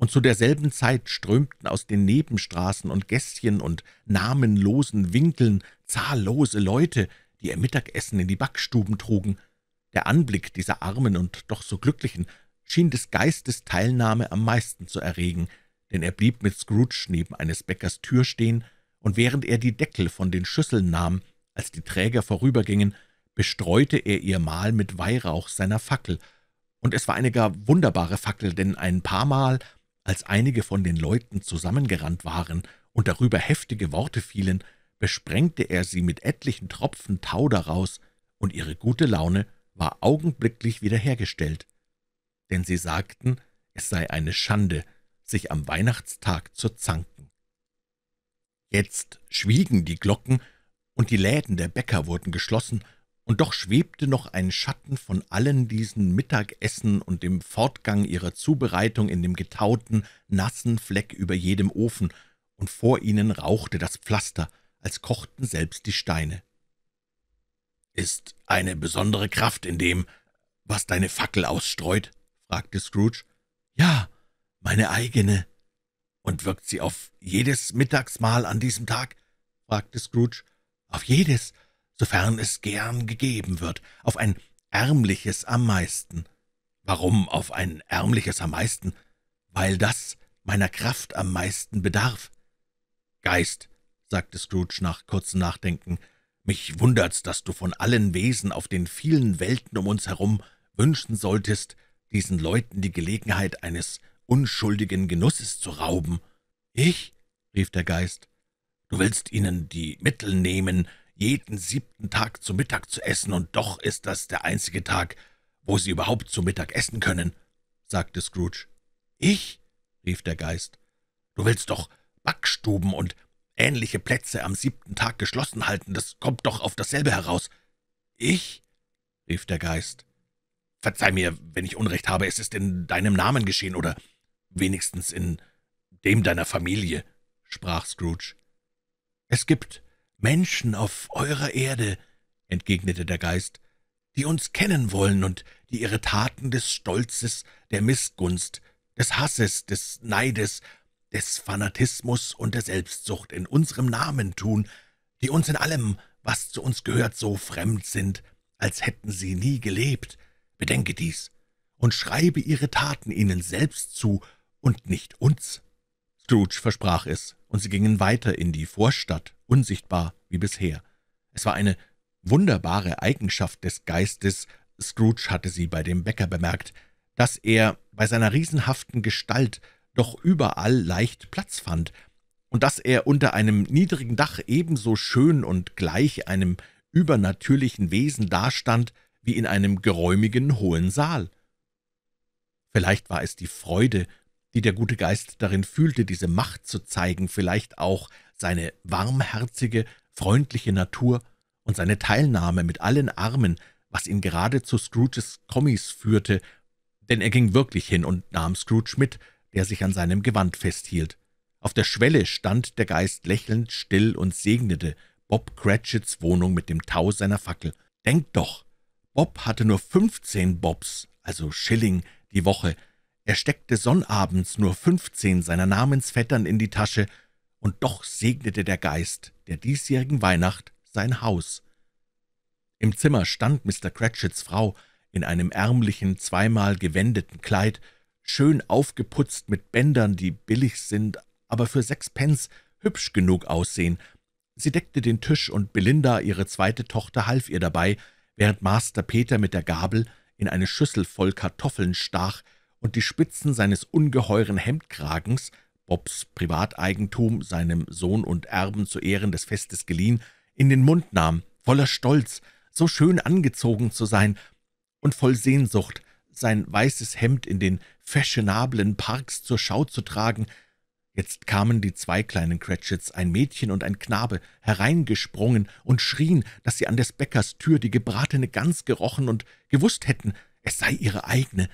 und zu derselben Zeit strömten aus den Nebenstraßen und Gässchen und namenlosen Winkeln zahllose Leute, die ihr Mittagessen in die Backstuben trugen. Der Anblick dieser armen und doch so glücklichen schien des Geistes Teilnahme am meisten zu erregen, denn er blieb mit Scrooge neben eines Bäckers Tür stehen, und während er die Deckel von den Schüsseln nahm, als die Träger vorübergingen, bestreute er ihr Mahl mit Weihrauch seiner Fackel, und es war eine gar wunderbare Fackel, denn ein paar Mal als einige von den Leuten zusammengerannt waren und darüber heftige Worte fielen, besprengte er sie mit etlichen Tropfen Tau daraus, und ihre gute Laune war augenblicklich wiederhergestellt. Denn sie sagten, es sei eine Schande, sich am Weihnachtstag zu zanken. Jetzt schwiegen die Glocken, und die Läden der Bäcker wurden geschlossen, und doch schwebte noch ein Schatten von allen diesen Mittagessen und dem Fortgang ihrer Zubereitung in dem getauten, nassen Fleck über jedem Ofen, und vor ihnen rauchte das Pflaster, als kochten selbst die Steine. »Ist eine besondere Kraft in dem, was deine Fackel ausstreut?« fragte Scrooge. »Ja, meine eigene.« »Und wirkt sie auf jedes Mittagsmahl an diesem Tag?« fragte Scrooge. »Auf jedes sofern es gern gegeben wird, auf ein ärmliches am meisten. Warum auf ein ärmliches am meisten? Weil das meiner Kraft am meisten bedarf. Geist, sagte Scrooge nach kurzem Nachdenken, mich wundert's, dass du von allen Wesen auf den vielen Welten um uns herum wünschen solltest, diesen Leuten die Gelegenheit eines unschuldigen Genusses zu rauben. Ich? rief der Geist. Du willst ihnen die Mittel nehmen, jeden siebten Tag zu Mittag zu essen, und doch ist das der einzige Tag, wo Sie überhaupt zu Mittag essen können,« sagte Scrooge. »Ich?« rief der Geist. »Du willst doch Backstuben und ähnliche Plätze am siebten Tag geschlossen halten, das kommt doch auf dasselbe heraus.« »Ich?« rief der Geist. »Verzeih mir, wenn ich Unrecht habe, es ist in deinem Namen geschehen, oder wenigstens in dem deiner Familie«, sprach Scrooge. »Es gibt Menschen auf eurer Erde«, entgegnete der Geist, »die uns kennen wollen und die ihre Taten des Stolzes, der Missgunst, des Hasses, des Neides, des Fanatismus und der Selbstsucht in unserem Namen tun, die uns in allem, was zu uns gehört, so fremd sind, als hätten sie nie gelebt. Bedenke dies und schreibe ihre Taten ihnen selbst zu und nicht uns.« Scrooge versprach es, und sie gingen weiter in die Vorstadt, unsichtbar wie bisher. Es war eine wunderbare Eigenschaft des Geistes, Scrooge hatte sie bei dem Bäcker bemerkt, dass er bei seiner riesenhaften Gestalt doch überall leicht Platz fand und dass er unter einem niedrigen Dach ebenso schön und gleich einem übernatürlichen Wesen dastand wie in einem geräumigen, hohen Saal. Vielleicht war es die Freude, die der gute Geist darin fühlte, diese Macht zu zeigen, vielleicht auch seine warmherzige, freundliche Natur und seine Teilnahme mit allen Armen, was ihn gerade zu Scrooges Kommis führte, denn er ging wirklich hin und nahm Scrooge mit, der sich an seinem Gewand festhielt. Auf der Schwelle stand der Geist lächelnd still und segnete Bob Cratchits Wohnung mit dem Tau seiner Fackel. Denkt doch, Bob hatte nur fünfzehn Bobs, also Schilling, die Woche. Er steckte sonnabends nur fünfzehn seiner Namensvettern in die Tasche und doch segnete der Geist der diesjährigen Weihnacht sein Haus. Im Zimmer stand Mr. Cratchits Frau in einem ärmlichen, zweimal gewendeten Kleid, schön aufgeputzt mit Bändern, die billig sind, aber für sechs Pence hübsch genug aussehen. Sie deckte den Tisch, und Belinda, ihre zweite Tochter, half ihr dabei, während Master Peter mit der Gabel in eine Schüssel voll Kartoffeln stach und die Spitzen seines ungeheuren Hemdkragens Bobs Privateigentum, seinem Sohn und Erben zu Ehren des Festes geliehen, in den Mund nahm, voller Stolz, so schön angezogen zu sein und voll Sehnsucht, sein weißes Hemd in den fashionablen Parks zur Schau zu tragen. Jetzt kamen die zwei kleinen Cratchits, ein Mädchen und ein Knabe, hereingesprungen und schrien, dass sie an des Bäckers Tür die gebratene Gans gerochen und gewusst hätten, es sei ihre eigene,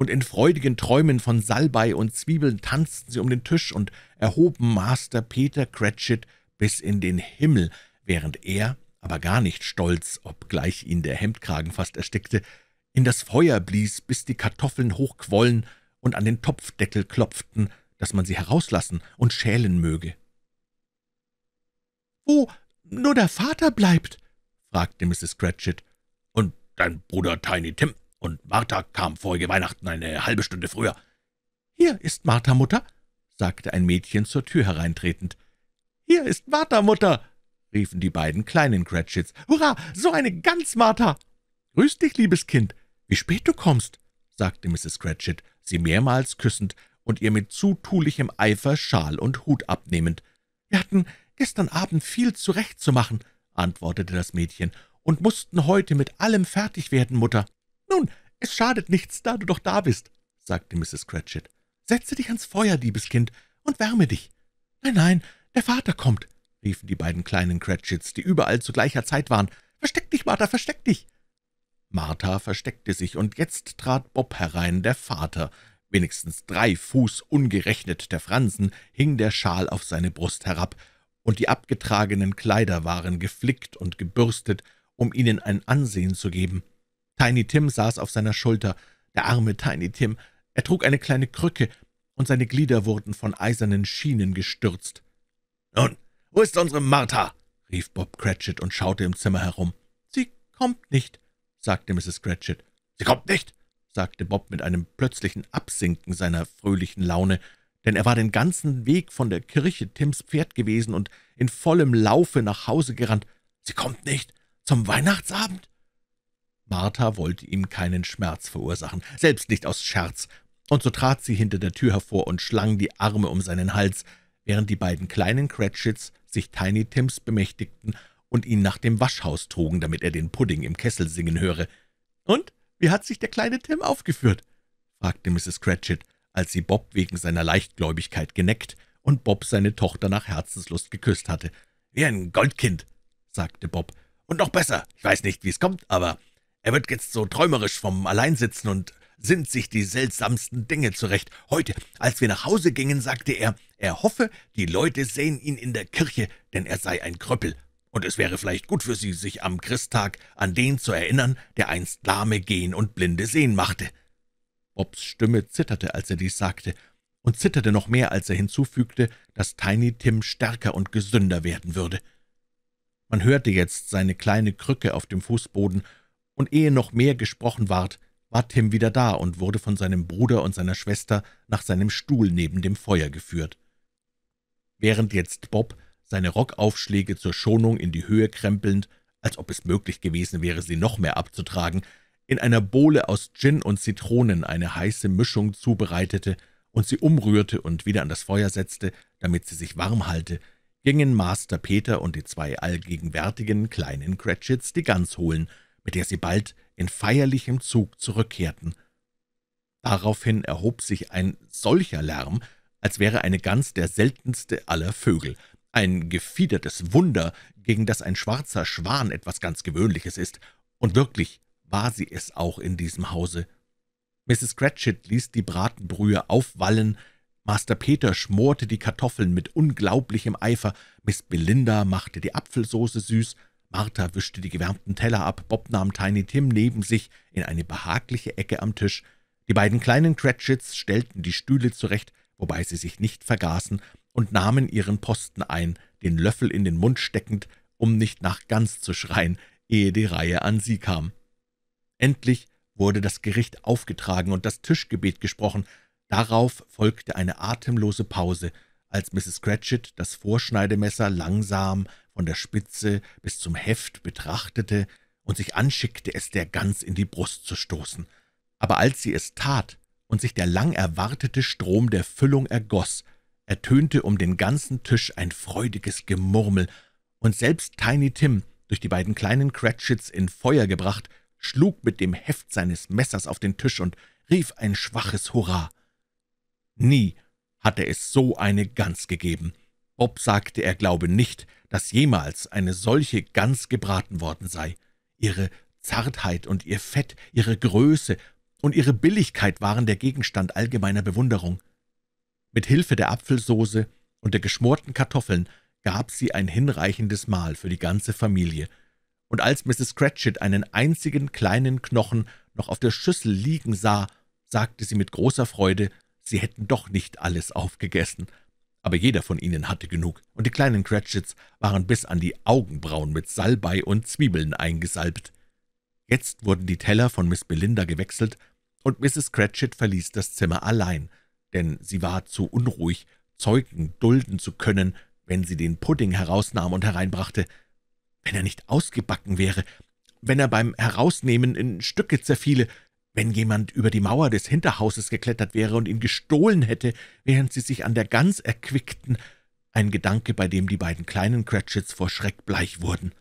und in freudigen Träumen von Salbei und Zwiebeln tanzten sie um den Tisch und erhoben Master Peter Cratchit bis in den Himmel, während er, aber gar nicht stolz, obgleich ihn der Hemdkragen fast erstickte, in das Feuer blies, bis die Kartoffeln hochquollen und an den Topfdeckel klopften, dass man sie herauslassen und schälen möge. »Wo nur der Vater bleibt?« fragte Mrs. Cratchit. »Und dein Bruder Tiny Tim und Martha kam vorige Weihnachten eine halbe Stunde früher.« »Hier ist Martha, Mutter«, sagte ein Mädchen zur Tür hereintretend. »Hier ist Martha, Mutter«, riefen die beiden kleinen Cratchits. »Hurra, so eine ganz Martha!« »Grüß dich, liebes Kind, wie spät du kommst«, sagte Mrs. Cratchit, sie mehrmals küssend und ihr mit zutulichem Eifer Schal und Hut abnehmend. »Wir hatten gestern Abend viel zurechtzumachen«, antwortete das Mädchen, »und mussten heute mit allem fertig werden, Mutter.« »Nun, es schadet nichts, da du doch da bist«, sagte Mrs. Cratchit. »Setze dich ans Feuer, liebes Kind, und wärme dich.« »Nein, nein, der Vater kommt«, riefen die beiden kleinen Cratchits, die überall zu gleicher Zeit waren. »Versteck dich, Martha, versteck dich!« Martha versteckte sich, und jetzt trat Bob herein, der Vater. Wenigstens drei Fuß ungerechnet der Fransen hing der Schal auf seine Brust herab, und die abgetragenen Kleider waren geflickt und gebürstet, um ihnen ein Ansehen zu geben. Tiny Tim saß auf seiner Schulter, der arme Tiny Tim. Er trug eine kleine Krücke, und seine Glieder wurden von eisernen Schienen gestürzt. »Nun, wo ist unsere Martha?« rief Bob Cratchit und schaute im Zimmer herum. »Sie kommt nicht«, sagte Mrs. Cratchit. »Sie kommt nicht«, sagte Bob mit einem plötzlichen Absinken seiner fröhlichen Laune, denn er war den ganzen Weg von der Kirche Tims Pferd gewesen und in vollem Laufe nach Hause gerannt. »Sie kommt nicht! Zum Weihnachtsabend? Martha wollte ihm keinen Schmerz verursachen, selbst nicht aus Scherz, und so trat sie hinter der Tür hervor und schlang die Arme um seinen Hals, während die beiden kleinen Cratchits sich Tiny Tims bemächtigten und ihn nach dem Waschhaus trugen, damit er den Pudding im Kessel singen höre. »Und, wie hat sich der kleine Tim aufgeführt?« fragte Mrs. Cratchit, als sie Bob wegen seiner Leichtgläubigkeit geneckt und Bob seine Tochter nach Herzenslust geküsst hatte. »Wie ein Goldkind«, sagte Bob. »Und noch besser, ich weiß nicht, wie es kommt, aber er wird jetzt so träumerisch vom Alleinsitzen und sinnt sich die seltsamsten Dinge zurecht. Heute, als wir nach Hause gingen, sagte er, er hoffe, die Leute sähen ihn in der Kirche, denn er sei ein Kröppel, und es wäre vielleicht gut für sie, sich am Christtag an den zu erinnern, der einst Lahme gehen und Blinde sehen machte.« Bobs Stimme zitterte, als er dies sagte, und zitterte noch mehr, als er hinzufügte, dass Tiny Tim stärker und gesünder werden würde. Man hörte jetzt seine kleine Krücke auf dem Fußboden und ehe noch mehr gesprochen ward, war Tim wieder da und wurde von seinem Bruder und seiner Schwester nach seinem Stuhl neben dem Feuer geführt. Während jetzt Bob seine Rockaufschläge zur Schonung in die Höhe krempelnd, als ob es möglich gewesen wäre, sie noch mehr abzutragen, in einer Bohle aus Gin und Zitronen eine heiße Mischung zubereitete und sie umrührte und wieder an das Feuer setzte, damit sie sich warm halte, gingen Master Peter und die zwei allgegenwärtigen kleinen Cratchits die Gans holen – mit der sie bald in feierlichem Zug zurückkehrten. Daraufhin erhob sich ein solcher Lärm, als wäre eine Gans der seltenste aller Vögel, ein gefiedertes Wunder, gegen das ein schwarzer Schwan etwas ganz Gewöhnliches ist, und wirklich war sie es auch in diesem Hause. Mrs. Cratchit ließ die Bratenbrühe aufwallen, Master Peter schmorte die Kartoffeln mit unglaublichem Eifer, Miss Belinda machte die Apfelsoße süß, Martha wischte die gewärmten Teller ab, Bob nahm Tiny Tim neben sich in eine behagliche Ecke am Tisch. Die beiden kleinen Cratchits stellten die Stühle zurecht, wobei sie sich nicht vergaßen, und nahmen ihren Posten ein, den Löffel in den Mund steckend, um nicht nach Gans zu schreien, ehe die Reihe an sie kam. Endlich wurde das Gericht aufgetragen und das Tischgebet gesprochen. Darauf folgte eine atemlose Pause – als Mrs. Cratchit das Vorschneidemesser langsam von der Spitze bis zum Heft betrachtete und sich anschickte, es der Gans in die Brust zu stoßen. Aber als sie es tat und sich der lang erwartete Strom der Füllung ergoss, ertönte um den ganzen Tisch ein freudiges Gemurmel, und selbst Tiny Tim, durch die beiden kleinen Cratchits in Feuer gebracht, schlug mit dem Heft seines Messers auf den Tisch und rief ein schwaches Hurra. Nie hatte es so eine Gans gegeben. Bob sagte, er glaube nicht, dass jemals eine solche Gans gebraten worden sei. Ihre Zartheit und ihr Fett, ihre Größe und ihre Billigkeit waren der Gegenstand allgemeiner Bewunderung. Mit Hilfe der Apfelsauce und der geschmorten Kartoffeln gab sie ein hinreichendes Mahl für die ganze Familie, und als Mrs. Cratchit einen einzigen kleinen Knochen noch auf der Schüssel liegen sah, sagte sie mit großer Freude, sie hätten doch nicht alles aufgegessen. Aber jeder von ihnen hatte genug, und die kleinen Cratchits waren bis an die Augenbrauen mit Salbei und Zwiebeln eingesalbt. Jetzt wurden die Teller von Miss Belinda gewechselt, und Mrs. Cratchit verließ das Zimmer allein, denn sie war zu unruhig, Zeugen dulden zu können, wenn sie den Pudding herausnahm und hereinbrachte. Wenn er nicht ausgebacken wäre, wenn er beim Herausnehmen in Stücke zerfiele, wenn jemand über die Mauer des Hinterhauses geklettert wäre und ihn gestohlen hätte, während sie sich an der Gans erquickten, ein Gedanke, bei dem die beiden kleinen Cratchits vor Schreck bleich wurden.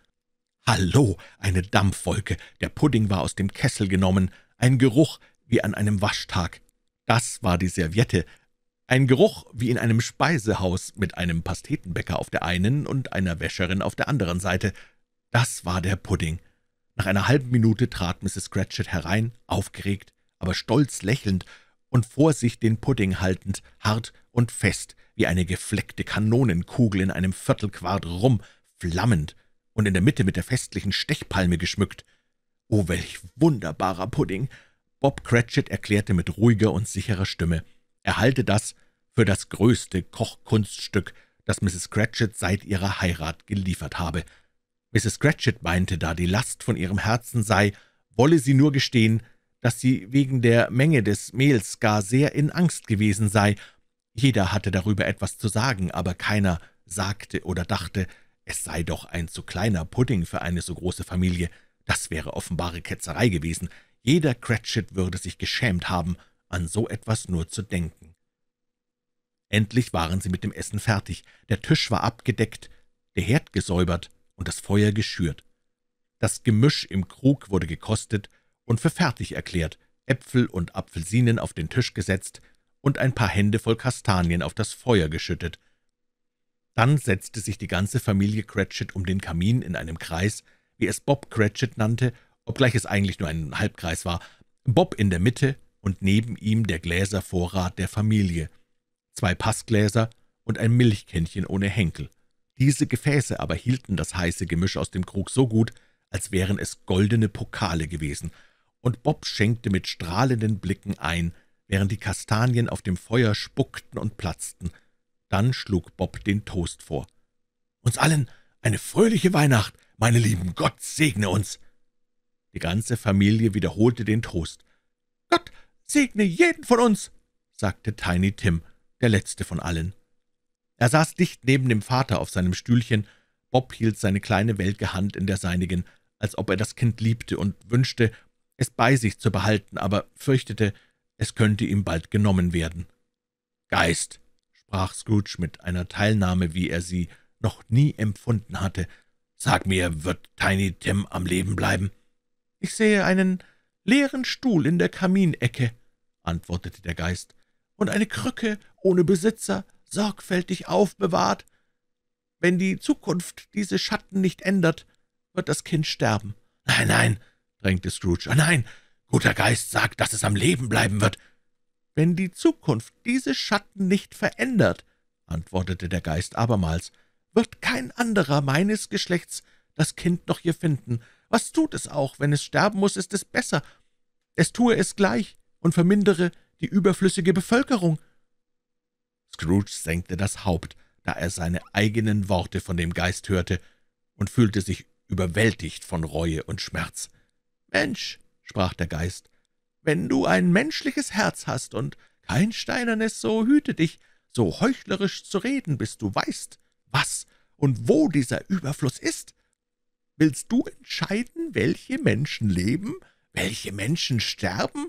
Hallo, eine Dampfwolke, der Pudding war aus dem Kessel genommen, ein Geruch wie an einem Waschtag. Das war die Serviette, ein Geruch wie in einem Speisehaus mit einem Pastetenbäcker auf der einen und einer Wäscherin auf der anderen Seite. Das war der Pudding. Nach einer halben Minute trat Mrs. Cratchit herein, aufgeregt, aber stolz lächelnd und vor sich den Pudding haltend, hart und fest, wie eine gefleckte Kanonenkugel in einem Viertelquart rum, flammend und in der Mitte mit der festlichen Stechpalme geschmückt. Oh, welch wunderbarer Pudding! Bob Cratchit erklärte mit ruhiger und sicherer Stimme, er halte das für das größte Kochkunststück, das Mrs. Cratchit seit ihrer Heirat geliefert habe. Mrs. Cratchit meinte, da die Last von ihrem Herzen sei, wolle sie nur gestehen, dass sie wegen der Menge des Mehls gar sehr in Angst gewesen sei. Jeder hatte darüber etwas zu sagen, aber keiner sagte oder dachte, es sei doch ein zu kleiner Pudding für eine so große Familie. Das wäre offenbare Ketzerei gewesen. Jeder Cratchit würde sich geschämt haben, an so etwas nur zu denken. Endlich waren sie mit dem Essen fertig. Der Tisch war abgedeckt, der Herd gesäubert, und das Feuer geschürt. Das Gemisch im Krug wurde gekostet und für fertig erklärt, Äpfel und Apfelsinen auf den Tisch gesetzt und ein paar Hände voll Kastanien auf das Feuer geschüttet. Dann setzte sich die ganze Familie Cratchit um den Kamin in einem Kreis, wie es Bob Cratchit nannte, obgleich es eigentlich nur ein Halbkreis war, Bob in der Mitte und neben ihm der Gläservorrat der Familie, zwei Passgläser und ein Milchkännchen ohne Henkel. Diese Gefäße aber hielten das heiße Gemisch aus dem Krug so gut, als wären es goldene Pokale gewesen, und Bob schenkte mit strahlenden Blicken ein, während die Kastanien auf dem Feuer spuckten und platzten. Dann schlug Bob den Toast vor. »Uns allen eine fröhliche Weihnacht, meine Lieben, Gott segne uns!« Die ganze Familie wiederholte den Toast. »Gott segne jeden von uns«, sagte Tiny Tim, der letzte von allen. Er saß dicht neben dem Vater auf seinem Stühlchen. Bob hielt seine kleine welke Hand in der seinigen, als ob er das Kind liebte und wünschte, es bei sich zu behalten, aber fürchtete, es könnte ihm bald genommen werden. »Geist«, sprach Scrooge mit einer Teilnahme, wie er sie noch nie empfunden hatte, »sag mir, wird Tiny Tim am Leben bleiben?« »Ich sehe einen leeren Stuhl in der Kaminecke«, antwortete der Geist, »und eine Krücke ohne Besitzer, sorgfältig aufbewahrt. Wenn die Zukunft diese Schatten nicht ändert, wird das Kind sterben.« »Nein, nein«, drängte Scrooge, oh, »nein, guter Geist sagt, dass es am Leben bleiben wird.« »Wenn die Zukunft diese Schatten nicht verändert«, antwortete der Geist abermals, »wird kein anderer meines Geschlechts das Kind noch hier finden. Was tut es auch? Wenn es sterben muss, ist es besser. Es tue es gleich und vermindere die überflüssige Bevölkerung. Scrooge senkte das Haupt, da er seine eigenen Worte von dem Geist hörte, und fühlte sich überwältigt von Reue und Schmerz. »Mensch«, sprach der Geist, »wenn du ein menschliches Herz hast und kein steinernes, so hüte dich, so heuchlerisch zu reden, bis du weißt, was und wo dieser Überfluss ist. Willst du entscheiden, welche Menschen leben, welche Menschen sterben?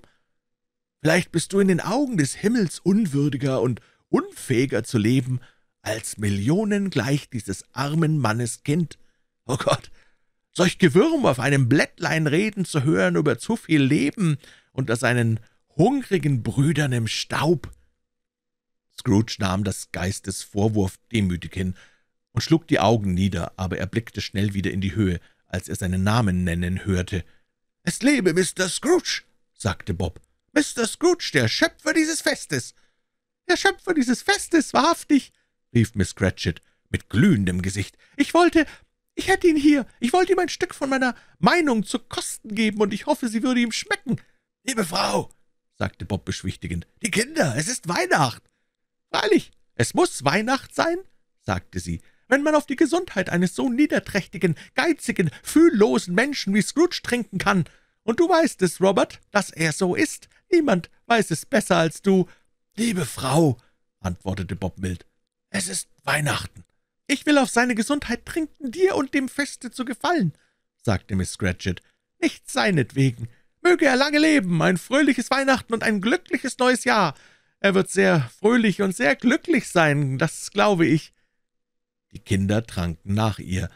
Vielleicht bist du in den Augen des Himmels unwürdiger und unfähiger zu leben, als Millionen gleich dieses armen Mannes Kind. Oh Gott, solch Gewürm auf einem Blättlein reden zu hören über zu viel Leben unter seinen hungrigen Brüdern im Staub. Scrooge nahm das Geistesvorwurf demütig hin und schlug die Augen nieder, aber er blickte schnell wieder in die Höhe, als er seinen Namen nennen hörte. »Es lebe Mr. Scrooge«, sagte Bob. »Mr. Scrooge, der Schöpfer dieses Festes. »Der Schöpfer dieses Festes, wahrhaftig«, rief Miss Cratchit mit glühendem Gesicht, »ich wollte, ich hätte ihn hier, ich wollte ihm ein Stück von meiner Meinung zu Kosten geben, und ich hoffe, sie würde ihm schmecken.« »Liebe Frau«, sagte Bob beschwichtigend, »die Kinder, es ist Weihnacht.« »Freilich, es muss Weihnacht sein«, sagte sie, »wenn man auf die Gesundheit eines so niederträchtigen, geizigen, fühllosen Menschen wie Scrooge trinken kann. Und du weißt es, Robert, dass er so ist. Niemand weiß es besser als du. »Liebe Frau«, antwortete Bob mild, »es ist Weihnachten. Ich will auf seine Gesundheit trinken, dir und dem Feste zu gefallen«, sagte Miss Scratchit, »nicht seinetwegen. Möge er lange leben, ein fröhliches Weihnachten und ein glückliches neues Jahr. Er wird sehr fröhlich und sehr glücklich sein, das glaube ich.« Die Kinder tranken nach ihr.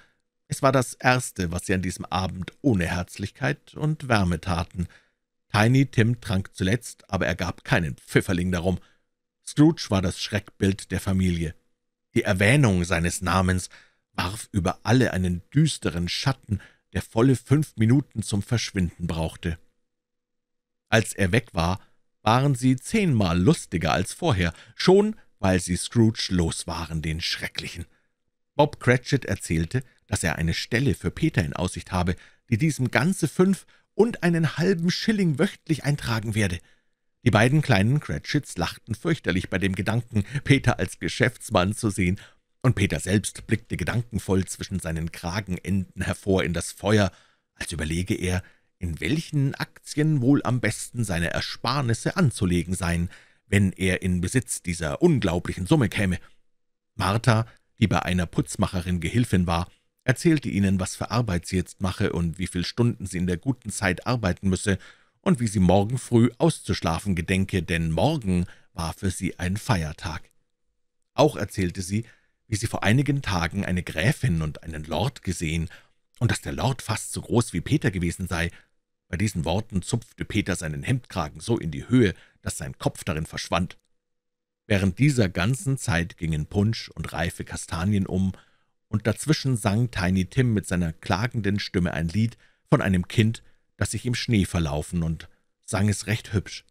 Es war das Erste, was sie an diesem Abend ohne Herzlichkeit und Wärme taten. Tiny Tim trank zuletzt, aber er gab keinen Pfifferling darum. Scrooge war das Schreckbild der Familie. Die Erwähnung seines Namens warf über alle einen düsteren Schatten, der volle fünf Minuten zum Verschwinden brauchte. Als er weg war, waren sie zehnmal lustiger als vorher, schon weil sie Scrooge los waren, den Schrecklichen. Bob Cratchit erzählte, dass er eine Stelle für Peter in Aussicht habe, die diesem ganze fünf und einen halben Schilling wöchentlich eintragen werde.« Die beiden kleinen Cratchits lachten fürchterlich bei dem Gedanken, Peter als Geschäftsmann zu sehen, und Peter selbst blickte gedankenvoll zwischen seinen Kragenenden hervor in das Feuer, als überlege er, in welchen Aktien wohl am besten seine Ersparnisse anzulegen seien, wenn er in Besitz dieser unglaublichen Summe käme. Martha, die bei einer Putzmacherin Gehilfin war, erzählte ihnen, was für Arbeit sie jetzt mache und wie viel Stunden sie in der guten Zeit arbeiten müsse und wie sie morgen früh auszuschlafen gedenke, denn morgen war für sie ein Feiertag. Auch erzählte sie, wie sie vor einigen Tagen eine Gräfin und einen Lord gesehen und dass der Lord fast so groß wie Peter gewesen sei. Bei diesen Worten zupfte Peter seinen Hemdkragen so in die Höhe, dass sein Kopf darin verschwand. Während dieser ganzen Zeit gingen Punsch und reife Kastanien um, und dazwischen sang Tiny Tim mit seiner klagenden Stimme ein Lied von einem Kind, das sich im Schnee verlaufen, und sang es recht hübsch.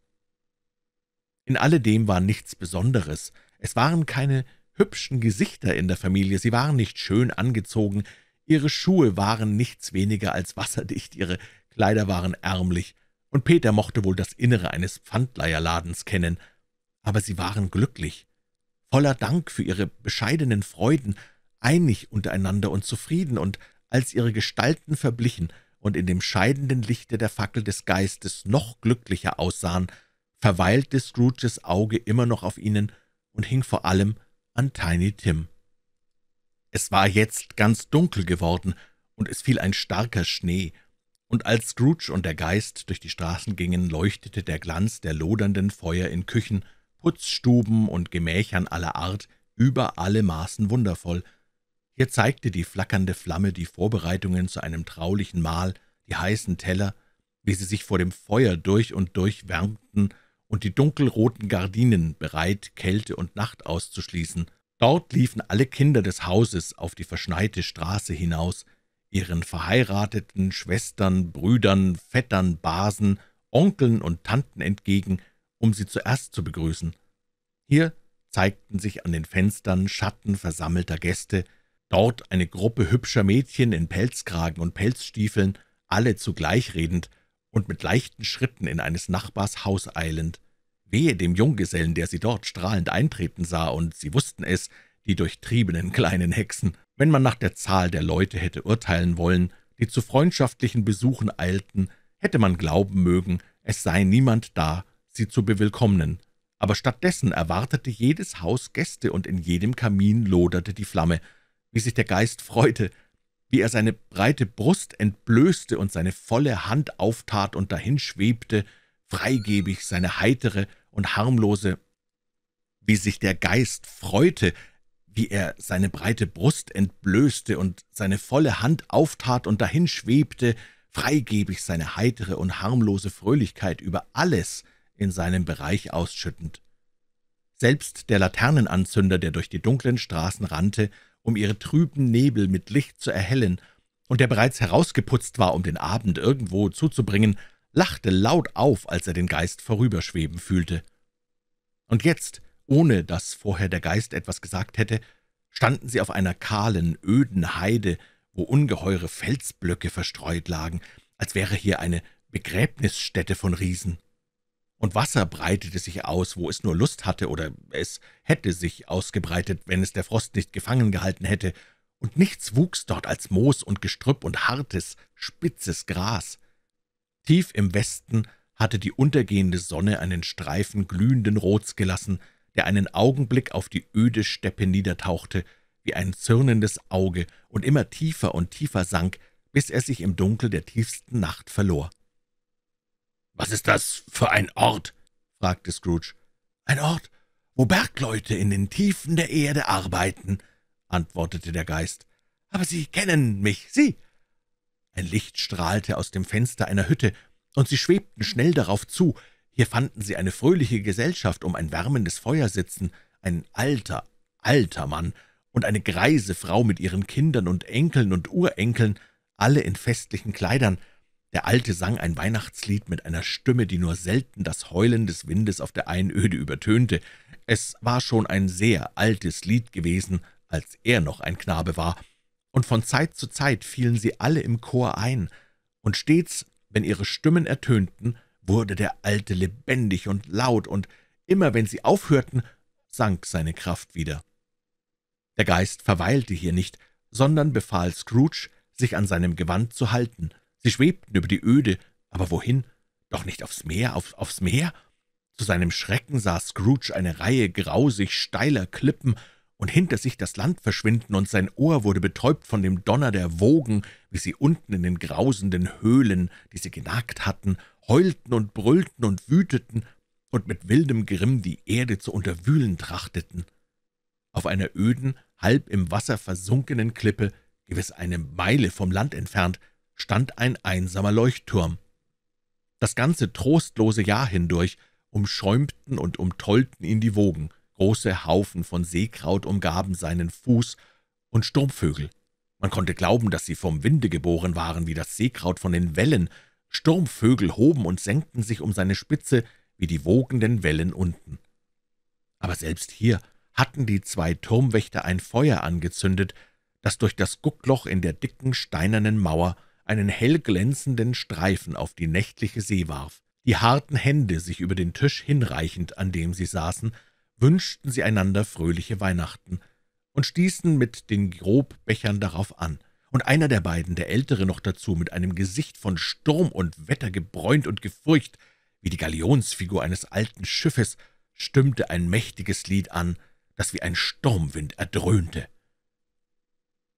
In alledem war nichts Besonderes. Es waren keine hübschen Gesichter in der Familie, sie waren nicht schön angezogen, ihre Schuhe waren nichts weniger als wasserdicht, ihre Kleider waren ärmlich, und Peter mochte wohl das Innere eines Pfandleierladens kennen, aber sie waren glücklich, voller Dank für ihre bescheidenen Freuden einig untereinander und zufrieden, und als ihre Gestalten verblichen und in dem scheidenden Lichte der Fackel des Geistes noch glücklicher aussahen, verweilte Scrooges Auge immer noch auf ihnen und hing vor allem an Tiny Tim. Es war jetzt ganz dunkel geworden, und es fiel ein starker Schnee, und als Scrooge und der Geist durch die Straßen gingen, leuchtete der Glanz der lodernden Feuer in Küchen, Putzstuben und Gemächern aller Art über alle Maßen wundervoll, hier zeigte die flackernde Flamme die Vorbereitungen zu einem traulichen Mahl, die heißen Teller, wie sie sich vor dem Feuer durch und durch wärmten, und die dunkelroten Gardinen bereit, Kälte und Nacht auszuschließen. Dort liefen alle Kinder des Hauses auf die verschneite Straße hinaus, ihren verheirateten Schwestern, Brüdern, Vettern, Basen, Onkeln und Tanten entgegen, um sie zuerst zu begrüßen. Hier zeigten sich an den Fenstern Schatten versammelter Gäste, Dort eine Gruppe hübscher Mädchen in Pelzkragen und Pelzstiefeln, alle zugleich redend und mit leichten Schritten in eines Nachbars Haus eilend. Wehe dem Junggesellen, der sie dort strahlend eintreten sah, und sie wussten es, die durchtriebenen kleinen Hexen. Wenn man nach der Zahl der Leute hätte urteilen wollen, die zu freundschaftlichen Besuchen eilten, hätte man glauben mögen, es sei niemand da, sie zu bewillkommnen. Aber stattdessen erwartete jedes Haus Gäste und in jedem Kamin loderte die Flamme, wie sich der Geist freute, wie er seine breite Brust entblößte und seine volle Hand auftat und dahinschwebte, freigebig seine heitere und harmlose, wie sich der Geist freute, wie er seine breite Brust entblößte und seine volle Hand auftat und dahinschwebte, freigebig seine heitere und harmlose Fröhlichkeit über alles in seinem Bereich ausschüttend. Selbst der Laternenanzünder, der durch die dunklen Straßen rannte um ihre trüben Nebel mit Licht zu erhellen, und der bereits herausgeputzt war, um den Abend irgendwo zuzubringen, lachte laut auf, als er den Geist vorüberschweben fühlte. Und jetzt, ohne dass vorher der Geist etwas gesagt hätte, standen sie auf einer kahlen, öden Heide, wo ungeheure Felsblöcke verstreut lagen, als wäre hier eine Begräbnisstätte von Riesen und Wasser breitete sich aus, wo es nur Lust hatte, oder es hätte sich ausgebreitet, wenn es der Frost nicht gefangen gehalten hätte, und nichts wuchs dort als Moos und Gestrüpp und hartes, spitzes Gras. Tief im Westen hatte die untergehende Sonne einen Streifen glühenden Rots gelassen, der einen Augenblick auf die öde Steppe niedertauchte, wie ein zürnendes Auge, und immer tiefer und tiefer sank, bis er sich im Dunkel der tiefsten Nacht verlor. »Was ist das für ein Ort?« fragte Scrooge. »Ein Ort, wo Bergleute in den Tiefen der Erde arbeiten«, antwortete der Geist. »Aber Sie kennen mich, Sie!« Ein Licht strahlte aus dem Fenster einer Hütte, und sie schwebten schnell darauf zu. Hier fanden sie eine fröhliche Gesellschaft um ein wärmendes Feuer sitzen, ein alter, alter Mann und eine greise Frau mit ihren Kindern und Enkeln und Urenkeln, alle in festlichen Kleidern, der Alte sang ein Weihnachtslied mit einer Stimme, die nur selten das Heulen des Windes auf der Einöde übertönte. Es war schon ein sehr altes Lied gewesen, als er noch ein Knabe war, und von Zeit zu Zeit fielen sie alle im Chor ein, und stets, wenn ihre Stimmen ertönten, wurde der Alte lebendig und laut, und immer wenn sie aufhörten, sank seine Kraft wieder. Der Geist verweilte hier nicht, sondern befahl Scrooge, sich an seinem Gewand zu halten – Sie schwebten über die Öde, aber wohin? Doch nicht aufs Meer, auf, aufs Meer? Zu seinem Schrecken sah Scrooge eine Reihe grausig steiler Klippen und hinter sich das Land verschwinden, und sein Ohr wurde betäubt von dem Donner der Wogen, wie sie unten in den grausenden Höhlen, die sie genagt hatten, heulten und brüllten und wüteten und mit wildem Grimm die Erde zu unterwühlen trachteten. Auf einer öden, halb im Wasser versunkenen Klippe, gewiss eine Meile vom Land entfernt, stand ein einsamer Leuchtturm. Das ganze trostlose Jahr hindurch umschäumten und umtollten ihn die Wogen, große Haufen von Seekraut umgaben seinen Fuß und Sturmvögel. Man konnte glauben, dass sie vom Winde geboren waren, wie das Seekraut von den Wellen. Sturmvögel hoben und senkten sich um seine Spitze, wie die wogenden Wellen unten. Aber selbst hier hatten die zwei Turmwächter ein Feuer angezündet, das durch das Guckloch in der dicken steinernen Mauer einen hellglänzenden Streifen auf die nächtliche See warf. Die harten Hände, sich über den Tisch hinreichend, an dem sie saßen, wünschten sie einander fröhliche Weihnachten und stießen mit den Grobbechern darauf an. Und einer der beiden, der Ältere noch dazu, mit einem Gesicht von Sturm und Wetter gebräunt und gefurcht, wie die Galionsfigur eines alten Schiffes, stimmte ein mächtiges Lied an, das wie ein Sturmwind erdröhnte.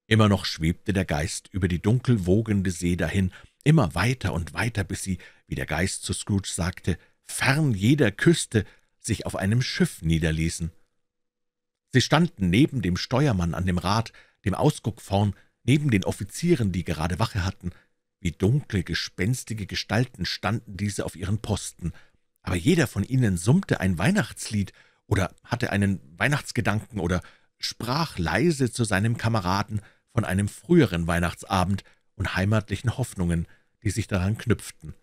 Immer noch schwebte der Geist über die dunkel wogende See dahin, immer weiter und weiter, bis sie, wie der Geist zu Scrooge sagte, fern jeder Küste sich auf einem Schiff niederließen. Sie standen neben dem Steuermann an dem Rad, dem Ausguck vorn, neben den Offizieren, die gerade Wache hatten. Wie dunkle, gespenstige Gestalten standen diese auf ihren Posten, aber jeder von ihnen summte ein Weihnachtslied oder hatte einen Weihnachtsgedanken oder sprach leise zu seinem Kameraden – von einem früheren Weihnachtsabend und heimatlichen Hoffnungen, die sich daran knüpften.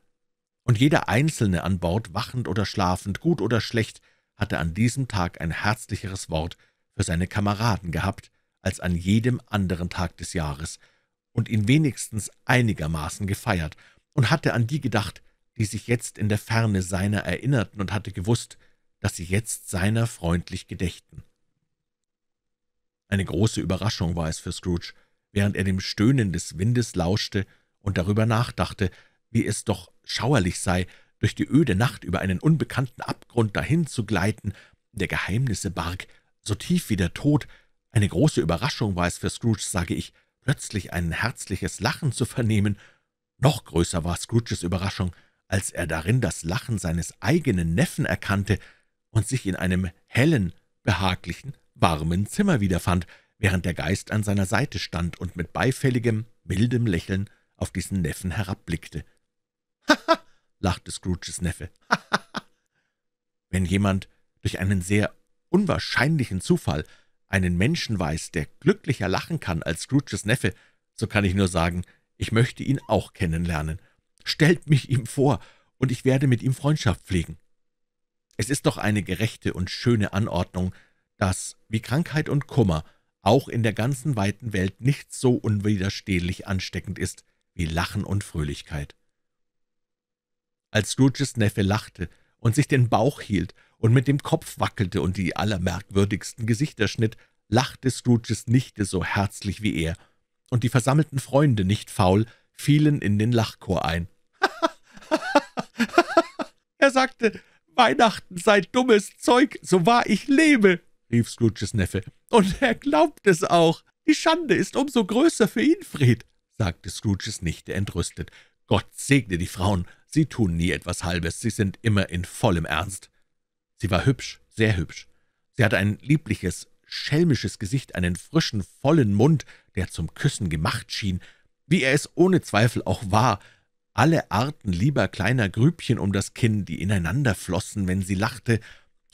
Und jeder Einzelne an Bord, wachend oder schlafend, gut oder schlecht, hatte an diesem Tag ein herzlicheres Wort für seine Kameraden gehabt als an jedem anderen Tag des Jahres und ihn wenigstens einigermaßen gefeiert und hatte an die gedacht, die sich jetzt in der Ferne seiner erinnerten und hatte gewusst, dass sie jetzt seiner freundlich gedächten. Eine große Überraschung war es für Scrooge, während er dem Stöhnen des Windes lauschte und darüber nachdachte, wie es doch schauerlich sei, durch die öde Nacht über einen unbekannten Abgrund dahin zu gleiten, der Geheimnisse barg, so tief wie der Tod. Eine große Überraschung war es für Scrooge, sage ich, plötzlich ein herzliches Lachen zu vernehmen. Noch größer war Scrooges Überraschung, als er darin das Lachen seines eigenen Neffen erkannte und sich in einem hellen, behaglichen, warmen Zimmer wiederfand, während der Geist an seiner Seite stand und mit beifälligem, mildem Lächeln auf diesen Neffen herabblickte. »Haha«, lachte Scrooges Neffe, »haha«. Wenn jemand durch einen sehr unwahrscheinlichen Zufall einen Menschen weiß, der glücklicher lachen kann als Scrooges Neffe, so kann ich nur sagen, ich möchte ihn auch kennenlernen. Stellt mich ihm vor, und ich werde mit ihm Freundschaft pflegen. Es ist doch eine gerechte und schöne Anordnung, das, wie Krankheit und Kummer, auch in der ganzen weiten Welt nichts so unwiderstehlich ansteckend ist wie Lachen und Fröhlichkeit. Als Scrooges Neffe lachte und sich den Bauch hielt und mit dem Kopf wackelte und die allermerkwürdigsten Gesichter schnitt, lachte Scrooges Nichte so herzlich wie er, und die versammelten Freunde, nicht faul, fielen in den Lachchor ein. er sagte, Weihnachten sei dummes Zeug, so wahr ich lebe rief Scrooges Neffe. »Und er glaubt es auch. Die Schande ist umso größer für ihn, Fred«, sagte Scrooges Nichte entrüstet. »Gott segne die Frauen. Sie tun nie etwas Halbes. Sie sind immer in vollem Ernst.« Sie war hübsch, sehr hübsch. Sie hatte ein liebliches, schelmisches Gesicht, einen frischen, vollen Mund, der zum Küssen gemacht schien, wie er es ohne Zweifel auch war, alle Arten lieber kleiner Grübchen um das Kinn, die ineinander flossen, wenn sie lachte,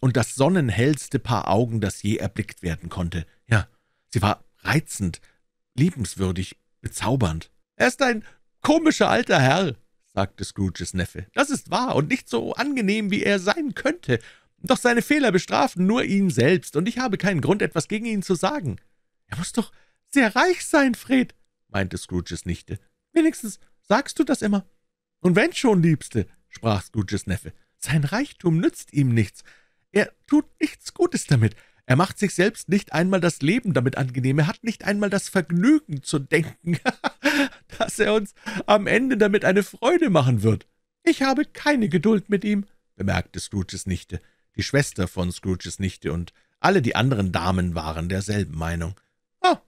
und das sonnenhellste Paar Augen, das je erblickt werden konnte. Ja, sie war reizend, liebenswürdig, bezaubernd. »Er ist ein komischer alter Herr«, sagte Scrooges Neffe. »Das ist wahr und nicht so angenehm, wie er sein könnte. Doch seine Fehler bestrafen nur ihn selbst, und ich habe keinen Grund, etwas gegen ihn zu sagen.« »Er muss doch sehr reich sein, Fred«, meinte Scrooges Nichte. »Wenigstens sagst du das immer.« »Und wenn schon, Liebste«, sprach Scrooges Neffe, »sein Reichtum nützt ihm nichts. Er tut nichts Gutes damit. Er macht sich selbst nicht einmal das Leben damit angenehm. Er hat nicht einmal das Vergnügen zu denken, dass er uns am Ende damit eine Freude machen wird. Ich habe keine Geduld mit ihm, bemerkte Scrooges Nichte. Die Schwester von Scrooges Nichte und alle die anderen Damen waren derselben Meinung. »Ah,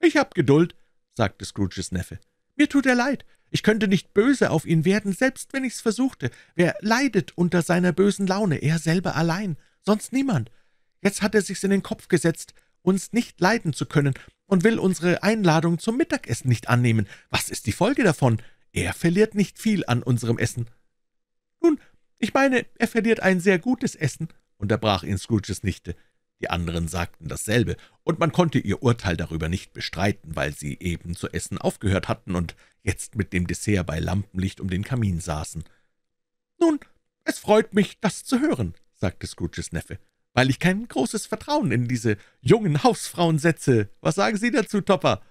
ich hab Geduld«, sagte Scrooges Neffe. »Mir tut er leid. Ich könnte nicht böse auf ihn werden, selbst wenn ich's versuchte. Wer leidet unter seiner bösen Laune? Er selber allein, sonst niemand. Jetzt hat er sich's in den Kopf gesetzt, uns nicht leiden zu können und will unsere Einladung zum Mittagessen nicht annehmen. Was ist die Folge davon? Er verliert nicht viel an unserem Essen. Nun, ich meine, er verliert ein sehr gutes Essen, unterbrach ihn Scrooges Nichte. Die anderen sagten dasselbe, und man konnte ihr Urteil darüber nicht bestreiten, weil sie eben zu essen aufgehört hatten und jetzt mit dem Dessert bei Lampenlicht um den Kamin saßen. »Nun, es freut mich, das zu hören«, sagte Scrooges Neffe, »weil ich kein großes Vertrauen in diese jungen Hausfrauen setze. Was sagen Sie dazu, Topper?«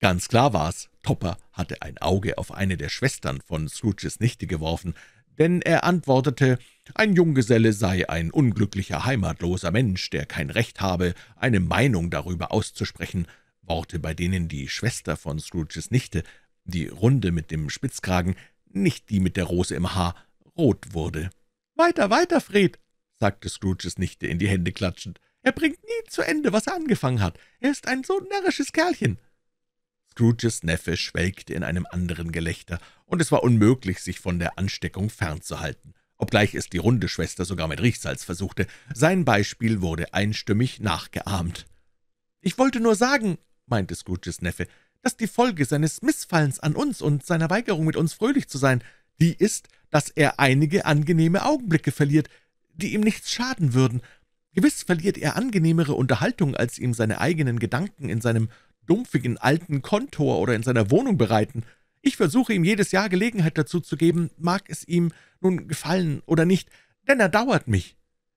Ganz klar war's, Topper hatte ein Auge auf eine der Schwestern von Scrooges Nichte geworfen, denn er antwortete, ein Junggeselle sei ein unglücklicher, heimatloser Mensch, der kein Recht habe, eine Meinung darüber auszusprechen, Worte, bei denen die Schwester von Scrooges Nichte die runde mit dem Spitzkragen, nicht die mit der Rose im Haar, rot wurde. »Weiter, weiter, Fred«, sagte Scrooges Nichte in die Hände klatschend. »Er bringt nie zu Ende, was er angefangen hat. Er ist ein so närrisches Kerlchen.« Scrooges Neffe schwelgte in einem anderen Gelächter, und es war unmöglich, sich von der Ansteckung fernzuhalten, obgleich es die runde Schwester sogar mit Riechsalz versuchte. Sein Beispiel wurde einstimmig nachgeahmt. »Ich wollte nur sagen«, meinte Scrooges Neffe, das die Folge seines Missfallens an uns und seiner Weigerung, mit uns fröhlich zu sein, die ist, dass er einige angenehme Augenblicke verliert, die ihm nichts schaden würden. Gewiss verliert er angenehmere Unterhaltung, als ihm seine eigenen Gedanken in seinem dumpfigen alten Kontor oder in seiner Wohnung bereiten. Ich versuche ihm jedes Jahr Gelegenheit dazu zu geben, mag es ihm nun gefallen oder nicht, denn er dauert mich.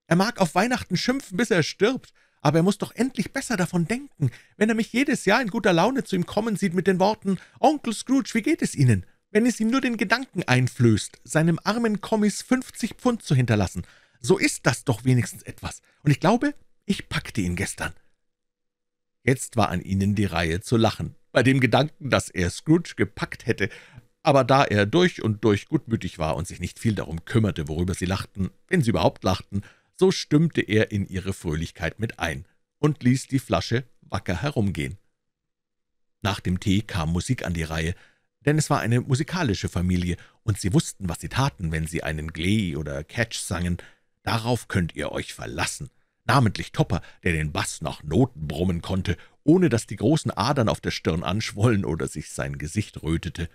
Er mag auf Weihnachten schimpfen, bis er stirbt, aber er muss doch endlich besser davon denken, wenn er mich jedes Jahr in guter Laune zu ihm kommen sieht mit den Worten »Onkel Scrooge, wie geht es Ihnen?« wenn es ihm nur den Gedanken einflößt, seinem armen Kommis 50 Pfund zu hinterlassen. So ist das doch wenigstens etwas. Und ich glaube, ich packte ihn gestern.« Jetzt war an ihnen die Reihe zu lachen, bei dem Gedanken, dass er Scrooge gepackt hätte, aber da er durch und durch gutmütig war und sich nicht viel darum kümmerte, worüber sie lachten, wenn sie überhaupt lachten, so stimmte er in ihre Fröhlichkeit mit ein und ließ die Flasche wacker herumgehen. Nach dem Tee kam Musik an die Reihe, denn es war eine musikalische Familie, und sie wussten, was sie taten, wenn sie einen Glee oder Catch sangen. Darauf könnt ihr euch verlassen. Namentlich Topper, der den Bass nach Noten brummen konnte, ohne dass die großen Adern auf der Stirn anschwollen oder sich sein Gesicht rötete.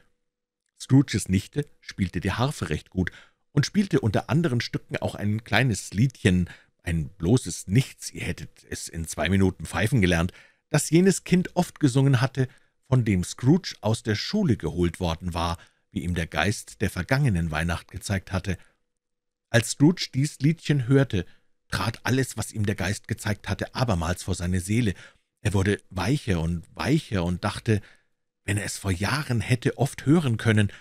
Scrooges Nichte spielte die Harfe recht gut und spielte unter anderen Stücken auch ein kleines Liedchen, ein bloßes Nichts, ihr hättet es in zwei Minuten pfeifen gelernt, das jenes Kind oft gesungen hatte, von dem Scrooge aus der Schule geholt worden war, wie ihm der Geist der vergangenen Weihnacht gezeigt hatte. Als Scrooge dies Liedchen hörte, trat alles, was ihm der Geist gezeigt hatte, abermals vor seine Seele. Er wurde weicher und weicher und dachte, wenn er es vor Jahren hätte oft hören können,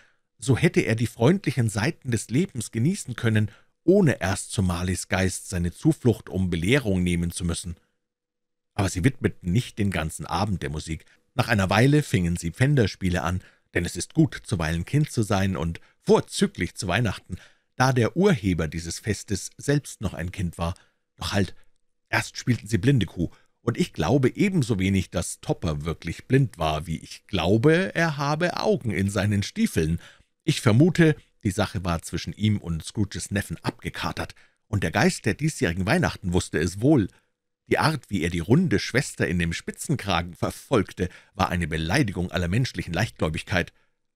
so hätte er die freundlichen Seiten des Lebens genießen können, ohne erst zu Marleys Geist seine Zuflucht um Belehrung nehmen zu müssen. Aber sie widmeten nicht den ganzen Abend der Musik. Nach einer Weile fingen sie Pfänderspiele an, denn es ist gut, zuweilen Kind zu sein und vorzüglich zu Weihnachten, da der Urheber dieses Festes selbst noch ein Kind war. Doch halt, erst spielten sie blinde Kuh, und ich glaube ebenso wenig, dass Topper wirklich blind war, wie ich glaube, er habe Augen in seinen Stiefeln, ich vermute, die Sache war zwischen ihm und Scrooges Neffen abgekatert, und der Geist der diesjährigen Weihnachten wusste es wohl. Die Art, wie er die runde Schwester in dem Spitzenkragen verfolgte, war eine Beleidigung aller menschlichen Leichtgläubigkeit.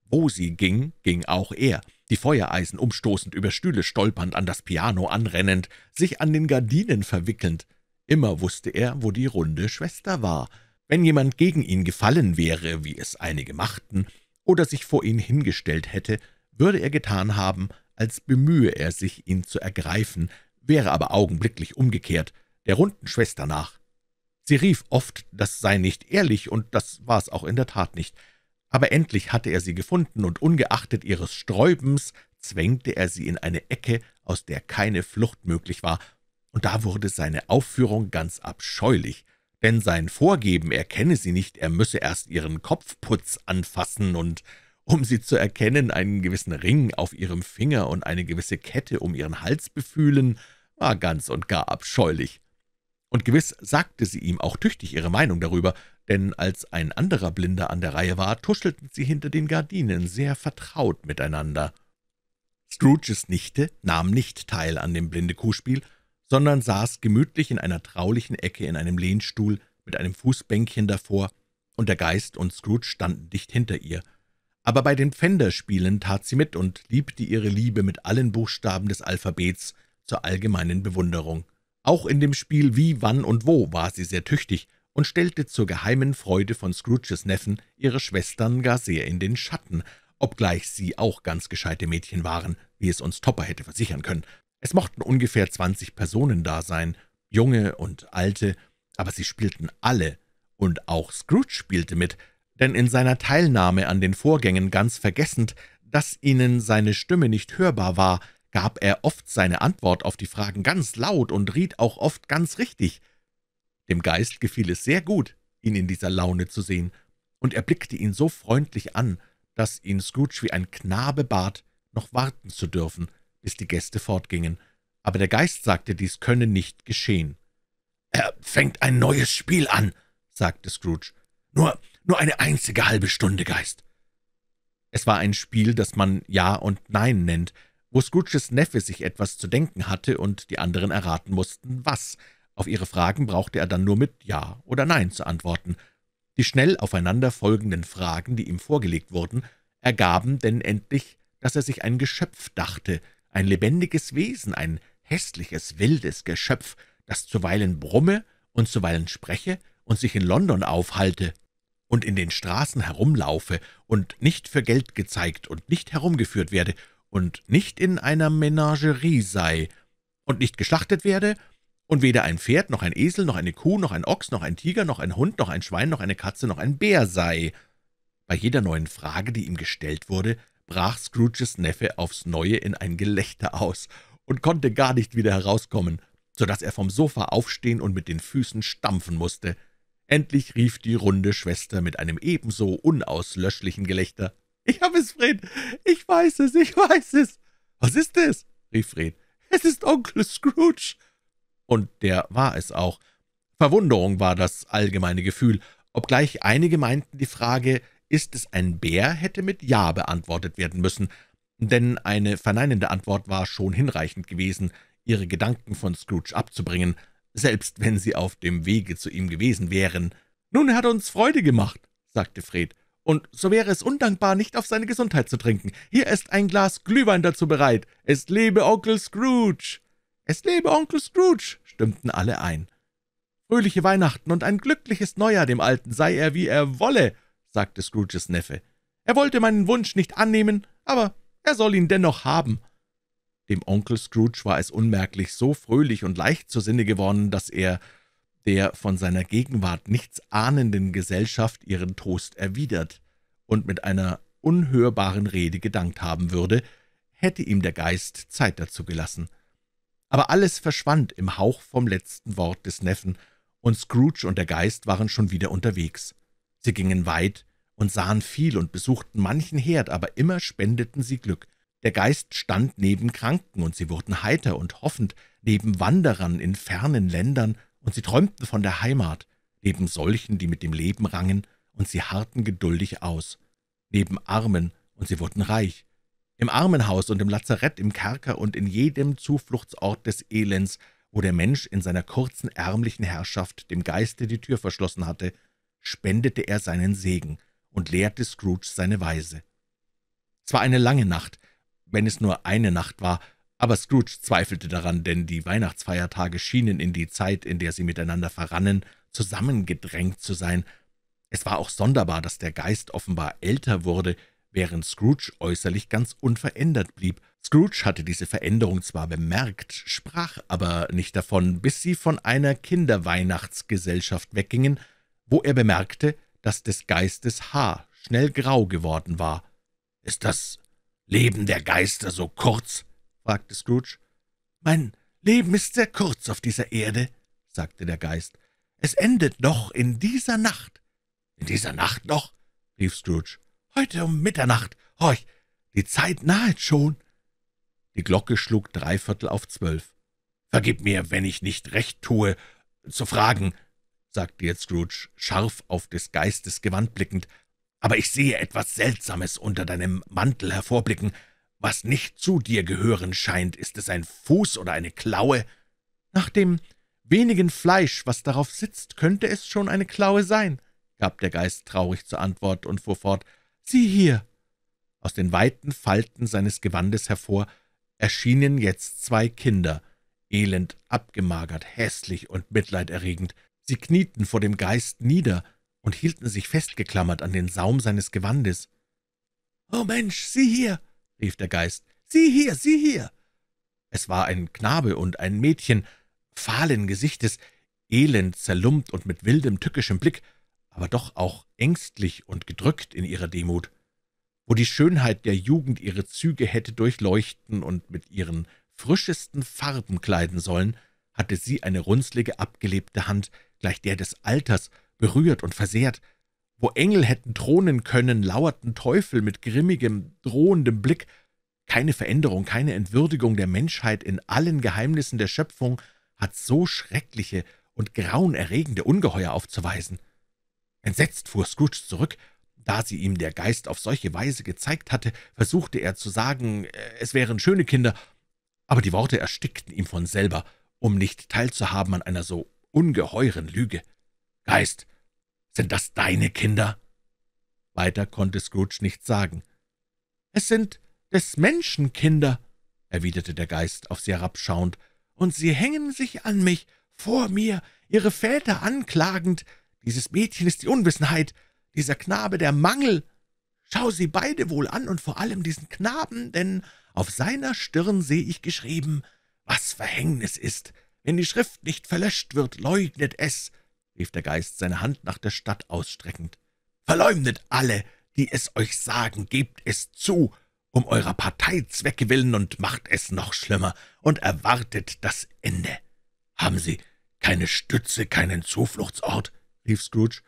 Wo sie ging, ging auch er, die Feuereisen umstoßend, über Stühle stolpernd, an das Piano anrennend, sich an den Gardinen verwickelnd. Immer wusste er, wo die runde Schwester war. Wenn jemand gegen ihn gefallen wäre, wie es einige machten, oder sich vor ihn hingestellt hätte, würde er getan haben, als bemühe er sich, ihn zu ergreifen, wäre aber augenblicklich umgekehrt, der runden Schwester nach. Sie rief oft, das sei nicht ehrlich, und das war es auch in der Tat nicht. Aber endlich hatte er sie gefunden, und ungeachtet ihres Sträubens zwängte er sie in eine Ecke, aus der keine Flucht möglich war, und da wurde seine Aufführung ganz abscheulich denn sein Vorgeben, er kenne sie nicht, er müsse erst ihren Kopfputz anfassen und, um sie zu erkennen, einen gewissen Ring auf ihrem Finger und eine gewisse Kette um ihren Hals befühlen, war ganz und gar abscheulich. Und gewiss sagte sie ihm auch tüchtig ihre Meinung darüber, denn als ein anderer Blinder an der Reihe war, tuschelten sie hinter den Gardinen sehr vertraut miteinander. Scrooges Nichte nahm nicht teil an dem Blindekuhspiel, sondern saß gemütlich in einer traulichen Ecke in einem Lehnstuhl mit einem Fußbänkchen davor, und der Geist und Scrooge standen dicht hinter ihr. Aber bei den Pfänderspielen tat sie mit und liebte ihre Liebe mit allen Buchstaben des Alphabets zur allgemeinen Bewunderung. Auch in dem Spiel Wie, Wann und Wo war sie sehr tüchtig und stellte zur geheimen Freude von Scrooges Neffen ihre Schwestern gar sehr in den Schatten, obgleich sie auch ganz gescheite Mädchen waren, wie es uns Topper hätte versichern können, es mochten ungefähr zwanzig Personen da sein, junge und alte, aber sie spielten alle, und auch Scrooge spielte mit, denn in seiner Teilnahme an den Vorgängen ganz vergessend, dass ihnen seine Stimme nicht hörbar war, gab er oft seine Antwort auf die Fragen ganz laut und riet auch oft ganz richtig. Dem Geist gefiel es sehr gut, ihn in dieser Laune zu sehen, und er blickte ihn so freundlich an, dass ihn Scrooge wie ein Knabe bat, noch warten zu dürfen, bis die Gäste fortgingen. Aber der Geist sagte, dies könne nicht geschehen. »Er fängt ein neues Spiel an«, sagte Scrooge. »Nur, nur eine einzige halbe Stunde, Geist.« Es war ein Spiel, das man Ja und Nein nennt, wo Scrooges Neffe sich etwas zu denken hatte und die anderen erraten mussten, was. Auf ihre Fragen brauchte er dann nur mit Ja oder Nein zu antworten. Die schnell aufeinander folgenden Fragen, die ihm vorgelegt wurden, ergaben denn endlich, dass er sich ein Geschöpf dachte – ein lebendiges Wesen, ein hässliches, wildes Geschöpf, das zuweilen brumme und zuweilen spreche und sich in London aufhalte und in den Straßen herumlaufe und nicht für Geld gezeigt und nicht herumgeführt werde und nicht in einer Menagerie sei und nicht geschlachtet werde und weder ein Pferd noch ein Esel noch eine Kuh noch ein Ochs noch ein Tiger noch ein Hund noch ein Schwein noch eine Katze noch ein Bär sei. Bei jeder neuen Frage, die ihm gestellt wurde, brach Scrooges Neffe aufs Neue in ein Gelächter aus und konnte gar nicht wieder herauskommen, so dass er vom Sofa aufstehen und mit den Füßen stampfen musste. Endlich rief die runde Schwester mit einem ebenso unauslöschlichen Gelächter, »Ich hab es, Fred! Ich weiß es, ich weiß es!« »Was ist es?« rief Fred. »Es ist Onkel Scrooge!« Und der war es auch. Verwunderung war das allgemeine Gefühl, obgleich einige meinten, die Frage »Ist es ein Bär?« hätte mit »Ja« beantwortet werden müssen, denn eine verneinende Antwort war schon hinreichend gewesen, ihre Gedanken von Scrooge abzubringen, selbst wenn sie auf dem Wege zu ihm gewesen wären. »Nun, er hat uns Freude gemacht«, sagte Fred, »und so wäre es undankbar, nicht auf seine Gesundheit zu trinken. Hier ist ein Glas Glühwein dazu bereit. Es lebe Onkel Scrooge!« »Es lebe Onkel Scrooge!« stimmten alle ein. »Fröhliche Weihnachten und ein glückliches Neujahr dem Alten, sei er, wie er wolle«, sagte Scrooges Neffe. »Er wollte meinen Wunsch nicht annehmen, aber er soll ihn dennoch haben.« Dem Onkel Scrooge war es unmerklich so fröhlich und leicht zur Sinne geworden, dass er der von seiner Gegenwart nichts ahnenden Gesellschaft ihren Toast erwidert und mit einer unhörbaren Rede gedankt haben würde, hätte ihm der Geist Zeit dazu gelassen. Aber alles verschwand im Hauch vom letzten Wort des Neffen, und Scrooge und der Geist waren schon wieder unterwegs. Sie gingen weit und sahen viel und besuchten manchen Herd, aber immer spendeten sie Glück. Der Geist stand neben Kranken, und sie wurden heiter und hoffend, neben Wanderern in fernen Ländern, und sie träumten von der Heimat, neben solchen, die mit dem Leben rangen, und sie harrten geduldig aus, neben Armen, und sie wurden reich, im Armenhaus und im Lazarett, im Kerker und in jedem Zufluchtsort des Elends, wo der Mensch in seiner kurzen, ärmlichen Herrschaft dem Geiste die Tür verschlossen hatte spendete er seinen Segen und lehrte Scrooge seine Weise. Es war eine lange Nacht, wenn es nur eine Nacht war, aber Scrooge zweifelte daran, denn die Weihnachtsfeiertage schienen in die Zeit, in der sie miteinander verrannen, zusammengedrängt zu sein. Es war auch sonderbar, dass der Geist offenbar älter wurde, während Scrooge äußerlich ganz unverändert blieb. Scrooge hatte diese Veränderung zwar bemerkt, sprach aber nicht davon, bis sie von einer Kinderweihnachtsgesellschaft weggingen wo er bemerkte, dass des Geistes Haar schnell grau geworden war. »Ist das Leben der Geister so kurz?« fragte Scrooge. »Mein Leben ist sehr kurz auf dieser Erde«, sagte der Geist. »Es endet noch in dieser Nacht.« »In dieser Nacht noch?« rief Scrooge. »Heute um Mitternacht. Horch, die Zeit nahet schon.« Die Glocke schlug dreiviertel auf zwölf. »Vergib mir, wenn ich nicht recht tue, zu fragen, sagte jetzt Scrooge, scharf auf des Geistes Gewand blickend, »aber ich sehe etwas Seltsames unter deinem Mantel hervorblicken. Was nicht zu dir gehören scheint, ist es ein Fuß oder eine Klaue? Nach dem wenigen Fleisch, was darauf sitzt, könnte es schon eine Klaue sein«, gab der Geist traurig zur Antwort und fuhr fort, »Sieh hier!« Aus den weiten Falten seines Gewandes hervor erschienen jetzt zwei Kinder, elend, abgemagert, hässlich und mitleiderregend. Sie knieten vor dem Geist nieder und hielten sich festgeklammert an den Saum seines Gewandes. »O oh Mensch, sieh hier!« rief der Geist. »Sieh hier, sieh hier!« Es war ein Knabe und ein Mädchen, fahlen Gesichtes, elend, zerlumpt und mit wildem, tückischem Blick, aber doch auch ängstlich und gedrückt in ihrer Demut. Wo die Schönheit der Jugend ihre Züge hätte durchleuchten und mit ihren frischesten Farben kleiden sollen, hatte sie eine runzlige, abgelebte Hand, gleich der des Alters, berührt und versehrt. Wo Engel hätten thronen können, lauerten Teufel mit grimmigem, drohendem Blick. Keine Veränderung, keine Entwürdigung der Menschheit in allen Geheimnissen der Schöpfung hat so schreckliche und grauenerregende Ungeheuer aufzuweisen. Entsetzt fuhr Scrooge zurück. Da sie ihm der Geist auf solche Weise gezeigt hatte, versuchte er zu sagen, äh, es wären schöne Kinder, aber die Worte erstickten ihm von selber, um nicht teilzuhaben an einer so ungeheuren Lüge. »Geist, sind das deine Kinder?« Weiter konnte Scrooge nichts sagen. »Es sind des Menschen Kinder«, erwiderte der Geist auf sie herabschauend, »und sie hängen sich an mich, vor mir, ihre Väter anklagend. Dieses Mädchen ist die Unwissenheit, dieser Knabe der Mangel. Schau sie beide wohl an und vor allem diesen Knaben, denn auf seiner Stirn sehe ich geschrieben, was Verhängnis ist wenn die Schrift nicht verlöscht wird, leugnet es!« rief der Geist, seine Hand nach der Stadt ausstreckend. »Verleumdet alle, die es euch sagen, gebt es zu, um eurer Parteizwecke willen und macht es noch schlimmer und erwartet das Ende. Haben Sie keine Stütze, keinen Zufluchtsort?« rief Scrooge.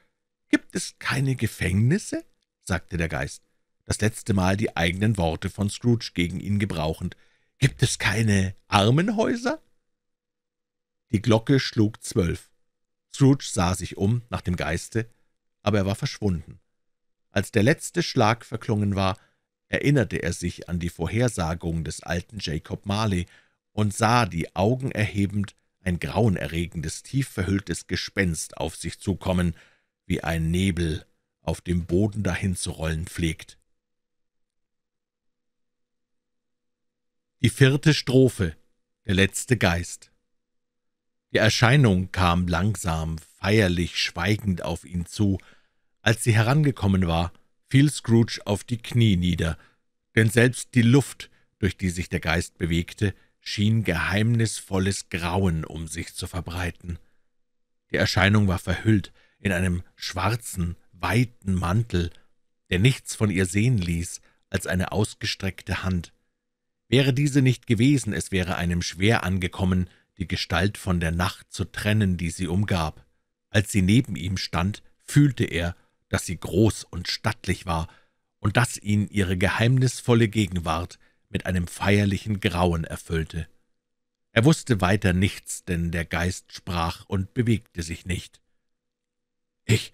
»Gibt es keine Gefängnisse?« sagte der Geist, das letzte Mal die eigenen Worte von Scrooge gegen ihn gebrauchend. »Gibt es keine Armenhäuser?« die Glocke schlug zwölf. Scrooge sah sich um nach dem Geiste, aber er war verschwunden. Als der letzte Schlag verklungen war, erinnerte er sich an die Vorhersagung des alten Jacob Marley und sah, die Augen erhebend, ein grauenerregendes, tief verhülltes Gespenst auf sich zukommen, wie ein Nebel auf dem Boden dahin zu rollen pflegt. Die vierte Strophe Der letzte Geist die Erscheinung kam langsam, feierlich, schweigend auf ihn zu. Als sie herangekommen war, fiel Scrooge auf die Knie nieder, denn selbst die Luft, durch die sich der Geist bewegte, schien geheimnisvolles Grauen um sich zu verbreiten. Die Erscheinung war verhüllt in einem schwarzen, weiten Mantel, der nichts von ihr sehen ließ als eine ausgestreckte Hand. Wäre diese nicht gewesen, es wäre einem schwer angekommen, die Gestalt von der Nacht zu trennen, die sie umgab. Als sie neben ihm stand, fühlte er, dass sie groß und stattlich war und dass ihn ihre geheimnisvolle Gegenwart mit einem feierlichen Grauen erfüllte. Er wusste weiter nichts, denn der Geist sprach und bewegte sich nicht. »Ich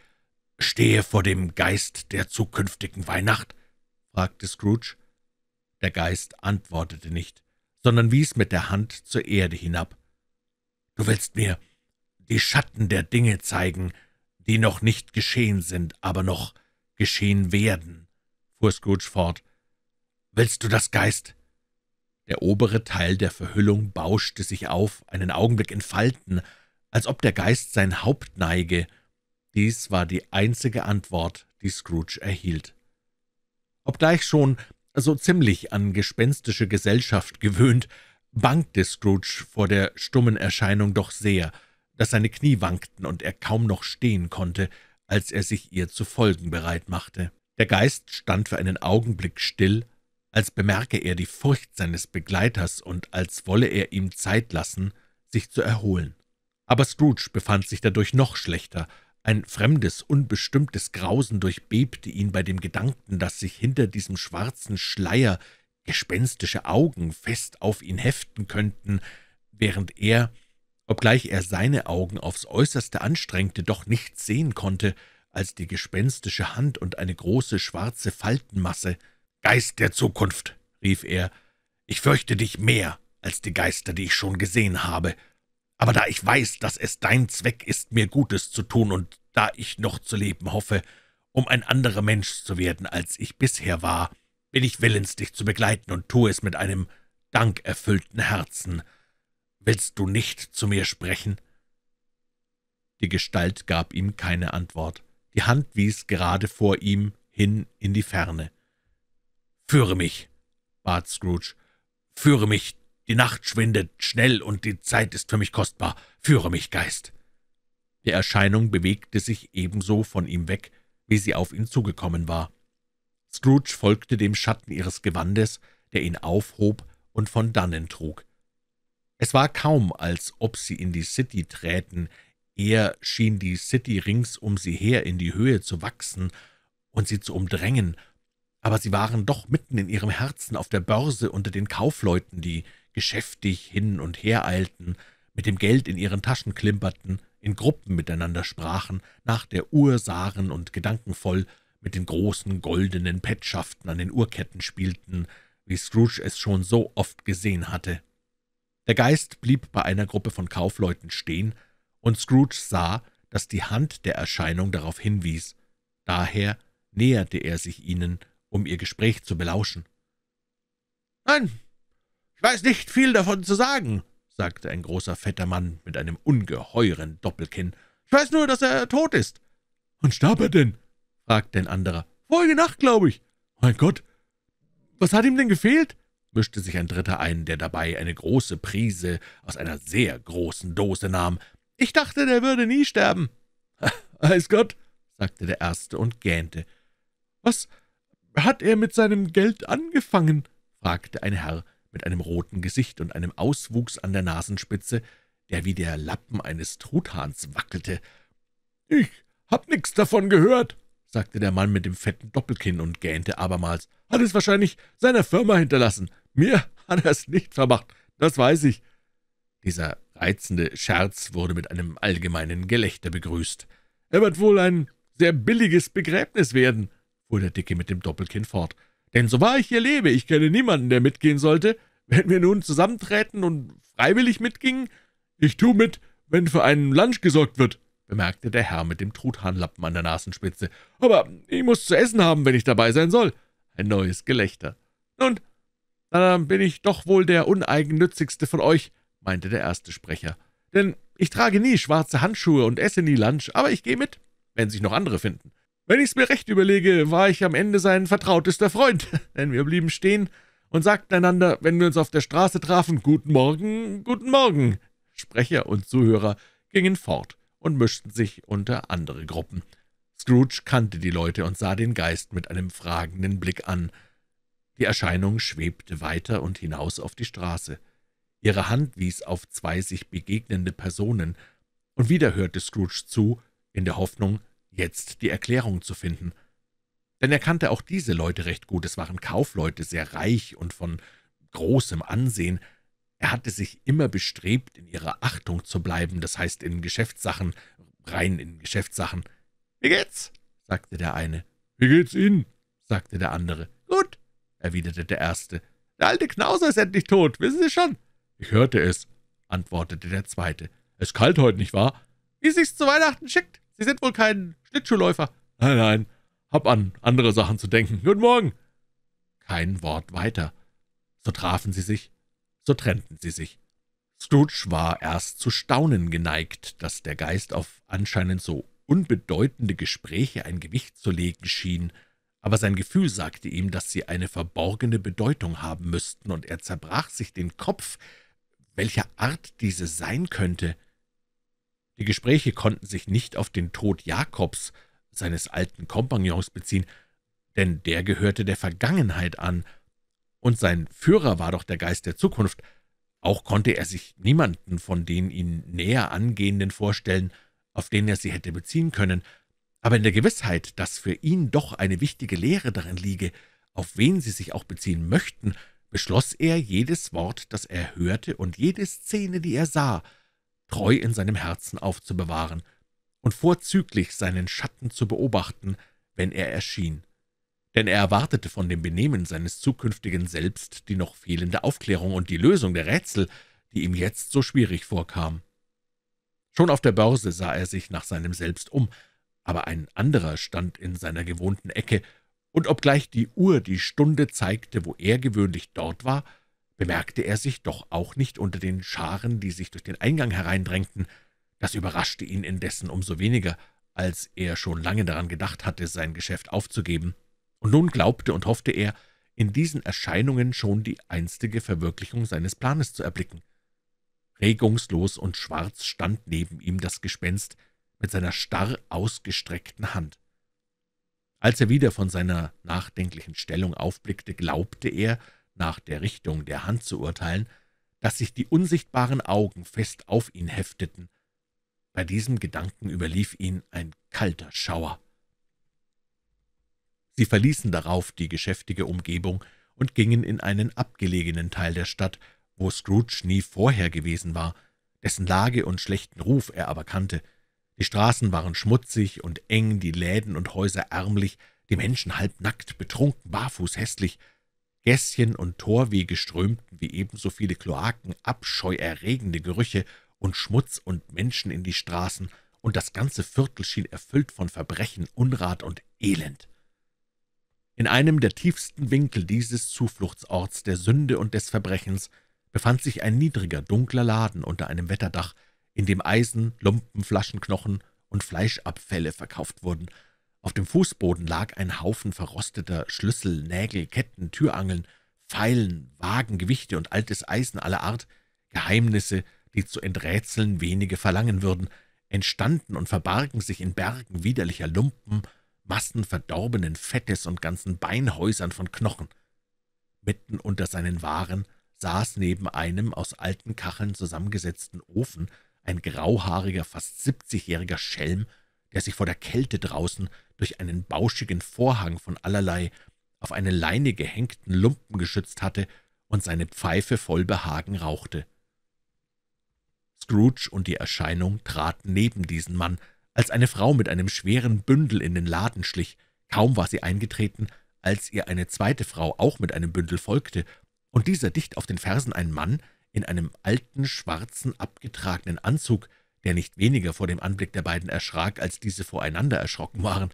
stehe vor dem Geist der zukünftigen Weihnacht?« fragte Scrooge. Der Geist antwortete nicht, sondern wies mit der Hand zur Erde hinab. Du willst mir die Schatten der Dinge zeigen, die noch nicht geschehen sind, aber noch geschehen werden, fuhr Scrooge fort. Willst du das, Geist?« Der obere Teil der Verhüllung bauschte sich auf, einen Augenblick in Falten, als ob der Geist sein Haupt neige. Dies war die einzige Antwort, die Scrooge erhielt. Obgleich schon so ziemlich an gespenstische Gesellschaft gewöhnt, bangte Scrooge vor der stummen Erscheinung doch sehr, daß seine Knie wankten und er kaum noch stehen konnte, als er sich ihr zu folgen bereit machte. Der Geist stand für einen Augenblick still, als bemerke er die Furcht seines Begleiters und als wolle er ihm Zeit lassen, sich zu erholen. Aber Scrooge befand sich dadurch noch schlechter. Ein fremdes, unbestimmtes Grausen durchbebte ihn bei dem Gedanken, dass sich hinter diesem schwarzen Schleier gespenstische Augen fest auf ihn heften könnten, während er, obgleich er seine Augen aufs Äußerste anstrengte, doch nichts sehen konnte als die gespenstische Hand und eine große schwarze Faltenmasse. »Geist der Zukunft«, rief er, »ich fürchte dich mehr als die Geister, die ich schon gesehen habe. Aber da ich weiß, dass es dein Zweck ist, mir Gutes zu tun, und da ich noch zu leben hoffe, um ein anderer Mensch zu werden, als ich bisher war, bin ich willens, dich zu begleiten und tue es mit einem dankerfüllten Herzen. Willst du nicht zu mir sprechen?« Die Gestalt gab ihm keine Antwort. Die Hand wies gerade vor ihm hin in die Ferne. »Führe mich«, bat Scrooge, »führe mich, die Nacht schwindet schnell und die Zeit ist für mich kostbar. Führe mich, Geist.« Die Erscheinung bewegte sich ebenso von ihm weg, wie sie auf ihn zugekommen war. Scrooge folgte dem Schatten ihres Gewandes, der ihn aufhob und von dannen trug. Es war kaum, als ob sie in die City träten, eher schien die City rings um sie her in die Höhe zu wachsen und sie zu umdrängen, aber sie waren doch mitten in ihrem Herzen auf der Börse unter den Kaufleuten, die geschäftig hin und her eilten, mit dem Geld in ihren Taschen klimperten, in Gruppen miteinander sprachen, nach der Uhr sahen und gedankenvoll mit den großen goldenen Petschaften an den Uhrketten spielten, wie Scrooge es schon so oft gesehen hatte. Der Geist blieb bei einer Gruppe von Kaufleuten stehen, und Scrooge sah, dass die Hand der Erscheinung darauf hinwies. Daher näherte er sich ihnen, um ihr Gespräch zu belauschen. »Nein, ich weiß nicht viel davon zu sagen«, sagte ein großer fetter Mann mit einem ungeheuren Doppelkinn. »Ich weiß nur, dass er tot ist.« »Und starb er denn?« fragte ein anderer. »Vorige Nacht, glaube ich.« »Mein Gott, was hat ihm denn gefehlt?« mischte sich ein Dritter ein, der dabei eine große Prise aus einer sehr großen Dose nahm. »Ich dachte, der würde nie sterben.« Heiß Gott«, sagte der Erste und gähnte. »Was hat er mit seinem Geld angefangen?« fragte ein Herr mit einem roten Gesicht und einem Auswuchs an der Nasenspitze, der wie der Lappen eines Truthahns wackelte. »Ich hab nix davon gehört«, sagte der Mann mit dem fetten Doppelkinn und gähnte abermals, »hat es wahrscheinlich seiner Firma hinterlassen. Mir hat er es nicht vermacht, das weiß ich.« Dieser reizende Scherz wurde mit einem allgemeinen Gelächter begrüßt. »Er wird wohl ein sehr billiges Begräbnis werden«, fuhr der Dicke mit dem Doppelkinn fort, »denn so wahr ich hier lebe, ich kenne niemanden, der mitgehen sollte. Wenn wir nun zusammentreten und freiwillig mitgingen, ich tu mit, wenn für einen Lunch gesorgt wird.« bemerkte der Herr mit dem Truthahnlappen an der Nasenspitze. »Aber ich muss zu essen haben, wenn ich dabei sein soll.« Ein neues Gelächter. »Nun, dann bin ich doch wohl der uneigennützigste von euch«, meinte der erste Sprecher. »Denn ich trage nie schwarze Handschuhe und esse nie Lunch, aber ich gehe mit, wenn sich noch andere finden. Wenn ich's mir recht überlege, war ich am Ende sein vertrautester Freund, denn wir blieben stehen und sagten einander, wenn wir uns auf der Straße trafen, »Guten Morgen, guten Morgen«. Sprecher und Zuhörer gingen fort und mischten sich unter andere Gruppen. Scrooge kannte die Leute und sah den Geist mit einem fragenden Blick an. Die Erscheinung schwebte weiter und hinaus auf die Straße. Ihre Hand wies auf zwei sich begegnende Personen, und wieder hörte Scrooge zu, in der Hoffnung, jetzt die Erklärung zu finden. Denn er kannte auch diese Leute recht gut, es waren Kaufleute, sehr reich und von großem Ansehen, er hatte sich immer bestrebt, in ihrer Achtung zu bleiben, das heißt in Geschäftssachen, rein in Geschäftssachen. »Wie geht's?« sagte der eine. »Wie geht's Ihnen?« sagte der andere. »Gut«, erwiderte der erste. »Der alte Knauser ist endlich tot, wissen Sie schon?« »Ich hörte es«, antwortete der zweite. »Es ist kalt heute, nicht wahr?« »Wie sich's zu Weihnachten schickt. Sie sind wohl kein Schlittschuhläufer.« »Nein, nein, hab an andere Sachen zu denken. Guten Morgen.« Kein Wort weiter. So trafen sie sich so trennten sie sich. Scrooge war erst zu staunen geneigt, dass der Geist auf anscheinend so unbedeutende Gespräche ein Gewicht zu legen schien, aber sein Gefühl sagte ihm, dass sie eine verborgene Bedeutung haben müssten, und er zerbrach sich den Kopf, welcher Art diese sein könnte. Die Gespräche konnten sich nicht auf den Tod Jakobs, seines alten Kompagnons, beziehen, denn der gehörte der Vergangenheit an, und sein Führer war doch der Geist der Zukunft. Auch konnte er sich niemanden von den ihn näher angehenden vorstellen, auf den er sie hätte beziehen können, aber in der Gewissheit, dass für ihn doch eine wichtige Lehre darin liege, auf wen sie sich auch beziehen möchten, beschloss er, jedes Wort, das er hörte und jede Szene, die er sah, treu in seinem Herzen aufzubewahren und vorzüglich seinen Schatten zu beobachten, wenn er erschien denn er erwartete von dem Benehmen seines zukünftigen Selbst die noch fehlende Aufklärung und die Lösung der Rätsel, die ihm jetzt so schwierig vorkam. Schon auf der Börse sah er sich nach seinem Selbst um, aber ein anderer stand in seiner gewohnten Ecke, und obgleich die Uhr die Stunde zeigte, wo er gewöhnlich dort war, bemerkte er sich doch auch nicht unter den Scharen, die sich durch den Eingang hereindrängten. Das überraschte ihn indessen umso weniger, als er schon lange daran gedacht hatte, sein Geschäft aufzugeben und nun glaubte und hoffte er, in diesen Erscheinungen schon die einstige Verwirklichung seines Planes zu erblicken. Regungslos und schwarz stand neben ihm das Gespenst mit seiner starr ausgestreckten Hand. Als er wieder von seiner nachdenklichen Stellung aufblickte, glaubte er, nach der Richtung der Hand zu urteilen, dass sich die unsichtbaren Augen fest auf ihn hefteten. Bei diesem Gedanken überlief ihn ein kalter Schauer. Sie verließen darauf die geschäftige Umgebung und gingen in einen abgelegenen Teil der Stadt, wo Scrooge nie vorher gewesen war, dessen Lage und schlechten Ruf er aber kannte. Die Straßen waren schmutzig und eng, die Läden und Häuser ärmlich, die Menschen halbnackt, betrunken, barfuß, hässlich. Gässchen und Torwege strömten wie ebenso viele Kloaken abscheuerregende Gerüche und Schmutz und Menschen in die Straßen, und das ganze Viertel schien erfüllt von Verbrechen, Unrat und Elend. In einem der tiefsten Winkel dieses Zufluchtsorts der Sünde und des Verbrechens befand sich ein niedriger, dunkler Laden unter einem Wetterdach, in dem Eisen, Lumpen, Flaschenknochen und Fleischabfälle verkauft wurden. Auf dem Fußboden lag ein Haufen verrosteter Schlüssel, Nägel, Ketten, Türangeln, Pfeilen, Wagen, Gewichte und altes Eisen aller Art, Geheimnisse, die zu enträtseln wenige verlangen würden, entstanden und verbargen sich in Bergen widerlicher Lumpen Massen verdorbenen Fettes und ganzen Beinhäusern von Knochen. Mitten unter seinen Waren saß neben einem aus alten Kacheln zusammengesetzten Ofen ein grauhaariger, fast siebzigjähriger Schelm, der sich vor der Kälte draußen durch einen bauschigen Vorhang von allerlei auf eine Leine gehängten Lumpen geschützt hatte und seine Pfeife voll Behagen rauchte. Scrooge und die Erscheinung traten neben diesen Mann, als eine Frau mit einem schweren Bündel in den Laden schlich. Kaum war sie eingetreten, als ihr eine zweite Frau auch mit einem Bündel folgte, und dieser dicht auf den Fersen ein Mann in einem alten, schwarzen, abgetragenen Anzug, der nicht weniger vor dem Anblick der beiden erschrak, als diese voreinander erschrocken waren.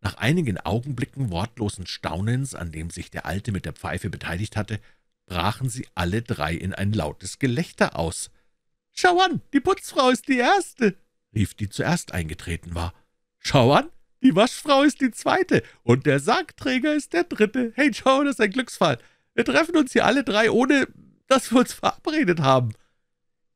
Nach einigen Augenblicken wortlosen Staunens, an dem sich der Alte mit der Pfeife beteiligt hatte, brachen sie alle drei in ein lautes Gelächter aus. »Schau an, die Putzfrau ist die Erste!« rief die zuerst eingetreten war. »Schau an, die Waschfrau ist die Zweite und der Sargträger ist der Dritte. Hey Joe, das ist ein Glücksfall. Wir treffen uns hier alle drei, ohne dass wir uns verabredet haben.«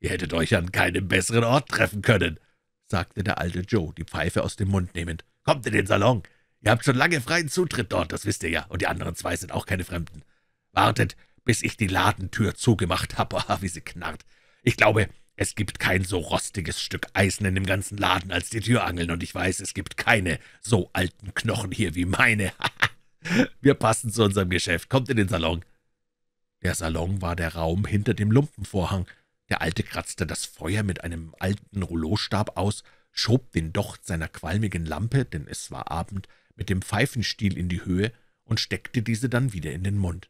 »Ihr hättet euch an keinem besseren Ort treffen können«, sagte der alte Joe, die Pfeife aus dem Mund nehmend. »Kommt in den Salon. Ihr habt schon lange freien Zutritt dort, das wisst ihr ja, und die anderen zwei sind auch keine Fremden. Wartet, bis ich die Ladentür zugemacht habe, oh, wie sie knarrt. Ich glaube, es gibt kein so rostiges Stück Eisen in dem ganzen Laden als die Türangeln, und ich weiß, es gibt keine so alten Knochen hier wie meine. Wir passen zu unserem Geschäft. Kommt in den Salon.« Der Salon war der Raum hinter dem Lumpenvorhang. Der Alte kratzte das Feuer mit einem alten Rouleaustab aus, schob den Docht seiner qualmigen Lampe, denn es war Abend, mit dem Pfeifenstiel in die Höhe und steckte diese dann wieder in den Mund.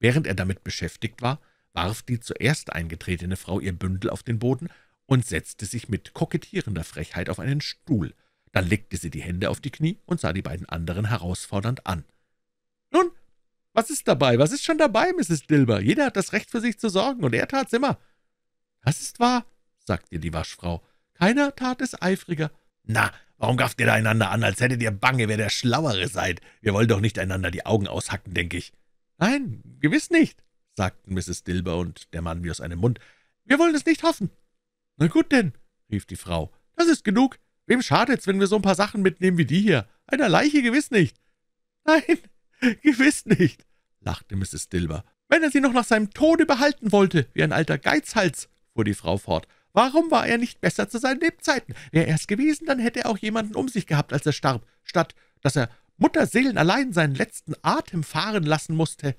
Während er damit beschäftigt war, warf die zuerst eingetretene Frau ihr Bündel auf den Boden und setzte sich mit kokettierender Frechheit auf einen Stuhl. Dann legte sie die Hände auf die Knie und sah die beiden anderen herausfordernd an. »Nun, was ist dabei? Was ist schon dabei, Mrs. Dilber? Jeder hat das Recht, für sich zu sorgen, und er tat's immer.« »Das ist wahr«, sagte die Waschfrau. »Keiner tat es eifriger.« »Na, warum gafft ihr da einander an, als hättet ihr Bange, wer der Schlauere seid? Wir wollen doch nicht einander die Augen aushacken, denke ich.« »Nein, gewiss nicht«, sagten Mrs. Dilber und der Mann wie aus einem Mund. »Wir wollen es nicht hoffen.« »Na gut denn«, rief die Frau, »das ist genug. Wem schadet's, wenn wir so ein paar Sachen mitnehmen wie die hier? Einer Leiche gewiss nicht.« »Nein, gewiss nicht«, lachte Mrs. Dilber. »Wenn er sie noch nach seinem Tode behalten wollte, wie ein alter Geizhals«, fuhr die Frau fort, »warum war er nicht besser zu seinen Lebzeiten? Wäre er es gewesen, dann hätte er auch jemanden um sich gehabt, als er starb, statt dass er Mutterseelen allein seinen letzten Atem fahren lassen musste.«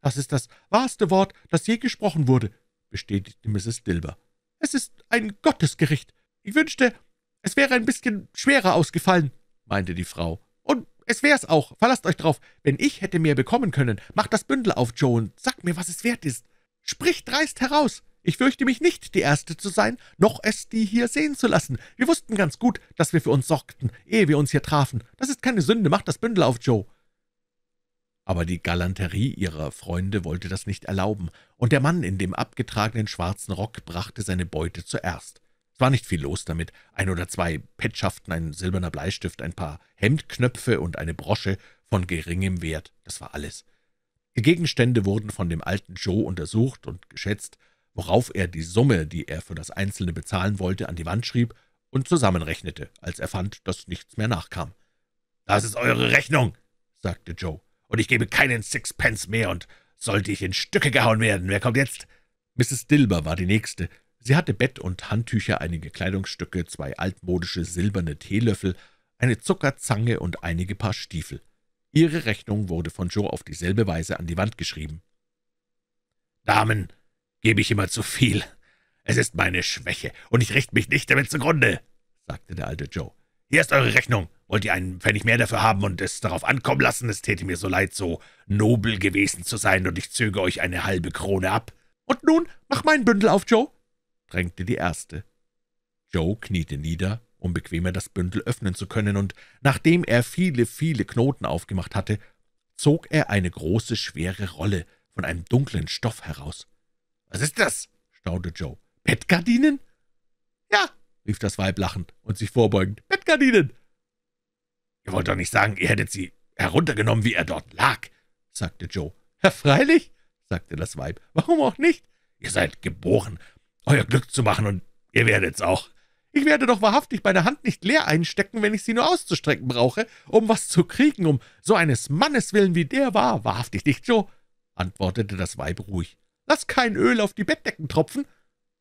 »Das ist das wahrste Wort, das je gesprochen wurde«, bestätigte Mrs. Dilber. »Es ist ein Gottesgericht. Ich wünschte, es wäre ein bisschen schwerer ausgefallen«, meinte die Frau. »Und es wär's auch. Verlasst euch drauf. Wenn ich hätte mehr bekommen können, macht das Bündel auf, Joe, und sagt mir, was es wert ist. Spricht dreist heraus. Ich fürchte mich nicht, die Erste zu sein, noch es die hier sehen zu lassen. Wir wussten ganz gut, dass wir für uns sorgten, ehe wir uns hier trafen. Das ist keine Sünde. Macht das Bündel auf, Joe.« aber die Galanterie ihrer Freunde wollte das nicht erlauben, und der Mann in dem abgetragenen schwarzen Rock brachte seine Beute zuerst. Es war nicht viel los damit, ein oder zwei Petschaften, ein silberner Bleistift, ein paar Hemdknöpfe und eine Brosche von geringem Wert, das war alles. Die Gegenstände wurden von dem alten Joe untersucht und geschätzt, worauf er die Summe, die er für das Einzelne bezahlen wollte, an die Wand schrieb und zusammenrechnete, als er fand, dass nichts mehr nachkam. »Das ist eure Rechnung«, sagte Joe und ich gebe keinen Sixpence mehr, und sollte ich in Stücke gehauen werden, wer kommt jetzt?« Mrs. Dilber war die Nächste. Sie hatte Bett und Handtücher, einige Kleidungsstücke, zwei altmodische silberne Teelöffel, eine Zuckerzange und einige Paar Stiefel. Ihre Rechnung wurde von Joe auf dieselbe Weise an die Wand geschrieben. »Damen gebe ich immer zu viel. Es ist meine Schwäche, und ich richte mich nicht damit zugrunde«, sagte der alte Joe. Hier ist eure Rechnung. Wollt ihr einen Pfennig mehr dafür haben und es darauf ankommen lassen? Es täte mir so leid, so nobel gewesen zu sein, und ich zöge euch eine halbe Krone ab. Und nun, mach mein Bündel auf, Joe!« drängte die Erste. Joe kniete nieder, um bequemer das Bündel öffnen zu können, und nachdem er viele, viele Knoten aufgemacht hatte, zog er eine große, schwere Rolle von einem dunklen Stoff heraus. »Was ist das?« staunte Joe. »Bettgardinen?« »Ja, rief das Weib lachend und sich vorbeugend. »Bettgardinen!« »Ihr wollt doch nicht sagen, ihr hättet sie heruntergenommen, wie er dort lag«, sagte Joe. »Ja, freilich«, sagte das Weib. »Warum auch nicht? Ihr seid geboren, euer Glück zu machen, und ihr werdet's auch. Ich werde doch wahrhaftig meine Hand nicht leer einstecken, wenn ich sie nur auszustrecken brauche, um was zu kriegen, um so eines Mannes willen, wie der war, wahrhaftig nicht, Joe«, antwortete das Weib ruhig. »Lass kein Öl auf die Bettdecken tropfen.«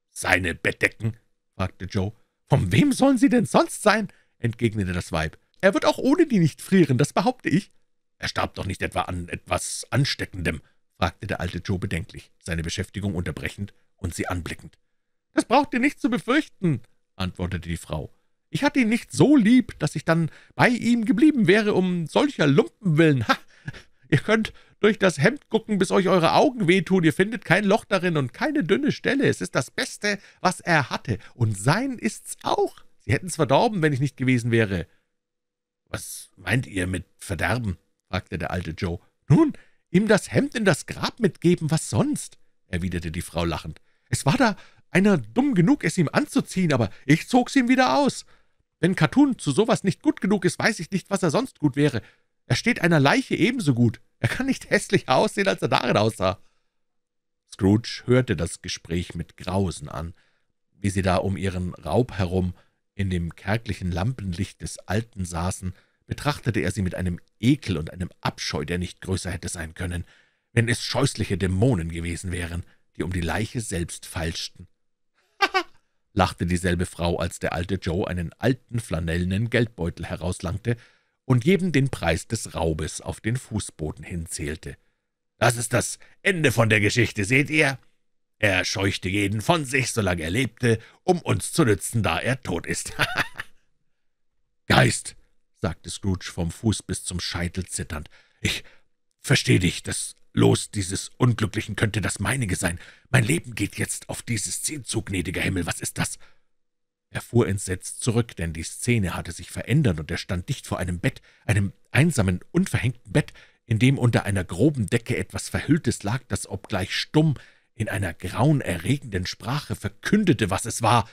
»Seine Bettdecken«, fragte Joe. »Von wem sollen sie denn sonst sein?« entgegnete das Weib. »Er wird auch ohne die nicht frieren, das behaupte ich.« »Er starb doch nicht etwa an etwas Ansteckendem?« fragte der alte Joe bedenklich, seine Beschäftigung unterbrechend und sie anblickend. »Das braucht ihr nicht zu befürchten«, antwortete die Frau. »Ich hatte ihn nicht so lieb, dass ich dann bei ihm geblieben wäre, um solcher Lumpen willen. Ha! Ihr könnt durch das Hemd gucken, bis euch eure Augen wehtun. Ihr findet kein Loch darin und keine dünne Stelle. Es ist das Beste, was er hatte. Und sein ist's auch. Sie hätten's verdorben, wenn ich nicht gewesen wäre.« »Was meint ihr mit Verderben?« fragte der alte Joe. »Nun, ihm das Hemd in das Grab mitgeben, was sonst?« erwiderte die Frau lachend. »Es war da einer dumm genug, es ihm anzuziehen, aber ich zog's ihm wieder aus. Wenn Cartoon zu sowas nicht gut genug ist, weiß ich nicht, was er sonst gut wäre. Er steht einer Leiche ebenso gut. Er kann nicht hässlicher aussehen, als er darin aussah.« Scrooge hörte das Gespräch mit Grausen an, wie sie da um ihren Raub herum in dem kärglichen Lampenlicht des Alten saßen, betrachtete er sie mit einem Ekel und einem Abscheu, der nicht größer hätte sein können, wenn es scheußliche Dämonen gewesen wären, die um die Leiche selbst feilschten. »Haha«, lachte dieselbe Frau, als der alte Joe einen alten, flanellenen Geldbeutel herauslangte, und jedem den Preis des Raubes auf den Fußboden hinzählte. »Das ist das Ende von der Geschichte, seht ihr? Er scheuchte jeden von sich, solange er lebte, um uns zu nützen, da er tot ist. »Geist«, sagte Scrooge vom Fuß bis zum Scheitel zitternd, »ich verstehe dich, das Los dieses Unglücklichen könnte das meinige sein. Mein Leben geht jetzt auf dieses Ziel zu, gnädiger Himmel, was ist das?« er fuhr entsetzt zurück, denn die Szene hatte sich verändert, und er stand dicht vor einem Bett, einem einsamen, unverhängten Bett, in dem unter einer groben Decke etwas Verhülltes lag, das, obgleich stumm, in einer grauenerregenden Sprache verkündete, was es war.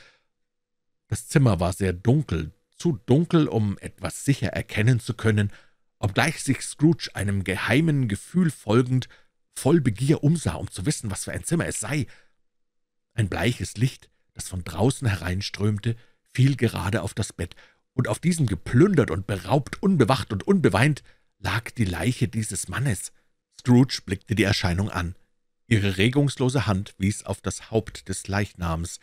Das Zimmer war sehr dunkel, zu dunkel, um etwas sicher erkennen zu können, obgleich sich Scrooge einem geheimen Gefühl folgend voll Begier umsah, um zu wissen, was für ein Zimmer es sei. Ein bleiches Licht das von draußen hereinströmte, fiel gerade auf das Bett, und auf diesem geplündert und beraubt, unbewacht und unbeweint, lag die Leiche dieses Mannes. Scrooge blickte die Erscheinung an. Ihre regungslose Hand wies auf das Haupt des Leichnams.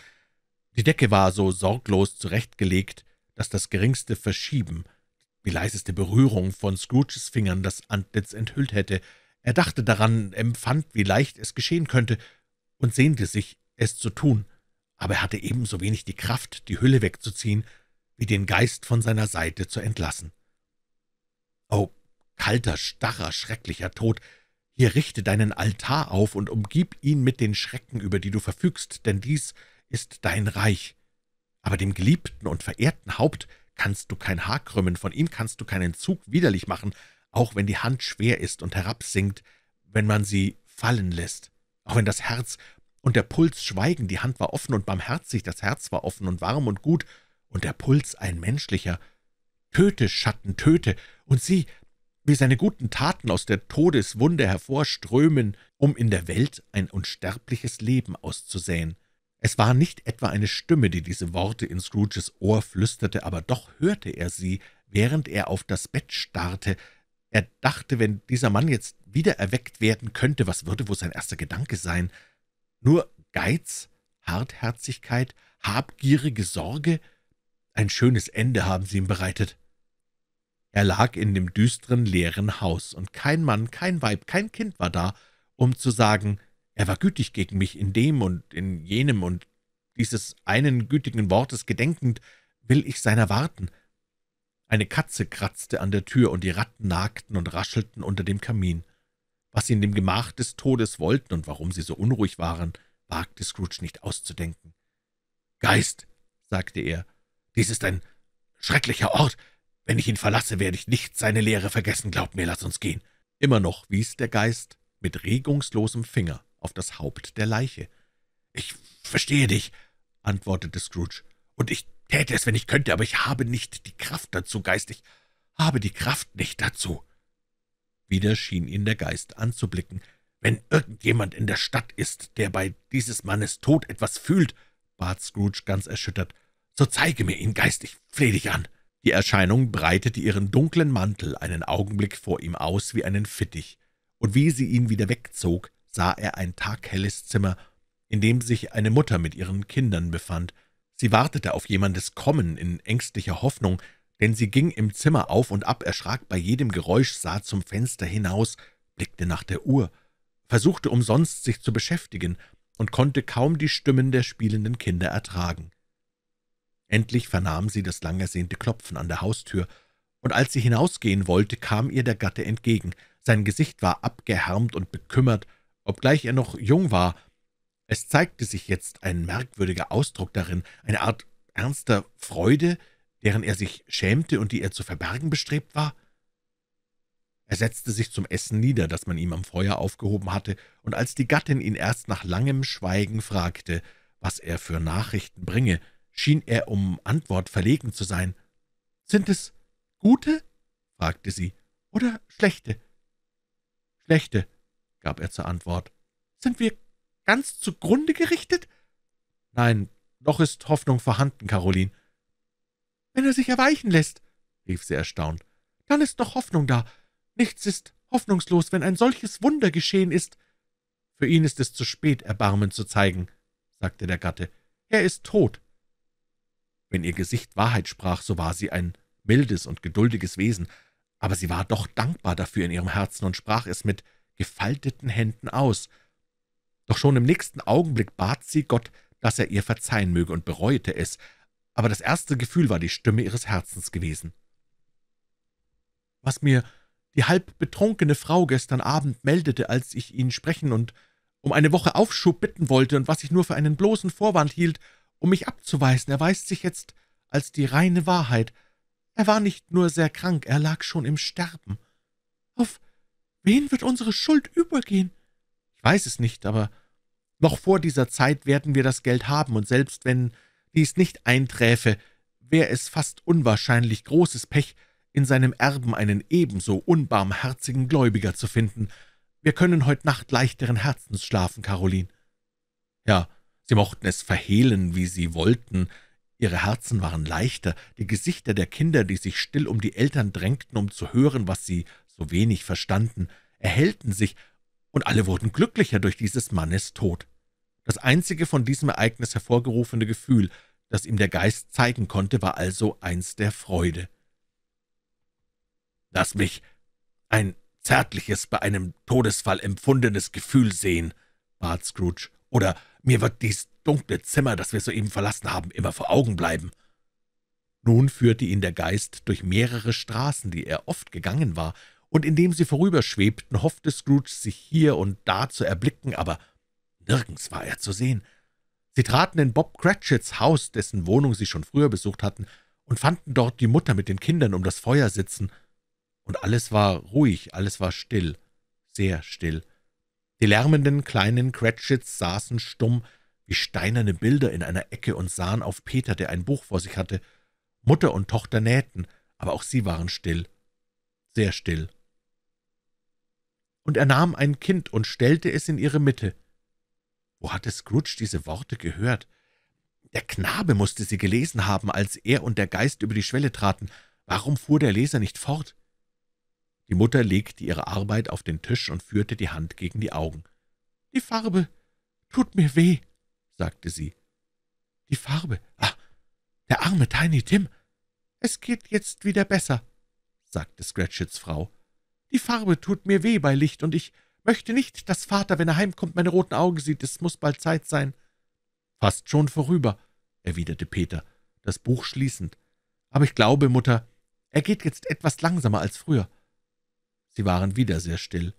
Die Decke war so sorglos zurechtgelegt, dass das geringste Verschieben, die leiseste Berührung von Scrooges Fingern das Antlitz enthüllt hätte. Er dachte daran, empfand, wie leicht es geschehen könnte, und sehnte sich, es zu tun aber er hatte ebenso wenig die Kraft, die Hülle wegzuziehen, wie den Geist von seiner Seite zu entlassen. »Oh, kalter, starrer, schrecklicher Tod, hier richte deinen Altar auf und umgib ihn mit den Schrecken, über die du verfügst, denn dies ist dein Reich. Aber dem geliebten und verehrten Haupt kannst du kein Haar krümmen, von ihm kannst du keinen Zug widerlich machen, auch wenn die Hand schwer ist und herabsinkt, wenn man sie fallen lässt, auch wenn das Herz und der Puls schweigen, die Hand war offen und barmherzig, das Herz war offen und warm und gut, und der Puls ein menschlicher. Töte, Schatten, töte, und sieh, wie seine guten Taten aus der Todeswunde hervorströmen, um in der Welt ein unsterbliches Leben auszusäen. Es war nicht etwa eine Stimme, die diese Worte in Scrooges Ohr flüsterte, aber doch hörte er sie, während er auf das Bett starrte. Er dachte, wenn dieser Mann jetzt wieder erweckt werden könnte, was würde wohl sein erster Gedanke sein? Nur Geiz, Hartherzigkeit, habgierige Sorge, ein schönes Ende haben sie ihm bereitet. Er lag in dem düsteren, leeren Haus, und kein Mann, kein Weib, kein Kind war da, um zu sagen, er war gütig gegen mich in dem und in jenem, und dieses einen gütigen Wortes gedenkend will ich seiner warten. Eine Katze kratzte an der Tür, und die Ratten nagten und raschelten unter dem Kamin. Was sie in dem Gemach des Todes wollten und warum sie so unruhig waren, wagte Scrooge nicht auszudenken. »Geist«, sagte er, »dies ist ein schrecklicher Ort. Wenn ich ihn verlasse, werde ich nicht seine Lehre vergessen. Glaub mir, lass uns gehen.« Immer noch wies der Geist mit regungslosem Finger auf das Haupt der Leiche. »Ich verstehe dich«, antwortete Scrooge, »und ich täte es, wenn ich könnte, aber ich habe nicht die Kraft dazu, Geist, ich habe die Kraft nicht dazu.« wieder schien ihn der Geist anzublicken. »Wenn irgendjemand in der Stadt ist, der bei dieses Mannes Tod etwas fühlt«, bat Scrooge ganz erschüttert, »so zeige mir ihn, Geist, ich flehe dich an.« Die Erscheinung breitete ihren dunklen Mantel einen Augenblick vor ihm aus wie einen Fittich, und wie sie ihn wieder wegzog, sah er ein taghelles Zimmer, in dem sich eine Mutter mit ihren Kindern befand. Sie wartete auf jemandes Kommen in ängstlicher Hoffnung, denn sie ging im Zimmer auf und ab, erschrak bei jedem Geräusch, sah zum Fenster hinaus, blickte nach der Uhr, versuchte umsonst sich zu beschäftigen und konnte kaum die Stimmen der spielenden Kinder ertragen. Endlich vernahm sie das lang ersehnte Klopfen an der Haustür, und als sie hinausgehen wollte, kam ihr der Gatte entgegen. Sein Gesicht war abgehärmt und bekümmert, obgleich er noch jung war. Es zeigte sich jetzt ein merkwürdiger Ausdruck darin, eine Art ernster Freude, deren er sich schämte und die er zu verbergen bestrebt war? Er setzte sich zum Essen nieder, das man ihm am Feuer aufgehoben hatte, und als die Gattin ihn erst nach langem Schweigen fragte, was er für Nachrichten bringe, schien er um Antwort verlegen zu sein. »Sind es gute?« fragte sie, »oder schlechte?« »Schlechte«, gab er zur Antwort. »Sind wir ganz zugrunde gerichtet?« »Nein, noch ist Hoffnung vorhanden, Caroline. »Wenn er sich erweichen lässt«, rief sie erstaunt, »dann ist noch Hoffnung da. Nichts ist hoffnungslos, wenn ein solches Wunder geschehen ist.« »Für ihn ist es zu spät, Erbarmen zu zeigen«, sagte der Gatte. »Er ist tot.« Wenn ihr Gesicht Wahrheit sprach, so war sie ein mildes und geduldiges Wesen, aber sie war doch dankbar dafür in ihrem Herzen und sprach es mit gefalteten Händen aus. Doch schon im nächsten Augenblick bat sie Gott, dass er ihr verzeihen möge und bereute es, aber das erste Gefühl war die Stimme ihres Herzens gewesen. »Was mir die halb betrunkene Frau gestern Abend meldete, als ich ihn sprechen und um eine Woche Aufschub bitten wollte und was ich nur für einen bloßen Vorwand hielt, um mich abzuweisen, erweist sich jetzt als die reine Wahrheit. Er war nicht nur sehr krank, er lag schon im Sterben. Auf wen wird unsere Schuld übergehen? Ich weiß es nicht, aber noch vor dieser Zeit werden wir das Geld haben, und selbst wenn dies nicht einträfe, wär es fast unwahrscheinlich großes Pech, in seinem Erben einen ebenso unbarmherzigen Gläubiger zu finden. Wir können heut Nacht leichteren Herzens schlafen, Caroline.« Ja, sie mochten es verhehlen, wie sie wollten, Ihre Herzen waren leichter, die Gesichter der Kinder, die sich still um die Eltern drängten, um zu hören, was sie so wenig verstanden, erhellten sich, und alle wurden glücklicher durch dieses Mannes Tod. Das einzige von diesem Ereignis hervorgerufene Gefühl, das ihm der Geist zeigen konnte, war also eins der Freude. »Lass mich ein zärtliches, bei einem Todesfall empfundenes Gefühl sehen«, bat Scrooge, »oder mir wird dies dunkle Zimmer, das wir soeben verlassen haben, immer vor Augen bleiben.« Nun führte ihn der Geist durch mehrere Straßen, die er oft gegangen war, und indem sie vorüberschwebten, hoffte Scrooge, sich hier und da zu erblicken, aber Nirgends war er zu sehen. Sie traten in Bob Cratchits Haus, dessen Wohnung sie schon früher besucht hatten, und fanden dort die Mutter mit den Kindern um das Feuer sitzen. Und alles war ruhig, alles war still, sehr still. Die lärmenden kleinen Cratchits saßen stumm wie steinerne Bilder in einer Ecke und sahen auf Peter, der ein Buch vor sich hatte. Mutter und Tochter nähten, aber auch sie waren still, sehr still. Und er nahm ein Kind und stellte es in ihre Mitte. Wo hatte Scrooge diese Worte gehört? Der Knabe musste sie gelesen haben, als er und der Geist über die Schwelle traten. Warum fuhr der Leser nicht fort? Die Mutter legte ihre Arbeit auf den Tisch und führte die Hand gegen die Augen. »Die Farbe tut mir weh«, sagte sie. »Die Farbe? Ah, der arme Tiny Tim! Es geht jetzt wieder besser«, sagte Scratchits Frau. »Die Farbe tut mir weh bei Licht, und ich möchte nicht, dass Vater, wenn er heimkommt, meine roten Augen sieht. Es muss bald Zeit sein.« »Fast schon vorüber«, erwiderte Peter, das Buch schließend. »Aber ich glaube, Mutter, er geht jetzt etwas langsamer als früher.« Sie waren wieder sehr still.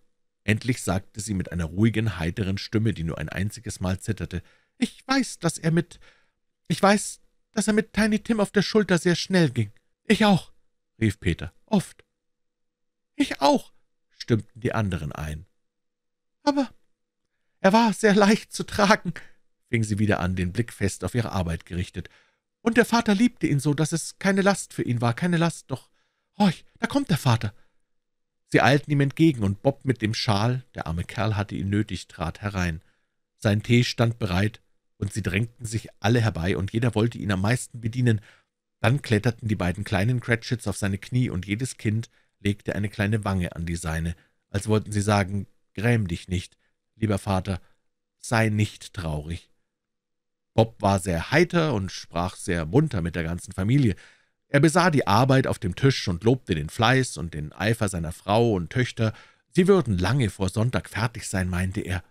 Endlich sagte sie mit einer ruhigen, heiteren Stimme, die nur ein einziges Mal zitterte, »Ich weiß, dass er mit... Ich weiß, dass er mit Tiny Tim auf der Schulter sehr schnell ging. Ich auch«, rief Peter, »oft.« »Ich auch«, stimmten die anderen ein aber er war sehr leicht zu tragen«, fing sie wieder an, den Blick fest auf ihre Arbeit gerichtet. »Und der Vater liebte ihn so, dass es keine Last für ihn war, keine Last, doch, horch, da kommt der Vater.« Sie eilten ihm entgegen, und Bob mit dem Schal, der arme Kerl hatte ihn nötig, trat herein. Sein Tee stand bereit, und sie drängten sich alle herbei, und jeder wollte ihn am meisten bedienen. Dann kletterten die beiden kleinen Cratchits auf seine Knie, und jedes Kind legte eine kleine Wange an die seine, als wollten sie sagen, Gräm dich nicht, lieber Vater, sei nicht traurig.« Bob war sehr heiter und sprach sehr munter mit der ganzen Familie. Er besah die Arbeit auf dem Tisch und lobte den Fleiß und den Eifer seiner Frau und Töchter. Sie würden lange vor Sonntag fertig sein, meinte er.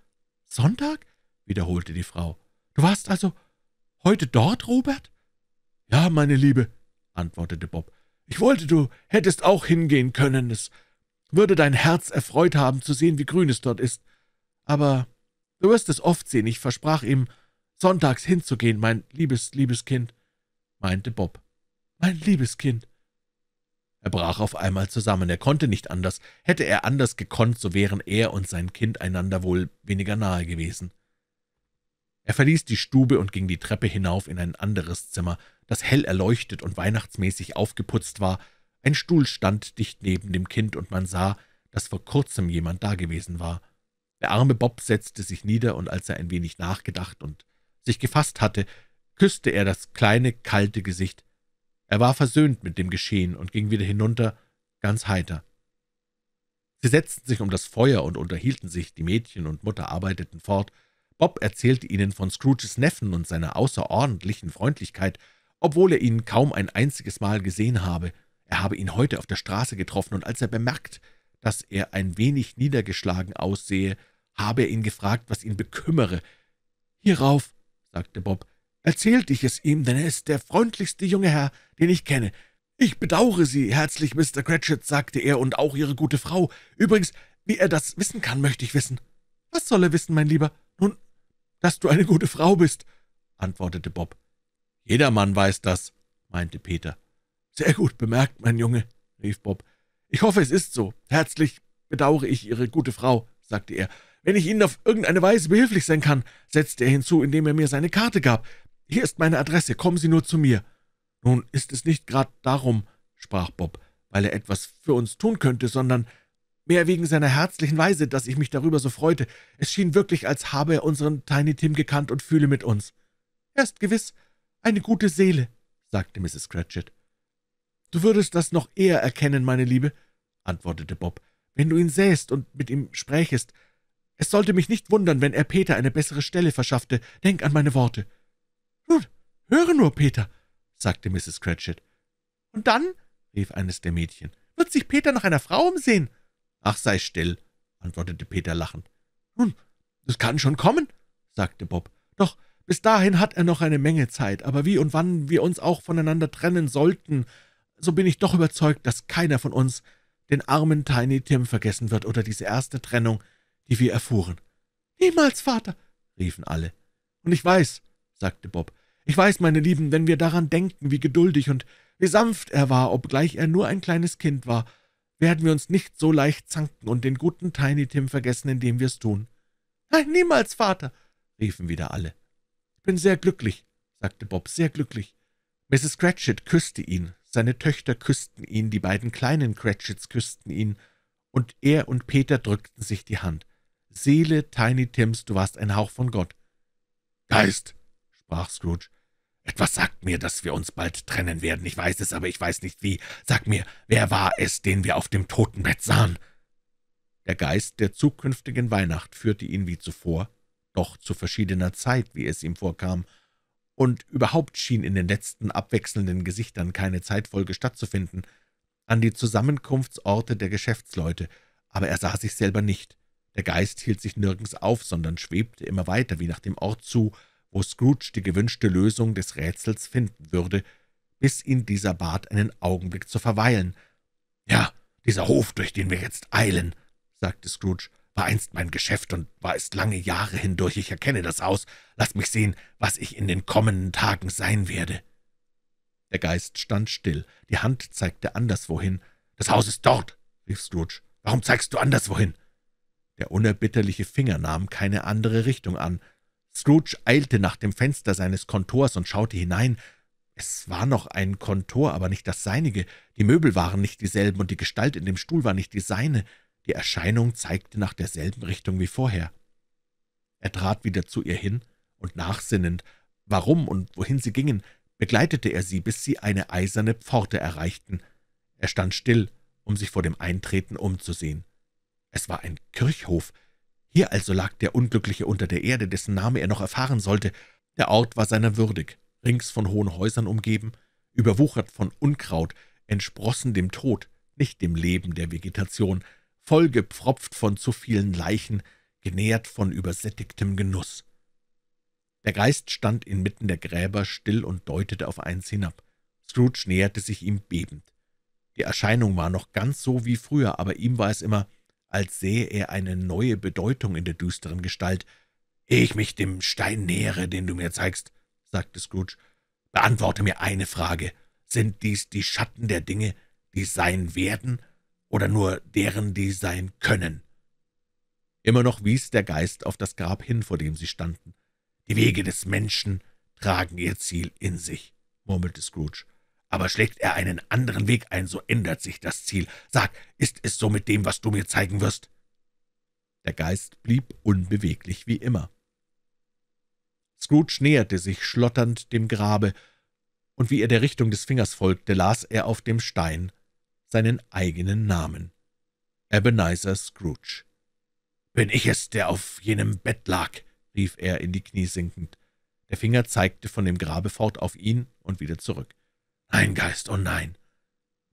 »Sonntag?« wiederholte die Frau. »Du warst also heute dort, Robert?« »Ja, meine Liebe«, antwortete Bob. »Ich wollte, du hättest auch hingehen können. Es würde dein Herz erfreut haben, zu sehen, wie grün es dort ist. Aber du wirst es oft sehen, ich versprach ihm, sonntags hinzugehen, mein liebes, liebes Kind, meinte Bob. Mein liebes Kind. Er brach auf einmal zusammen, er konnte nicht anders. Hätte er anders gekonnt, so wären er und sein Kind einander wohl weniger nahe gewesen. Er verließ die Stube und ging die Treppe hinauf in ein anderes Zimmer, das hell erleuchtet und weihnachtsmäßig aufgeputzt war, ein Stuhl stand dicht neben dem Kind, und man sah, dass vor kurzem jemand dagewesen war. Der arme Bob setzte sich nieder, und als er ein wenig nachgedacht und sich gefasst hatte, küsste er das kleine, kalte Gesicht. Er war versöhnt mit dem Geschehen und ging wieder hinunter, ganz heiter. Sie setzten sich um das Feuer und unterhielten sich, die Mädchen und Mutter arbeiteten fort. Bob erzählte ihnen von Scrooges Neffen und seiner außerordentlichen Freundlichkeit, obwohl er ihn kaum ein einziges Mal gesehen habe. Er habe ihn heute auf der Straße getroffen, und als er bemerkt, dass er ein wenig niedergeschlagen aussehe, habe er ihn gefragt, was ihn bekümmere. »Hierauf«, sagte Bob, »erzählte ich es ihm, denn er ist der freundlichste junge Herr, den ich kenne. Ich bedauere Sie herzlich, Mr. Cratchit«, sagte er, »und auch Ihre gute Frau. Übrigens, wie er das wissen kann, möchte ich wissen.« »Was soll er wissen, mein Lieber?« »Nun, dass du eine gute Frau bist«, antwortete Bob. »Jedermann weiß das«, meinte Peter. »Sehr gut bemerkt, mein Junge«, rief Bob. »Ich hoffe, es ist so. Herzlich bedauere ich Ihre gute Frau«, sagte er. »Wenn ich Ihnen auf irgendeine Weise behilflich sein kann«, setzte er hinzu, indem er mir seine Karte gab. »Hier ist meine Adresse, kommen Sie nur zu mir.« »Nun ist es nicht gerade darum«, sprach Bob, »weil er etwas für uns tun könnte, sondern mehr wegen seiner herzlichen Weise, dass ich mich darüber so freute. Es schien wirklich, als habe er unseren Tiny Tim gekannt und fühle mit uns.« »Er ist gewiss eine gute Seele«, sagte Mrs. Cratchit. »Du würdest das noch eher erkennen, meine Liebe«, antwortete Bob, »wenn du ihn sähst und mit ihm sprächest. Es sollte mich nicht wundern, wenn er Peter eine bessere Stelle verschaffte. Denk an meine Worte.« »Nun, höre nur, Peter«, sagte Mrs. Cratchit. »Und dann«, rief eines der Mädchen, »wird sich Peter nach einer Frau umsehen.« »Ach, sei still«, antwortete Peter lachend. »Nun, das kann schon kommen«, sagte Bob. »Doch bis dahin hat er noch eine Menge Zeit, aber wie und wann wir uns auch voneinander trennen sollten, so bin ich doch überzeugt, dass keiner von uns den armen Tiny Tim vergessen wird oder diese erste Trennung, die wir erfuhren. »Niemals, Vater!« riefen alle. »Und ich weiß«, sagte Bob, »ich weiß, meine Lieben, wenn wir daran denken, wie geduldig und wie sanft er war, obgleich er nur ein kleines Kind war, werden wir uns nicht so leicht zanken und den guten Tiny Tim vergessen, indem wir es tun.« »Nein, niemals, Vater«, riefen wieder alle. »Ich bin sehr glücklich«, sagte Bob, »sehr glücklich. Mrs. Cratchit küsste ihn, seine Töchter küssten ihn, die beiden kleinen Cratchits küssten ihn, und er und Peter drückten sich die Hand. »Seele, Tiny Tims, du warst ein Hauch von Gott.« »Geist«, sprach Scrooge, »etwas sagt mir, dass wir uns bald trennen werden. Ich weiß es, aber ich weiß nicht wie. Sag mir, wer war es, den wir auf dem Totenbett sahen?« Der Geist der zukünftigen Weihnacht führte ihn wie zuvor, doch zu verschiedener Zeit, wie es ihm vorkam, und überhaupt schien in den letzten abwechselnden Gesichtern keine Zeitfolge stattzufinden, an die Zusammenkunftsorte der Geschäftsleute, aber er sah sich selber nicht. Der Geist hielt sich nirgends auf, sondern schwebte immer weiter wie nach dem Ort zu, wo Scrooge die gewünschte Lösung des Rätsels finden würde, bis ihn dieser bat, einen Augenblick zu verweilen. »Ja, dieser Hof, durch den wir jetzt eilen«, sagte Scrooge, war einst mein Geschäft und war es lange Jahre hindurch. Ich erkenne das Haus. Lass mich sehen, was ich in den kommenden Tagen sein werde.« Der Geist stand still. Die Hand zeigte anderswohin. »Das Haus ist dort!« rief Scrooge. »Warum zeigst du anderswohin?« Der unerbittliche Finger nahm keine andere Richtung an. Scrooge eilte nach dem Fenster seines Kontors und schaute hinein. Es war noch ein Kontor, aber nicht das seinige. Die Möbel waren nicht dieselben, und die Gestalt in dem Stuhl war nicht die seine. Die Erscheinung zeigte nach derselben Richtung wie vorher. Er trat wieder zu ihr hin, und nachsinnend, warum und wohin sie gingen, begleitete er sie, bis sie eine eiserne Pforte erreichten. Er stand still, um sich vor dem Eintreten umzusehen. Es war ein Kirchhof. Hier also lag der Unglückliche unter der Erde, dessen Name er noch erfahren sollte. Der Ort war seiner würdig, rings von hohen Häusern umgeben, überwuchert von Unkraut, entsprossen dem Tod, nicht dem Leben der Vegetation, vollgepfropft von zu vielen Leichen, genährt von übersättigtem Genuss. Der Geist stand inmitten der Gräber still und deutete auf eins hinab. Scrooge näherte sich ihm bebend. Die Erscheinung war noch ganz so wie früher, aber ihm war es immer, als sähe er eine neue Bedeutung in der düsteren Gestalt. »Ehe ich mich dem Stein nähere, den du mir zeigst«, sagte Scrooge, »beantworte mir eine Frage. Sind dies die Schatten der Dinge, die sein werden, oder nur deren, die sein können. Immer noch wies der Geist auf das Grab hin, vor dem sie standen. »Die Wege des Menschen tragen ihr Ziel in sich«, murmelte Scrooge. »Aber schlägt er einen anderen Weg ein, so ändert sich das Ziel. Sag, ist es so mit dem, was du mir zeigen wirst?« Der Geist blieb unbeweglich wie immer. Scrooge näherte sich schlotternd dem Grabe, und wie er der Richtung des Fingers folgte, las er auf dem Stein seinen eigenen Namen. Ebenezer Scrooge. »Bin ich es, der auf jenem Bett lag?« rief er in die Knie sinkend. Der Finger zeigte von dem Grabe fort auf ihn und wieder zurück. »Nein, Geist, oh nein!«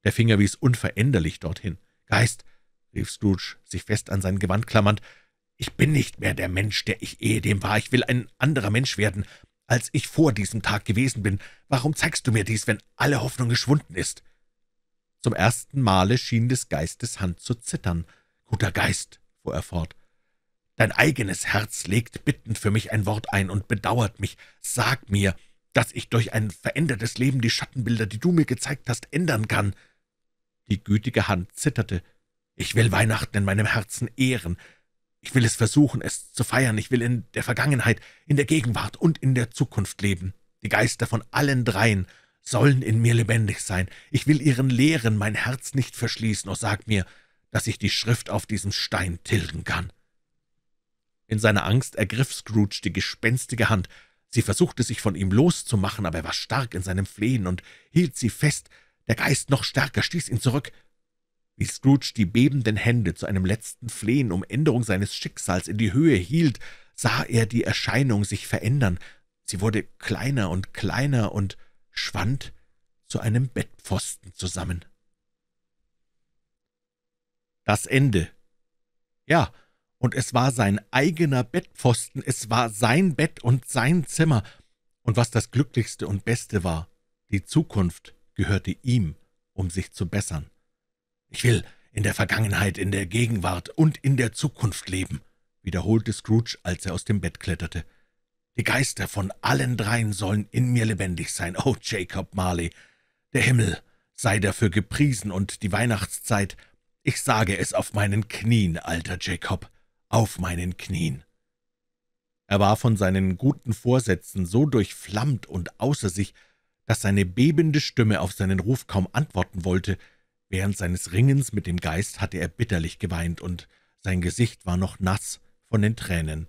Der Finger wies unveränderlich dorthin. »Geist«, rief Scrooge, sich fest an sein Gewand klammernd, »ich bin nicht mehr der Mensch, der ich ehedem war. Ich will ein anderer Mensch werden, als ich vor diesem Tag gewesen bin. Warum zeigst du mir dies, wenn alle Hoffnung geschwunden ist?« zum ersten Male schien des Geistes Hand zu zittern. »Guter Geist«, fuhr er fort, »dein eigenes Herz legt bittend für mich ein Wort ein und bedauert mich. Sag mir, dass ich durch ein verändertes Leben die Schattenbilder, die du mir gezeigt hast, ändern kann.« Die gütige Hand zitterte. »Ich will Weihnachten in meinem Herzen ehren. Ich will es versuchen, es zu feiern. Ich will in der Vergangenheit, in der Gegenwart und in der Zukunft leben. Die Geister von allen dreien sollen in mir lebendig sein. Ich will ihren Lehren mein Herz nicht verschließen, und oh, sag mir, dass ich die Schrift auf diesem Stein tilgen kann.« In seiner Angst ergriff Scrooge die gespenstige Hand. Sie versuchte, sich von ihm loszumachen, aber er war stark in seinem Flehen und hielt sie fest. Der Geist noch stärker stieß ihn zurück. Wie Scrooge die bebenden Hände zu einem letzten Flehen um Änderung seines Schicksals in die Höhe hielt, sah er die Erscheinung sich verändern. Sie wurde kleiner und kleiner und schwand zu einem Bettpfosten zusammen. Das Ende. Ja, und es war sein eigener Bettpfosten, es war sein Bett und sein Zimmer, und was das Glücklichste und Beste war, die Zukunft gehörte ihm, um sich zu bessern. Ich will in der Vergangenheit, in der Gegenwart und in der Zukunft leben, wiederholte Scrooge, als er aus dem Bett kletterte. Die Geister von allen dreien sollen in mir lebendig sein. Oh, Jacob Marley, der Himmel sei dafür gepriesen und die Weihnachtszeit. Ich sage es auf meinen Knien, alter Jacob, auf meinen Knien.« Er war von seinen guten Vorsätzen so durchflammt und außer sich, dass seine bebende Stimme auf seinen Ruf kaum antworten wollte. Während seines Ringens mit dem Geist hatte er bitterlich geweint, und sein Gesicht war noch nass von den Tränen.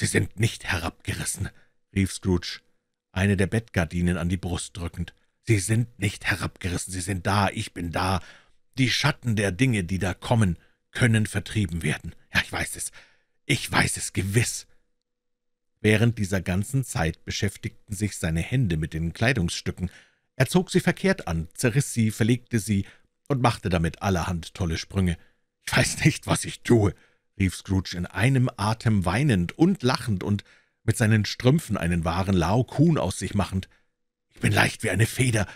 »Sie sind nicht herabgerissen«, rief Scrooge, eine der Bettgardinen an die Brust drückend. »Sie sind nicht herabgerissen, Sie sind da, ich bin da. Die Schatten der Dinge, die da kommen, können vertrieben werden. Ja, ich weiß es, ich weiß es gewiss.« Während dieser ganzen Zeit beschäftigten sich seine Hände mit den Kleidungsstücken. Er zog sie verkehrt an, zerriss sie, verlegte sie und machte damit allerhand tolle Sprünge. »Ich weiß nicht, was ich tue«, rief Scrooge in einem Atem weinend und lachend und mit seinen Strümpfen einen wahren Laokoon aus sich machend. »Ich bin leicht wie eine Feder,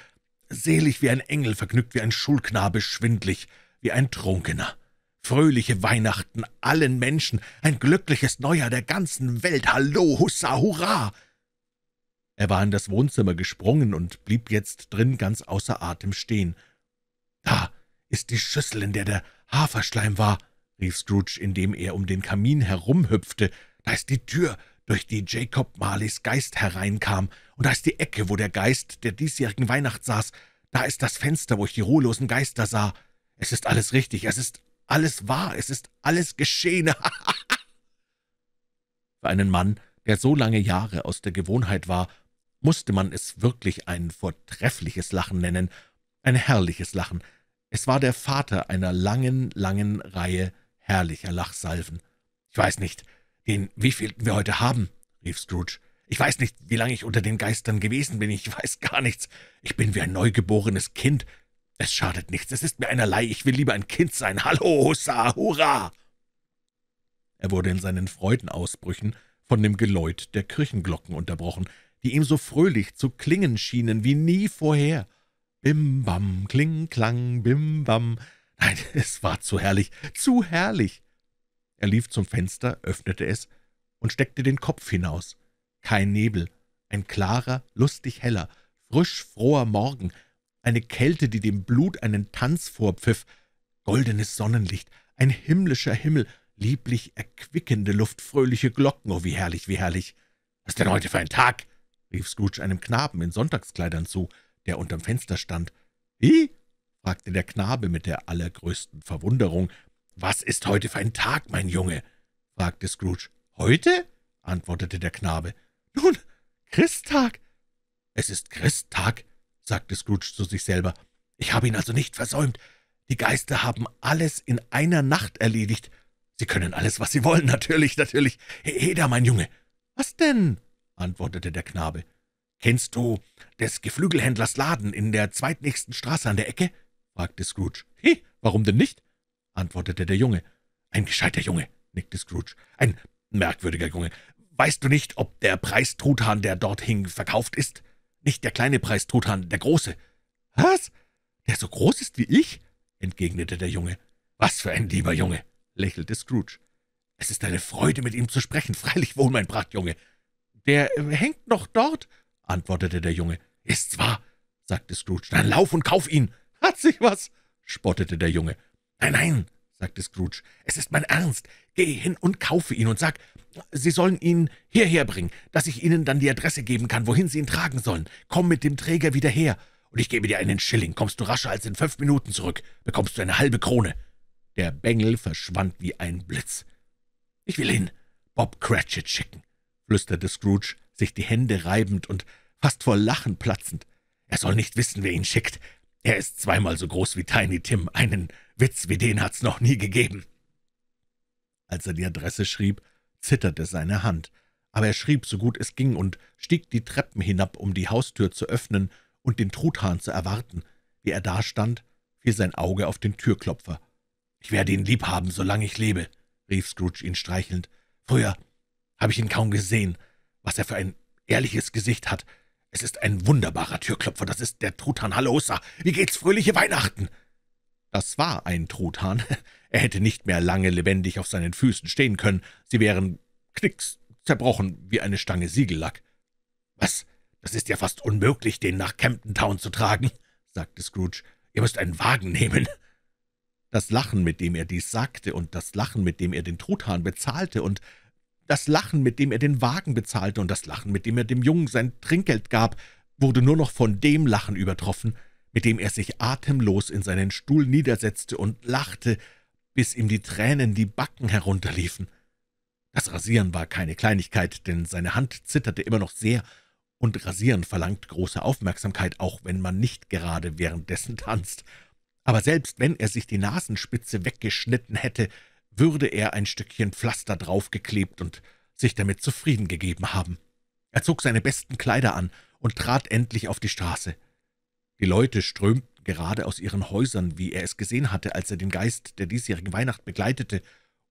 selig wie ein Engel, vergnügt wie ein Schulknabe, schwindlig wie ein Trunkener. Fröhliche Weihnachten allen Menschen, ein glückliches Neujahr der ganzen Welt, Hallo, Hussa, Hurra!« Er war in das Wohnzimmer gesprungen und blieb jetzt drin ganz außer Atem stehen. »Da ist die Schüssel, in der der Haferschleim war«, rief Scrooge, indem er um den Kamin herumhüpfte. »Da ist die Tür, durch die Jacob Marleys Geist hereinkam, und da ist die Ecke, wo der Geist der diesjährigen Weihnacht saß. Da ist das Fenster, wo ich die ruhelosen Geister sah. Es ist alles richtig, es ist alles wahr, es ist alles geschehen. Für einen Mann, der so lange Jahre aus der Gewohnheit war, musste man es wirklich ein vortreffliches Lachen nennen, ein herrliches Lachen. Es war der Vater einer langen, langen Reihe herrlicher Lachsalven. »Ich weiß nicht, den wievielten wir heute haben«, rief Scrooge. »Ich weiß nicht, wie lange ich unter den Geistern gewesen bin, ich weiß gar nichts. Ich bin wie ein neugeborenes Kind. Es schadet nichts, es ist mir einerlei, ich will lieber ein Kind sein. Hallo, Hussa, Hurra!« Er wurde in seinen Freudenausbrüchen von dem Geläut der Kirchenglocken unterbrochen, die ihm so fröhlich zu klingen schienen wie nie vorher. Bim, bam, kling, klang, bim, bam, Nein, es war zu herrlich, zu herrlich. Er lief zum Fenster, öffnete es und steckte den Kopf hinaus. Kein Nebel, ein klarer, lustig heller, frisch froher Morgen, eine Kälte, die dem Blut einen Tanz vorpfiff, goldenes Sonnenlicht, ein himmlischer Himmel, lieblich erquickende Luft, fröhliche Glocken, oh, wie herrlich, wie herrlich. Was ist denn heute für ein Tag?« rief Scrooge einem Knaben in Sonntagskleidern zu, der unterm Fenster stand. »Wie? fragte der Knabe mit der allergrößten Verwunderung. »Was ist heute für ein Tag, mein Junge?« fragte Scrooge. »Heute?« antwortete der Knabe. »Nun, Christtag.« »Es ist Christtag«, sagte Scrooge zu sich selber. »Ich habe ihn also nicht versäumt. Die Geister haben alles in einer Nacht erledigt. Sie können alles, was sie wollen, natürlich, natürlich. Heda, mein Junge.« »Was denn?« antwortete der Knabe. »Kennst du des Geflügelhändlers Laden in der zweitnächsten Straße an der Ecke?« fragte Scrooge. »He, warum denn nicht?« antwortete der Junge. »Ein gescheiter Junge«, nickte Scrooge. »Ein merkwürdiger Junge. Weißt du nicht, ob der Preistruthahn, der dort hing, verkauft ist? Nicht der kleine Preistruthahn, der große.« »Was? Der so groß ist wie ich?« entgegnete der Junge. »Was für ein lieber Junge«, lächelte Scrooge. »Es ist eine Freude, mit ihm zu sprechen, freilich wohl, mein Prachtjunge.« »Der hängt noch dort«, antwortete der Junge. »Ist's wahr?« sagte Scrooge. »Dann lauf und kauf ihn!« »Hat sich was?« spottete der Junge. »Nein, nein«, sagte Scrooge, »es ist mein Ernst. Geh hin und kaufe ihn und sag, Sie sollen ihn hierher bringen, dass ich Ihnen dann die Adresse geben kann, wohin Sie ihn tragen sollen. Komm mit dem Träger wieder her, und ich gebe dir einen Schilling. Kommst du rascher als in fünf Minuten zurück, bekommst du eine halbe Krone.« Der Bengel verschwand wie ein Blitz. »Ich will ihn Bob Cratchit schicken«, flüsterte Scrooge, sich die Hände reibend und fast vor Lachen platzend. »Er soll nicht wissen, wer ihn schickt. Er ist zweimal so groß wie Tiny Tim. Einen Witz wie den hat's noch nie gegeben.« Als er die Adresse schrieb, zitterte seine Hand, aber er schrieb so gut es ging und stieg die Treppen hinab, um die Haustür zu öffnen und den Truthahn zu erwarten. Wie er dastand, fiel sein Auge auf den Türklopfer. »Ich werde ihn lieb haben, solange ich lebe«, rief Scrooge ihn streichelnd. »Früher habe ich ihn kaum gesehen, was er für ein ehrliches Gesicht hat. Es ist ein wunderbarer Türklopfer, das ist der Truthahn Hallosa. Wie geht's, fröhliche Weihnachten?« Das war ein Truthahn. Er hätte nicht mehr lange lebendig auf seinen Füßen stehen können. Sie wären knicks zerbrochen wie eine Stange Siegellack. »Was? Das ist ja fast unmöglich, den nach Campton Town zu tragen,« sagte Scrooge. »Ihr müsst einen Wagen nehmen.« Das Lachen, mit dem er dies sagte, und das Lachen, mit dem er den Truthahn bezahlte, und das Lachen, mit dem er den Wagen bezahlte und das Lachen, mit dem er dem Jungen sein Trinkgeld gab, wurde nur noch von dem Lachen übertroffen, mit dem er sich atemlos in seinen Stuhl niedersetzte und lachte, bis ihm die Tränen die Backen herunterliefen. Das Rasieren war keine Kleinigkeit, denn seine Hand zitterte immer noch sehr, und Rasieren verlangt große Aufmerksamkeit, auch wenn man nicht gerade währenddessen tanzt. Aber selbst wenn er sich die Nasenspitze weggeschnitten hätte, würde er ein Stückchen Pflaster draufgeklebt und sich damit zufrieden gegeben haben. Er zog seine besten Kleider an und trat endlich auf die Straße. Die Leute strömten gerade aus ihren Häusern, wie er es gesehen hatte, als er den Geist der diesjährigen Weihnacht begleitete,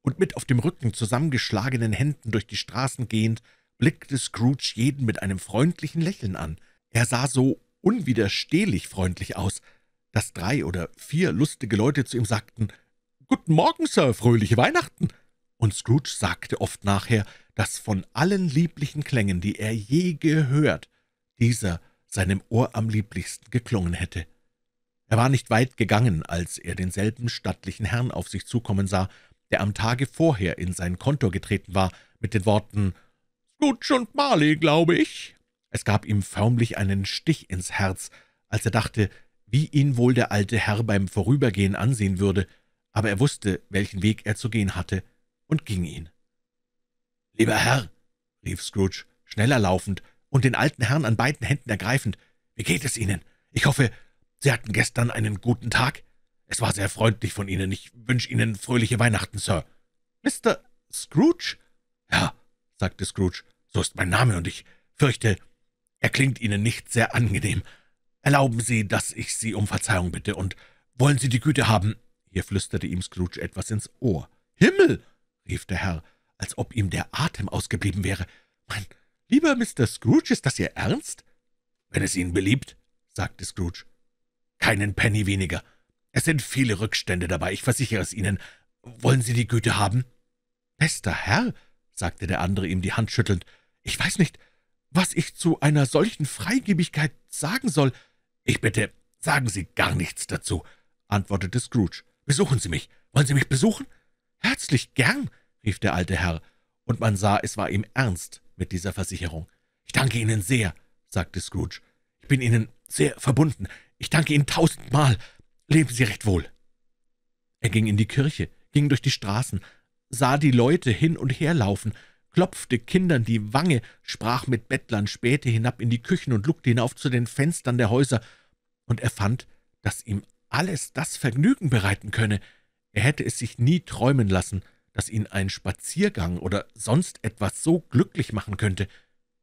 und mit auf dem Rücken zusammengeschlagenen Händen durch die Straßen gehend, blickte Scrooge jeden mit einem freundlichen Lächeln an. Er sah so unwiderstehlich freundlich aus, dass drei oder vier lustige Leute zu ihm sagten, »Guten Morgen, Sir, fröhliche Weihnachten!« Und Scrooge sagte oft nachher, dass von allen lieblichen Klängen, die er je gehört, dieser seinem Ohr am lieblichsten geklungen hätte. Er war nicht weit gegangen, als er denselben stattlichen Herrn auf sich zukommen sah, der am Tage vorher in sein Kontor getreten war, mit den Worten »Scrooge und Marley, glaube ich«. Es gab ihm förmlich einen Stich ins Herz, als er dachte, wie ihn wohl der alte Herr beim Vorübergehen ansehen würde – aber er wusste, welchen Weg er zu gehen hatte, und ging ihn. »Lieber Herr«, rief Scrooge, schneller laufend und den alten Herrn an beiden Händen ergreifend, »wie geht es Ihnen? Ich hoffe, Sie hatten gestern einen guten Tag. Es war sehr freundlich von Ihnen. Ich wünsche Ihnen fröhliche Weihnachten, Sir.« »Mr. Scrooge?« »Ja«, sagte Scrooge, »so ist mein Name, und ich fürchte, er klingt Ihnen nicht sehr angenehm. Erlauben Sie, dass ich Sie um Verzeihung bitte, und wollen Sie die Güte haben, hier flüsterte ihm Scrooge etwas ins Ohr. »Himmel!« rief der Herr, als ob ihm der Atem ausgeblieben wäre. »Mein lieber Mr. Scrooge, ist das Ihr Ernst?« »Wenn es Ihnen beliebt«, sagte Scrooge. »Keinen Penny weniger. Es sind viele Rückstände dabei, ich versichere es Ihnen. Wollen Sie die Güte haben?« »Bester Herr«, sagte der andere ihm die Hand schüttelnd, »ich weiß nicht, was ich zu einer solchen Freigebigkeit sagen soll.« »Ich bitte, sagen Sie gar nichts dazu«, antwortete Scrooge. Besuchen Sie mich. Wollen Sie mich besuchen? Herzlich gern, rief der alte Herr, und man sah, es war ihm ernst mit dieser Versicherung. Ich danke Ihnen sehr, sagte Scrooge. Ich bin Ihnen sehr verbunden. Ich danke Ihnen tausendmal. Leben Sie recht wohl. Er ging in die Kirche, ging durch die Straßen, sah die Leute hin und her laufen, klopfte Kindern die Wange, sprach mit Bettlern, spähte hinab in die Küchen und lugte hinauf zu den Fenstern der Häuser, und er fand, dass ihm alles das Vergnügen bereiten könne. Er hätte es sich nie träumen lassen, dass ihn ein Spaziergang oder sonst etwas so glücklich machen könnte.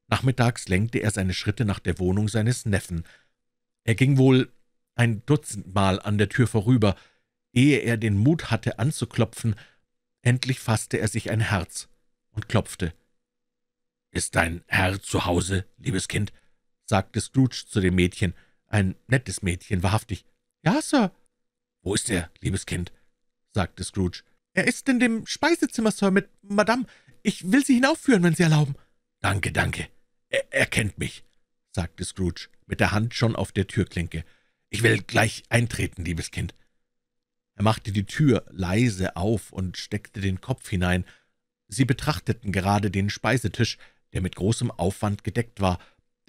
Nachmittags lenkte er seine Schritte nach der Wohnung seines Neffen. Er ging wohl ein Dutzendmal an der Tür vorüber, ehe er den Mut hatte anzuklopfen. Endlich fasste er sich ein Herz und klopfte. »Ist dein Herr zu Hause, liebes Kind?« sagte Scrooge zu dem Mädchen. Ein nettes Mädchen, wahrhaftig. »Ja, Sir.« »Wo ist er, liebes Kind?« sagte Scrooge. »Er ist in dem Speisezimmer, Sir, mit Madame. Ich will Sie hinaufführen, wenn Sie erlauben.« »Danke, danke. Er, er kennt mich,« sagte Scrooge, mit der Hand schon auf der Türklinke. »Ich will gleich eintreten, liebes Kind.« Er machte die Tür leise auf und steckte den Kopf hinein. Sie betrachteten gerade den Speisetisch, der mit großem Aufwand gedeckt war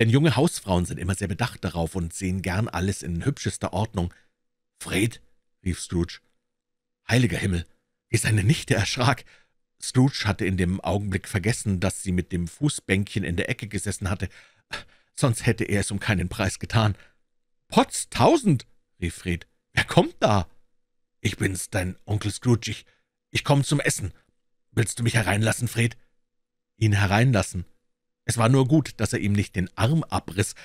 denn junge Hausfrauen sind immer sehr bedacht darauf und sehen gern alles in hübschester Ordnung. »Fred«, rief Scrooge. »Heiliger Himmel!« wie seine Nichte erschrak. Scrooge hatte in dem Augenblick vergessen, dass sie mit dem Fußbänkchen in der Ecke gesessen hatte, sonst hätte er es um keinen Preis getan. »Potz, tausend!« rief Fred. »Wer kommt da?« »Ich bin's, dein Onkel Scrooge. Ich, ich komme zum Essen. Willst du mich hereinlassen, Fred?« Ihn hereinlassen. Es war nur gut, dass er ihm nicht den Arm abriss.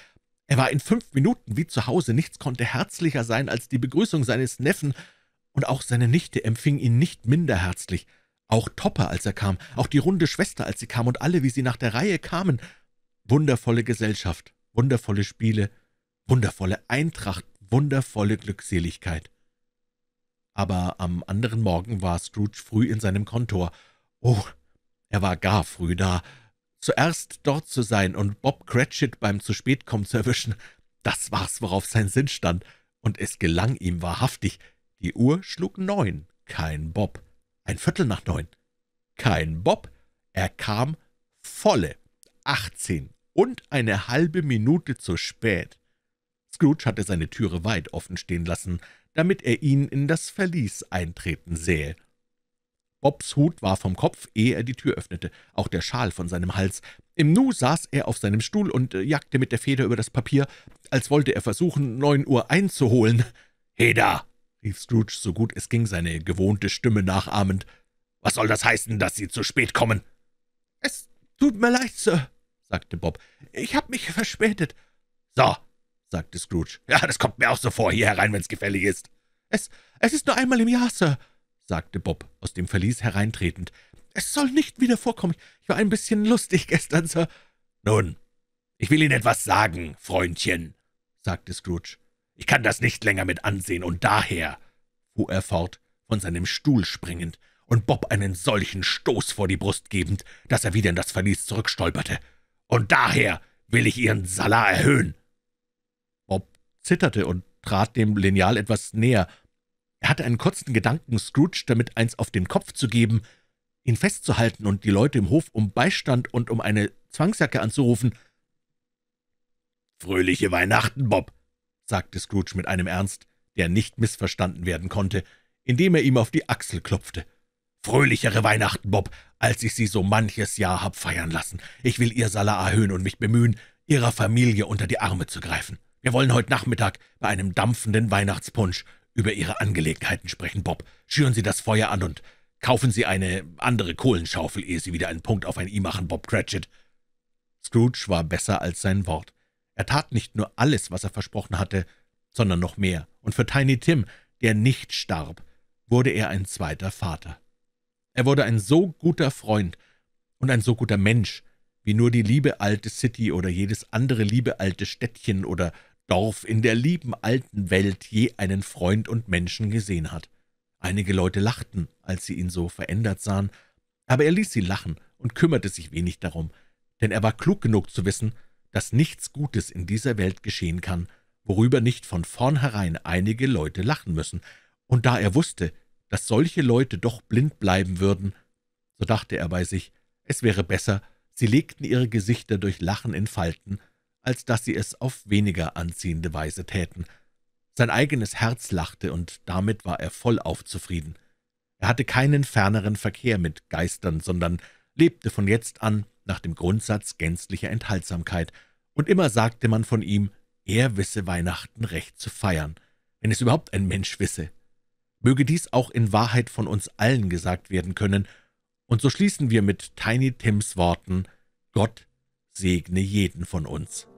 Er war in fünf Minuten wie zu Hause, nichts konnte herzlicher sein als die Begrüßung seines Neffen, und auch seine Nichte empfing ihn nicht minder herzlich. Auch Topper, als er kam, auch die runde Schwester, als sie kam, und alle, wie sie nach der Reihe kamen. Wundervolle Gesellschaft, wundervolle Spiele, wundervolle Eintracht, wundervolle Glückseligkeit. Aber am anderen Morgen war Scrooge früh in seinem Kontor. Oh, er war gar früh da, Zuerst dort zu sein und Bob Cratchit beim zu spät kommen zu erwischen, das war's, worauf sein Sinn stand, und es gelang ihm wahrhaftig. Die Uhr schlug neun, kein Bob. Ein Viertel nach neun, kein Bob. Er kam volle achtzehn und eine halbe Minute zu spät. Scrooge hatte seine Türe weit offen stehen lassen, damit er ihn in das Verlies eintreten sähe. Bobs Hut war vom Kopf, ehe er die Tür öffnete, auch der Schal von seinem Hals. Im Nu saß er auf seinem Stuhl und äh, jagte mit der Feder über das Papier, als wollte er versuchen, neun Uhr einzuholen. »Heda!« rief Scrooge so gut es ging, seine gewohnte Stimme nachahmend. »Was soll das heißen, dass Sie zu spät kommen?« »Es tut mir leid, Sir«, sagte Bob. »Ich habe mich verspätet.« »So«, sagte Scrooge. »Ja, das kommt mir auch so vor, hier herein, wenn's gefällig ist.« »Es, es ist nur einmal im Jahr, Sir«, sagte Bob, aus dem Verlies hereintretend. »Es soll nicht wieder vorkommen. Ich war ein bisschen lustig gestern, Sir.« »Nun, ich will Ihnen etwas sagen, Freundchen«, sagte Scrooge. »Ich kann das nicht länger mit ansehen, und daher«, fuhr er fort, von seinem Stuhl springend und Bob einen solchen Stoß vor die Brust gebend, dass er wieder in das Verlies zurückstolperte. »Und daher will ich Ihren Salar erhöhen.« Bob zitterte und trat dem Lineal etwas näher, er hatte einen kurzen Gedanken, Scrooge damit eins auf den Kopf zu geben, ihn festzuhalten und die Leute im Hof um Beistand und um eine Zwangsjacke anzurufen. »Fröhliche Weihnachten, Bob«, sagte Scrooge mit einem Ernst, der nicht missverstanden werden konnte, indem er ihm auf die Achsel klopfte. »Fröhlichere Weihnachten, Bob, als ich sie so manches Jahr hab feiern lassen. Ich will ihr Salar erhöhen und mich bemühen, ihrer Familie unter die Arme zu greifen. Wir wollen heute Nachmittag bei einem dampfenden Weihnachtspunsch über Ihre Angelegenheiten sprechen, Bob. Schüren Sie das Feuer an und kaufen Sie eine andere Kohlenschaufel, ehe Sie wieder einen Punkt auf ein I machen, Bob Cratchit.« Scrooge war besser als sein Wort. Er tat nicht nur alles, was er versprochen hatte, sondern noch mehr. Und für Tiny Tim, der nicht starb, wurde er ein zweiter Vater. Er wurde ein so guter Freund und ein so guter Mensch, wie nur die liebe alte City oder jedes andere liebe alte Städtchen oder Dorf in der lieben alten Welt je einen Freund und Menschen gesehen hat. Einige Leute lachten, als sie ihn so verändert sahen, aber er ließ sie lachen und kümmerte sich wenig darum, denn er war klug genug zu wissen, dass nichts Gutes in dieser Welt geschehen kann, worüber nicht von vornherein einige Leute lachen müssen, und da er wusste, dass solche Leute doch blind bleiben würden, so dachte er bei sich, es wäre besser, sie legten ihre Gesichter durch Lachen in Falten als dass sie es auf weniger anziehende Weise täten. Sein eigenes Herz lachte, und damit war er vollauf zufrieden. Er hatte keinen ferneren Verkehr mit Geistern, sondern lebte von jetzt an nach dem Grundsatz gänzlicher Enthaltsamkeit, und immer sagte man von ihm, er wisse Weihnachten recht zu feiern, wenn es überhaupt ein Mensch wisse. Möge dies auch in Wahrheit von uns allen gesagt werden können, und so schließen wir mit Tiny Tims Worten, Gott segne jeden von uns.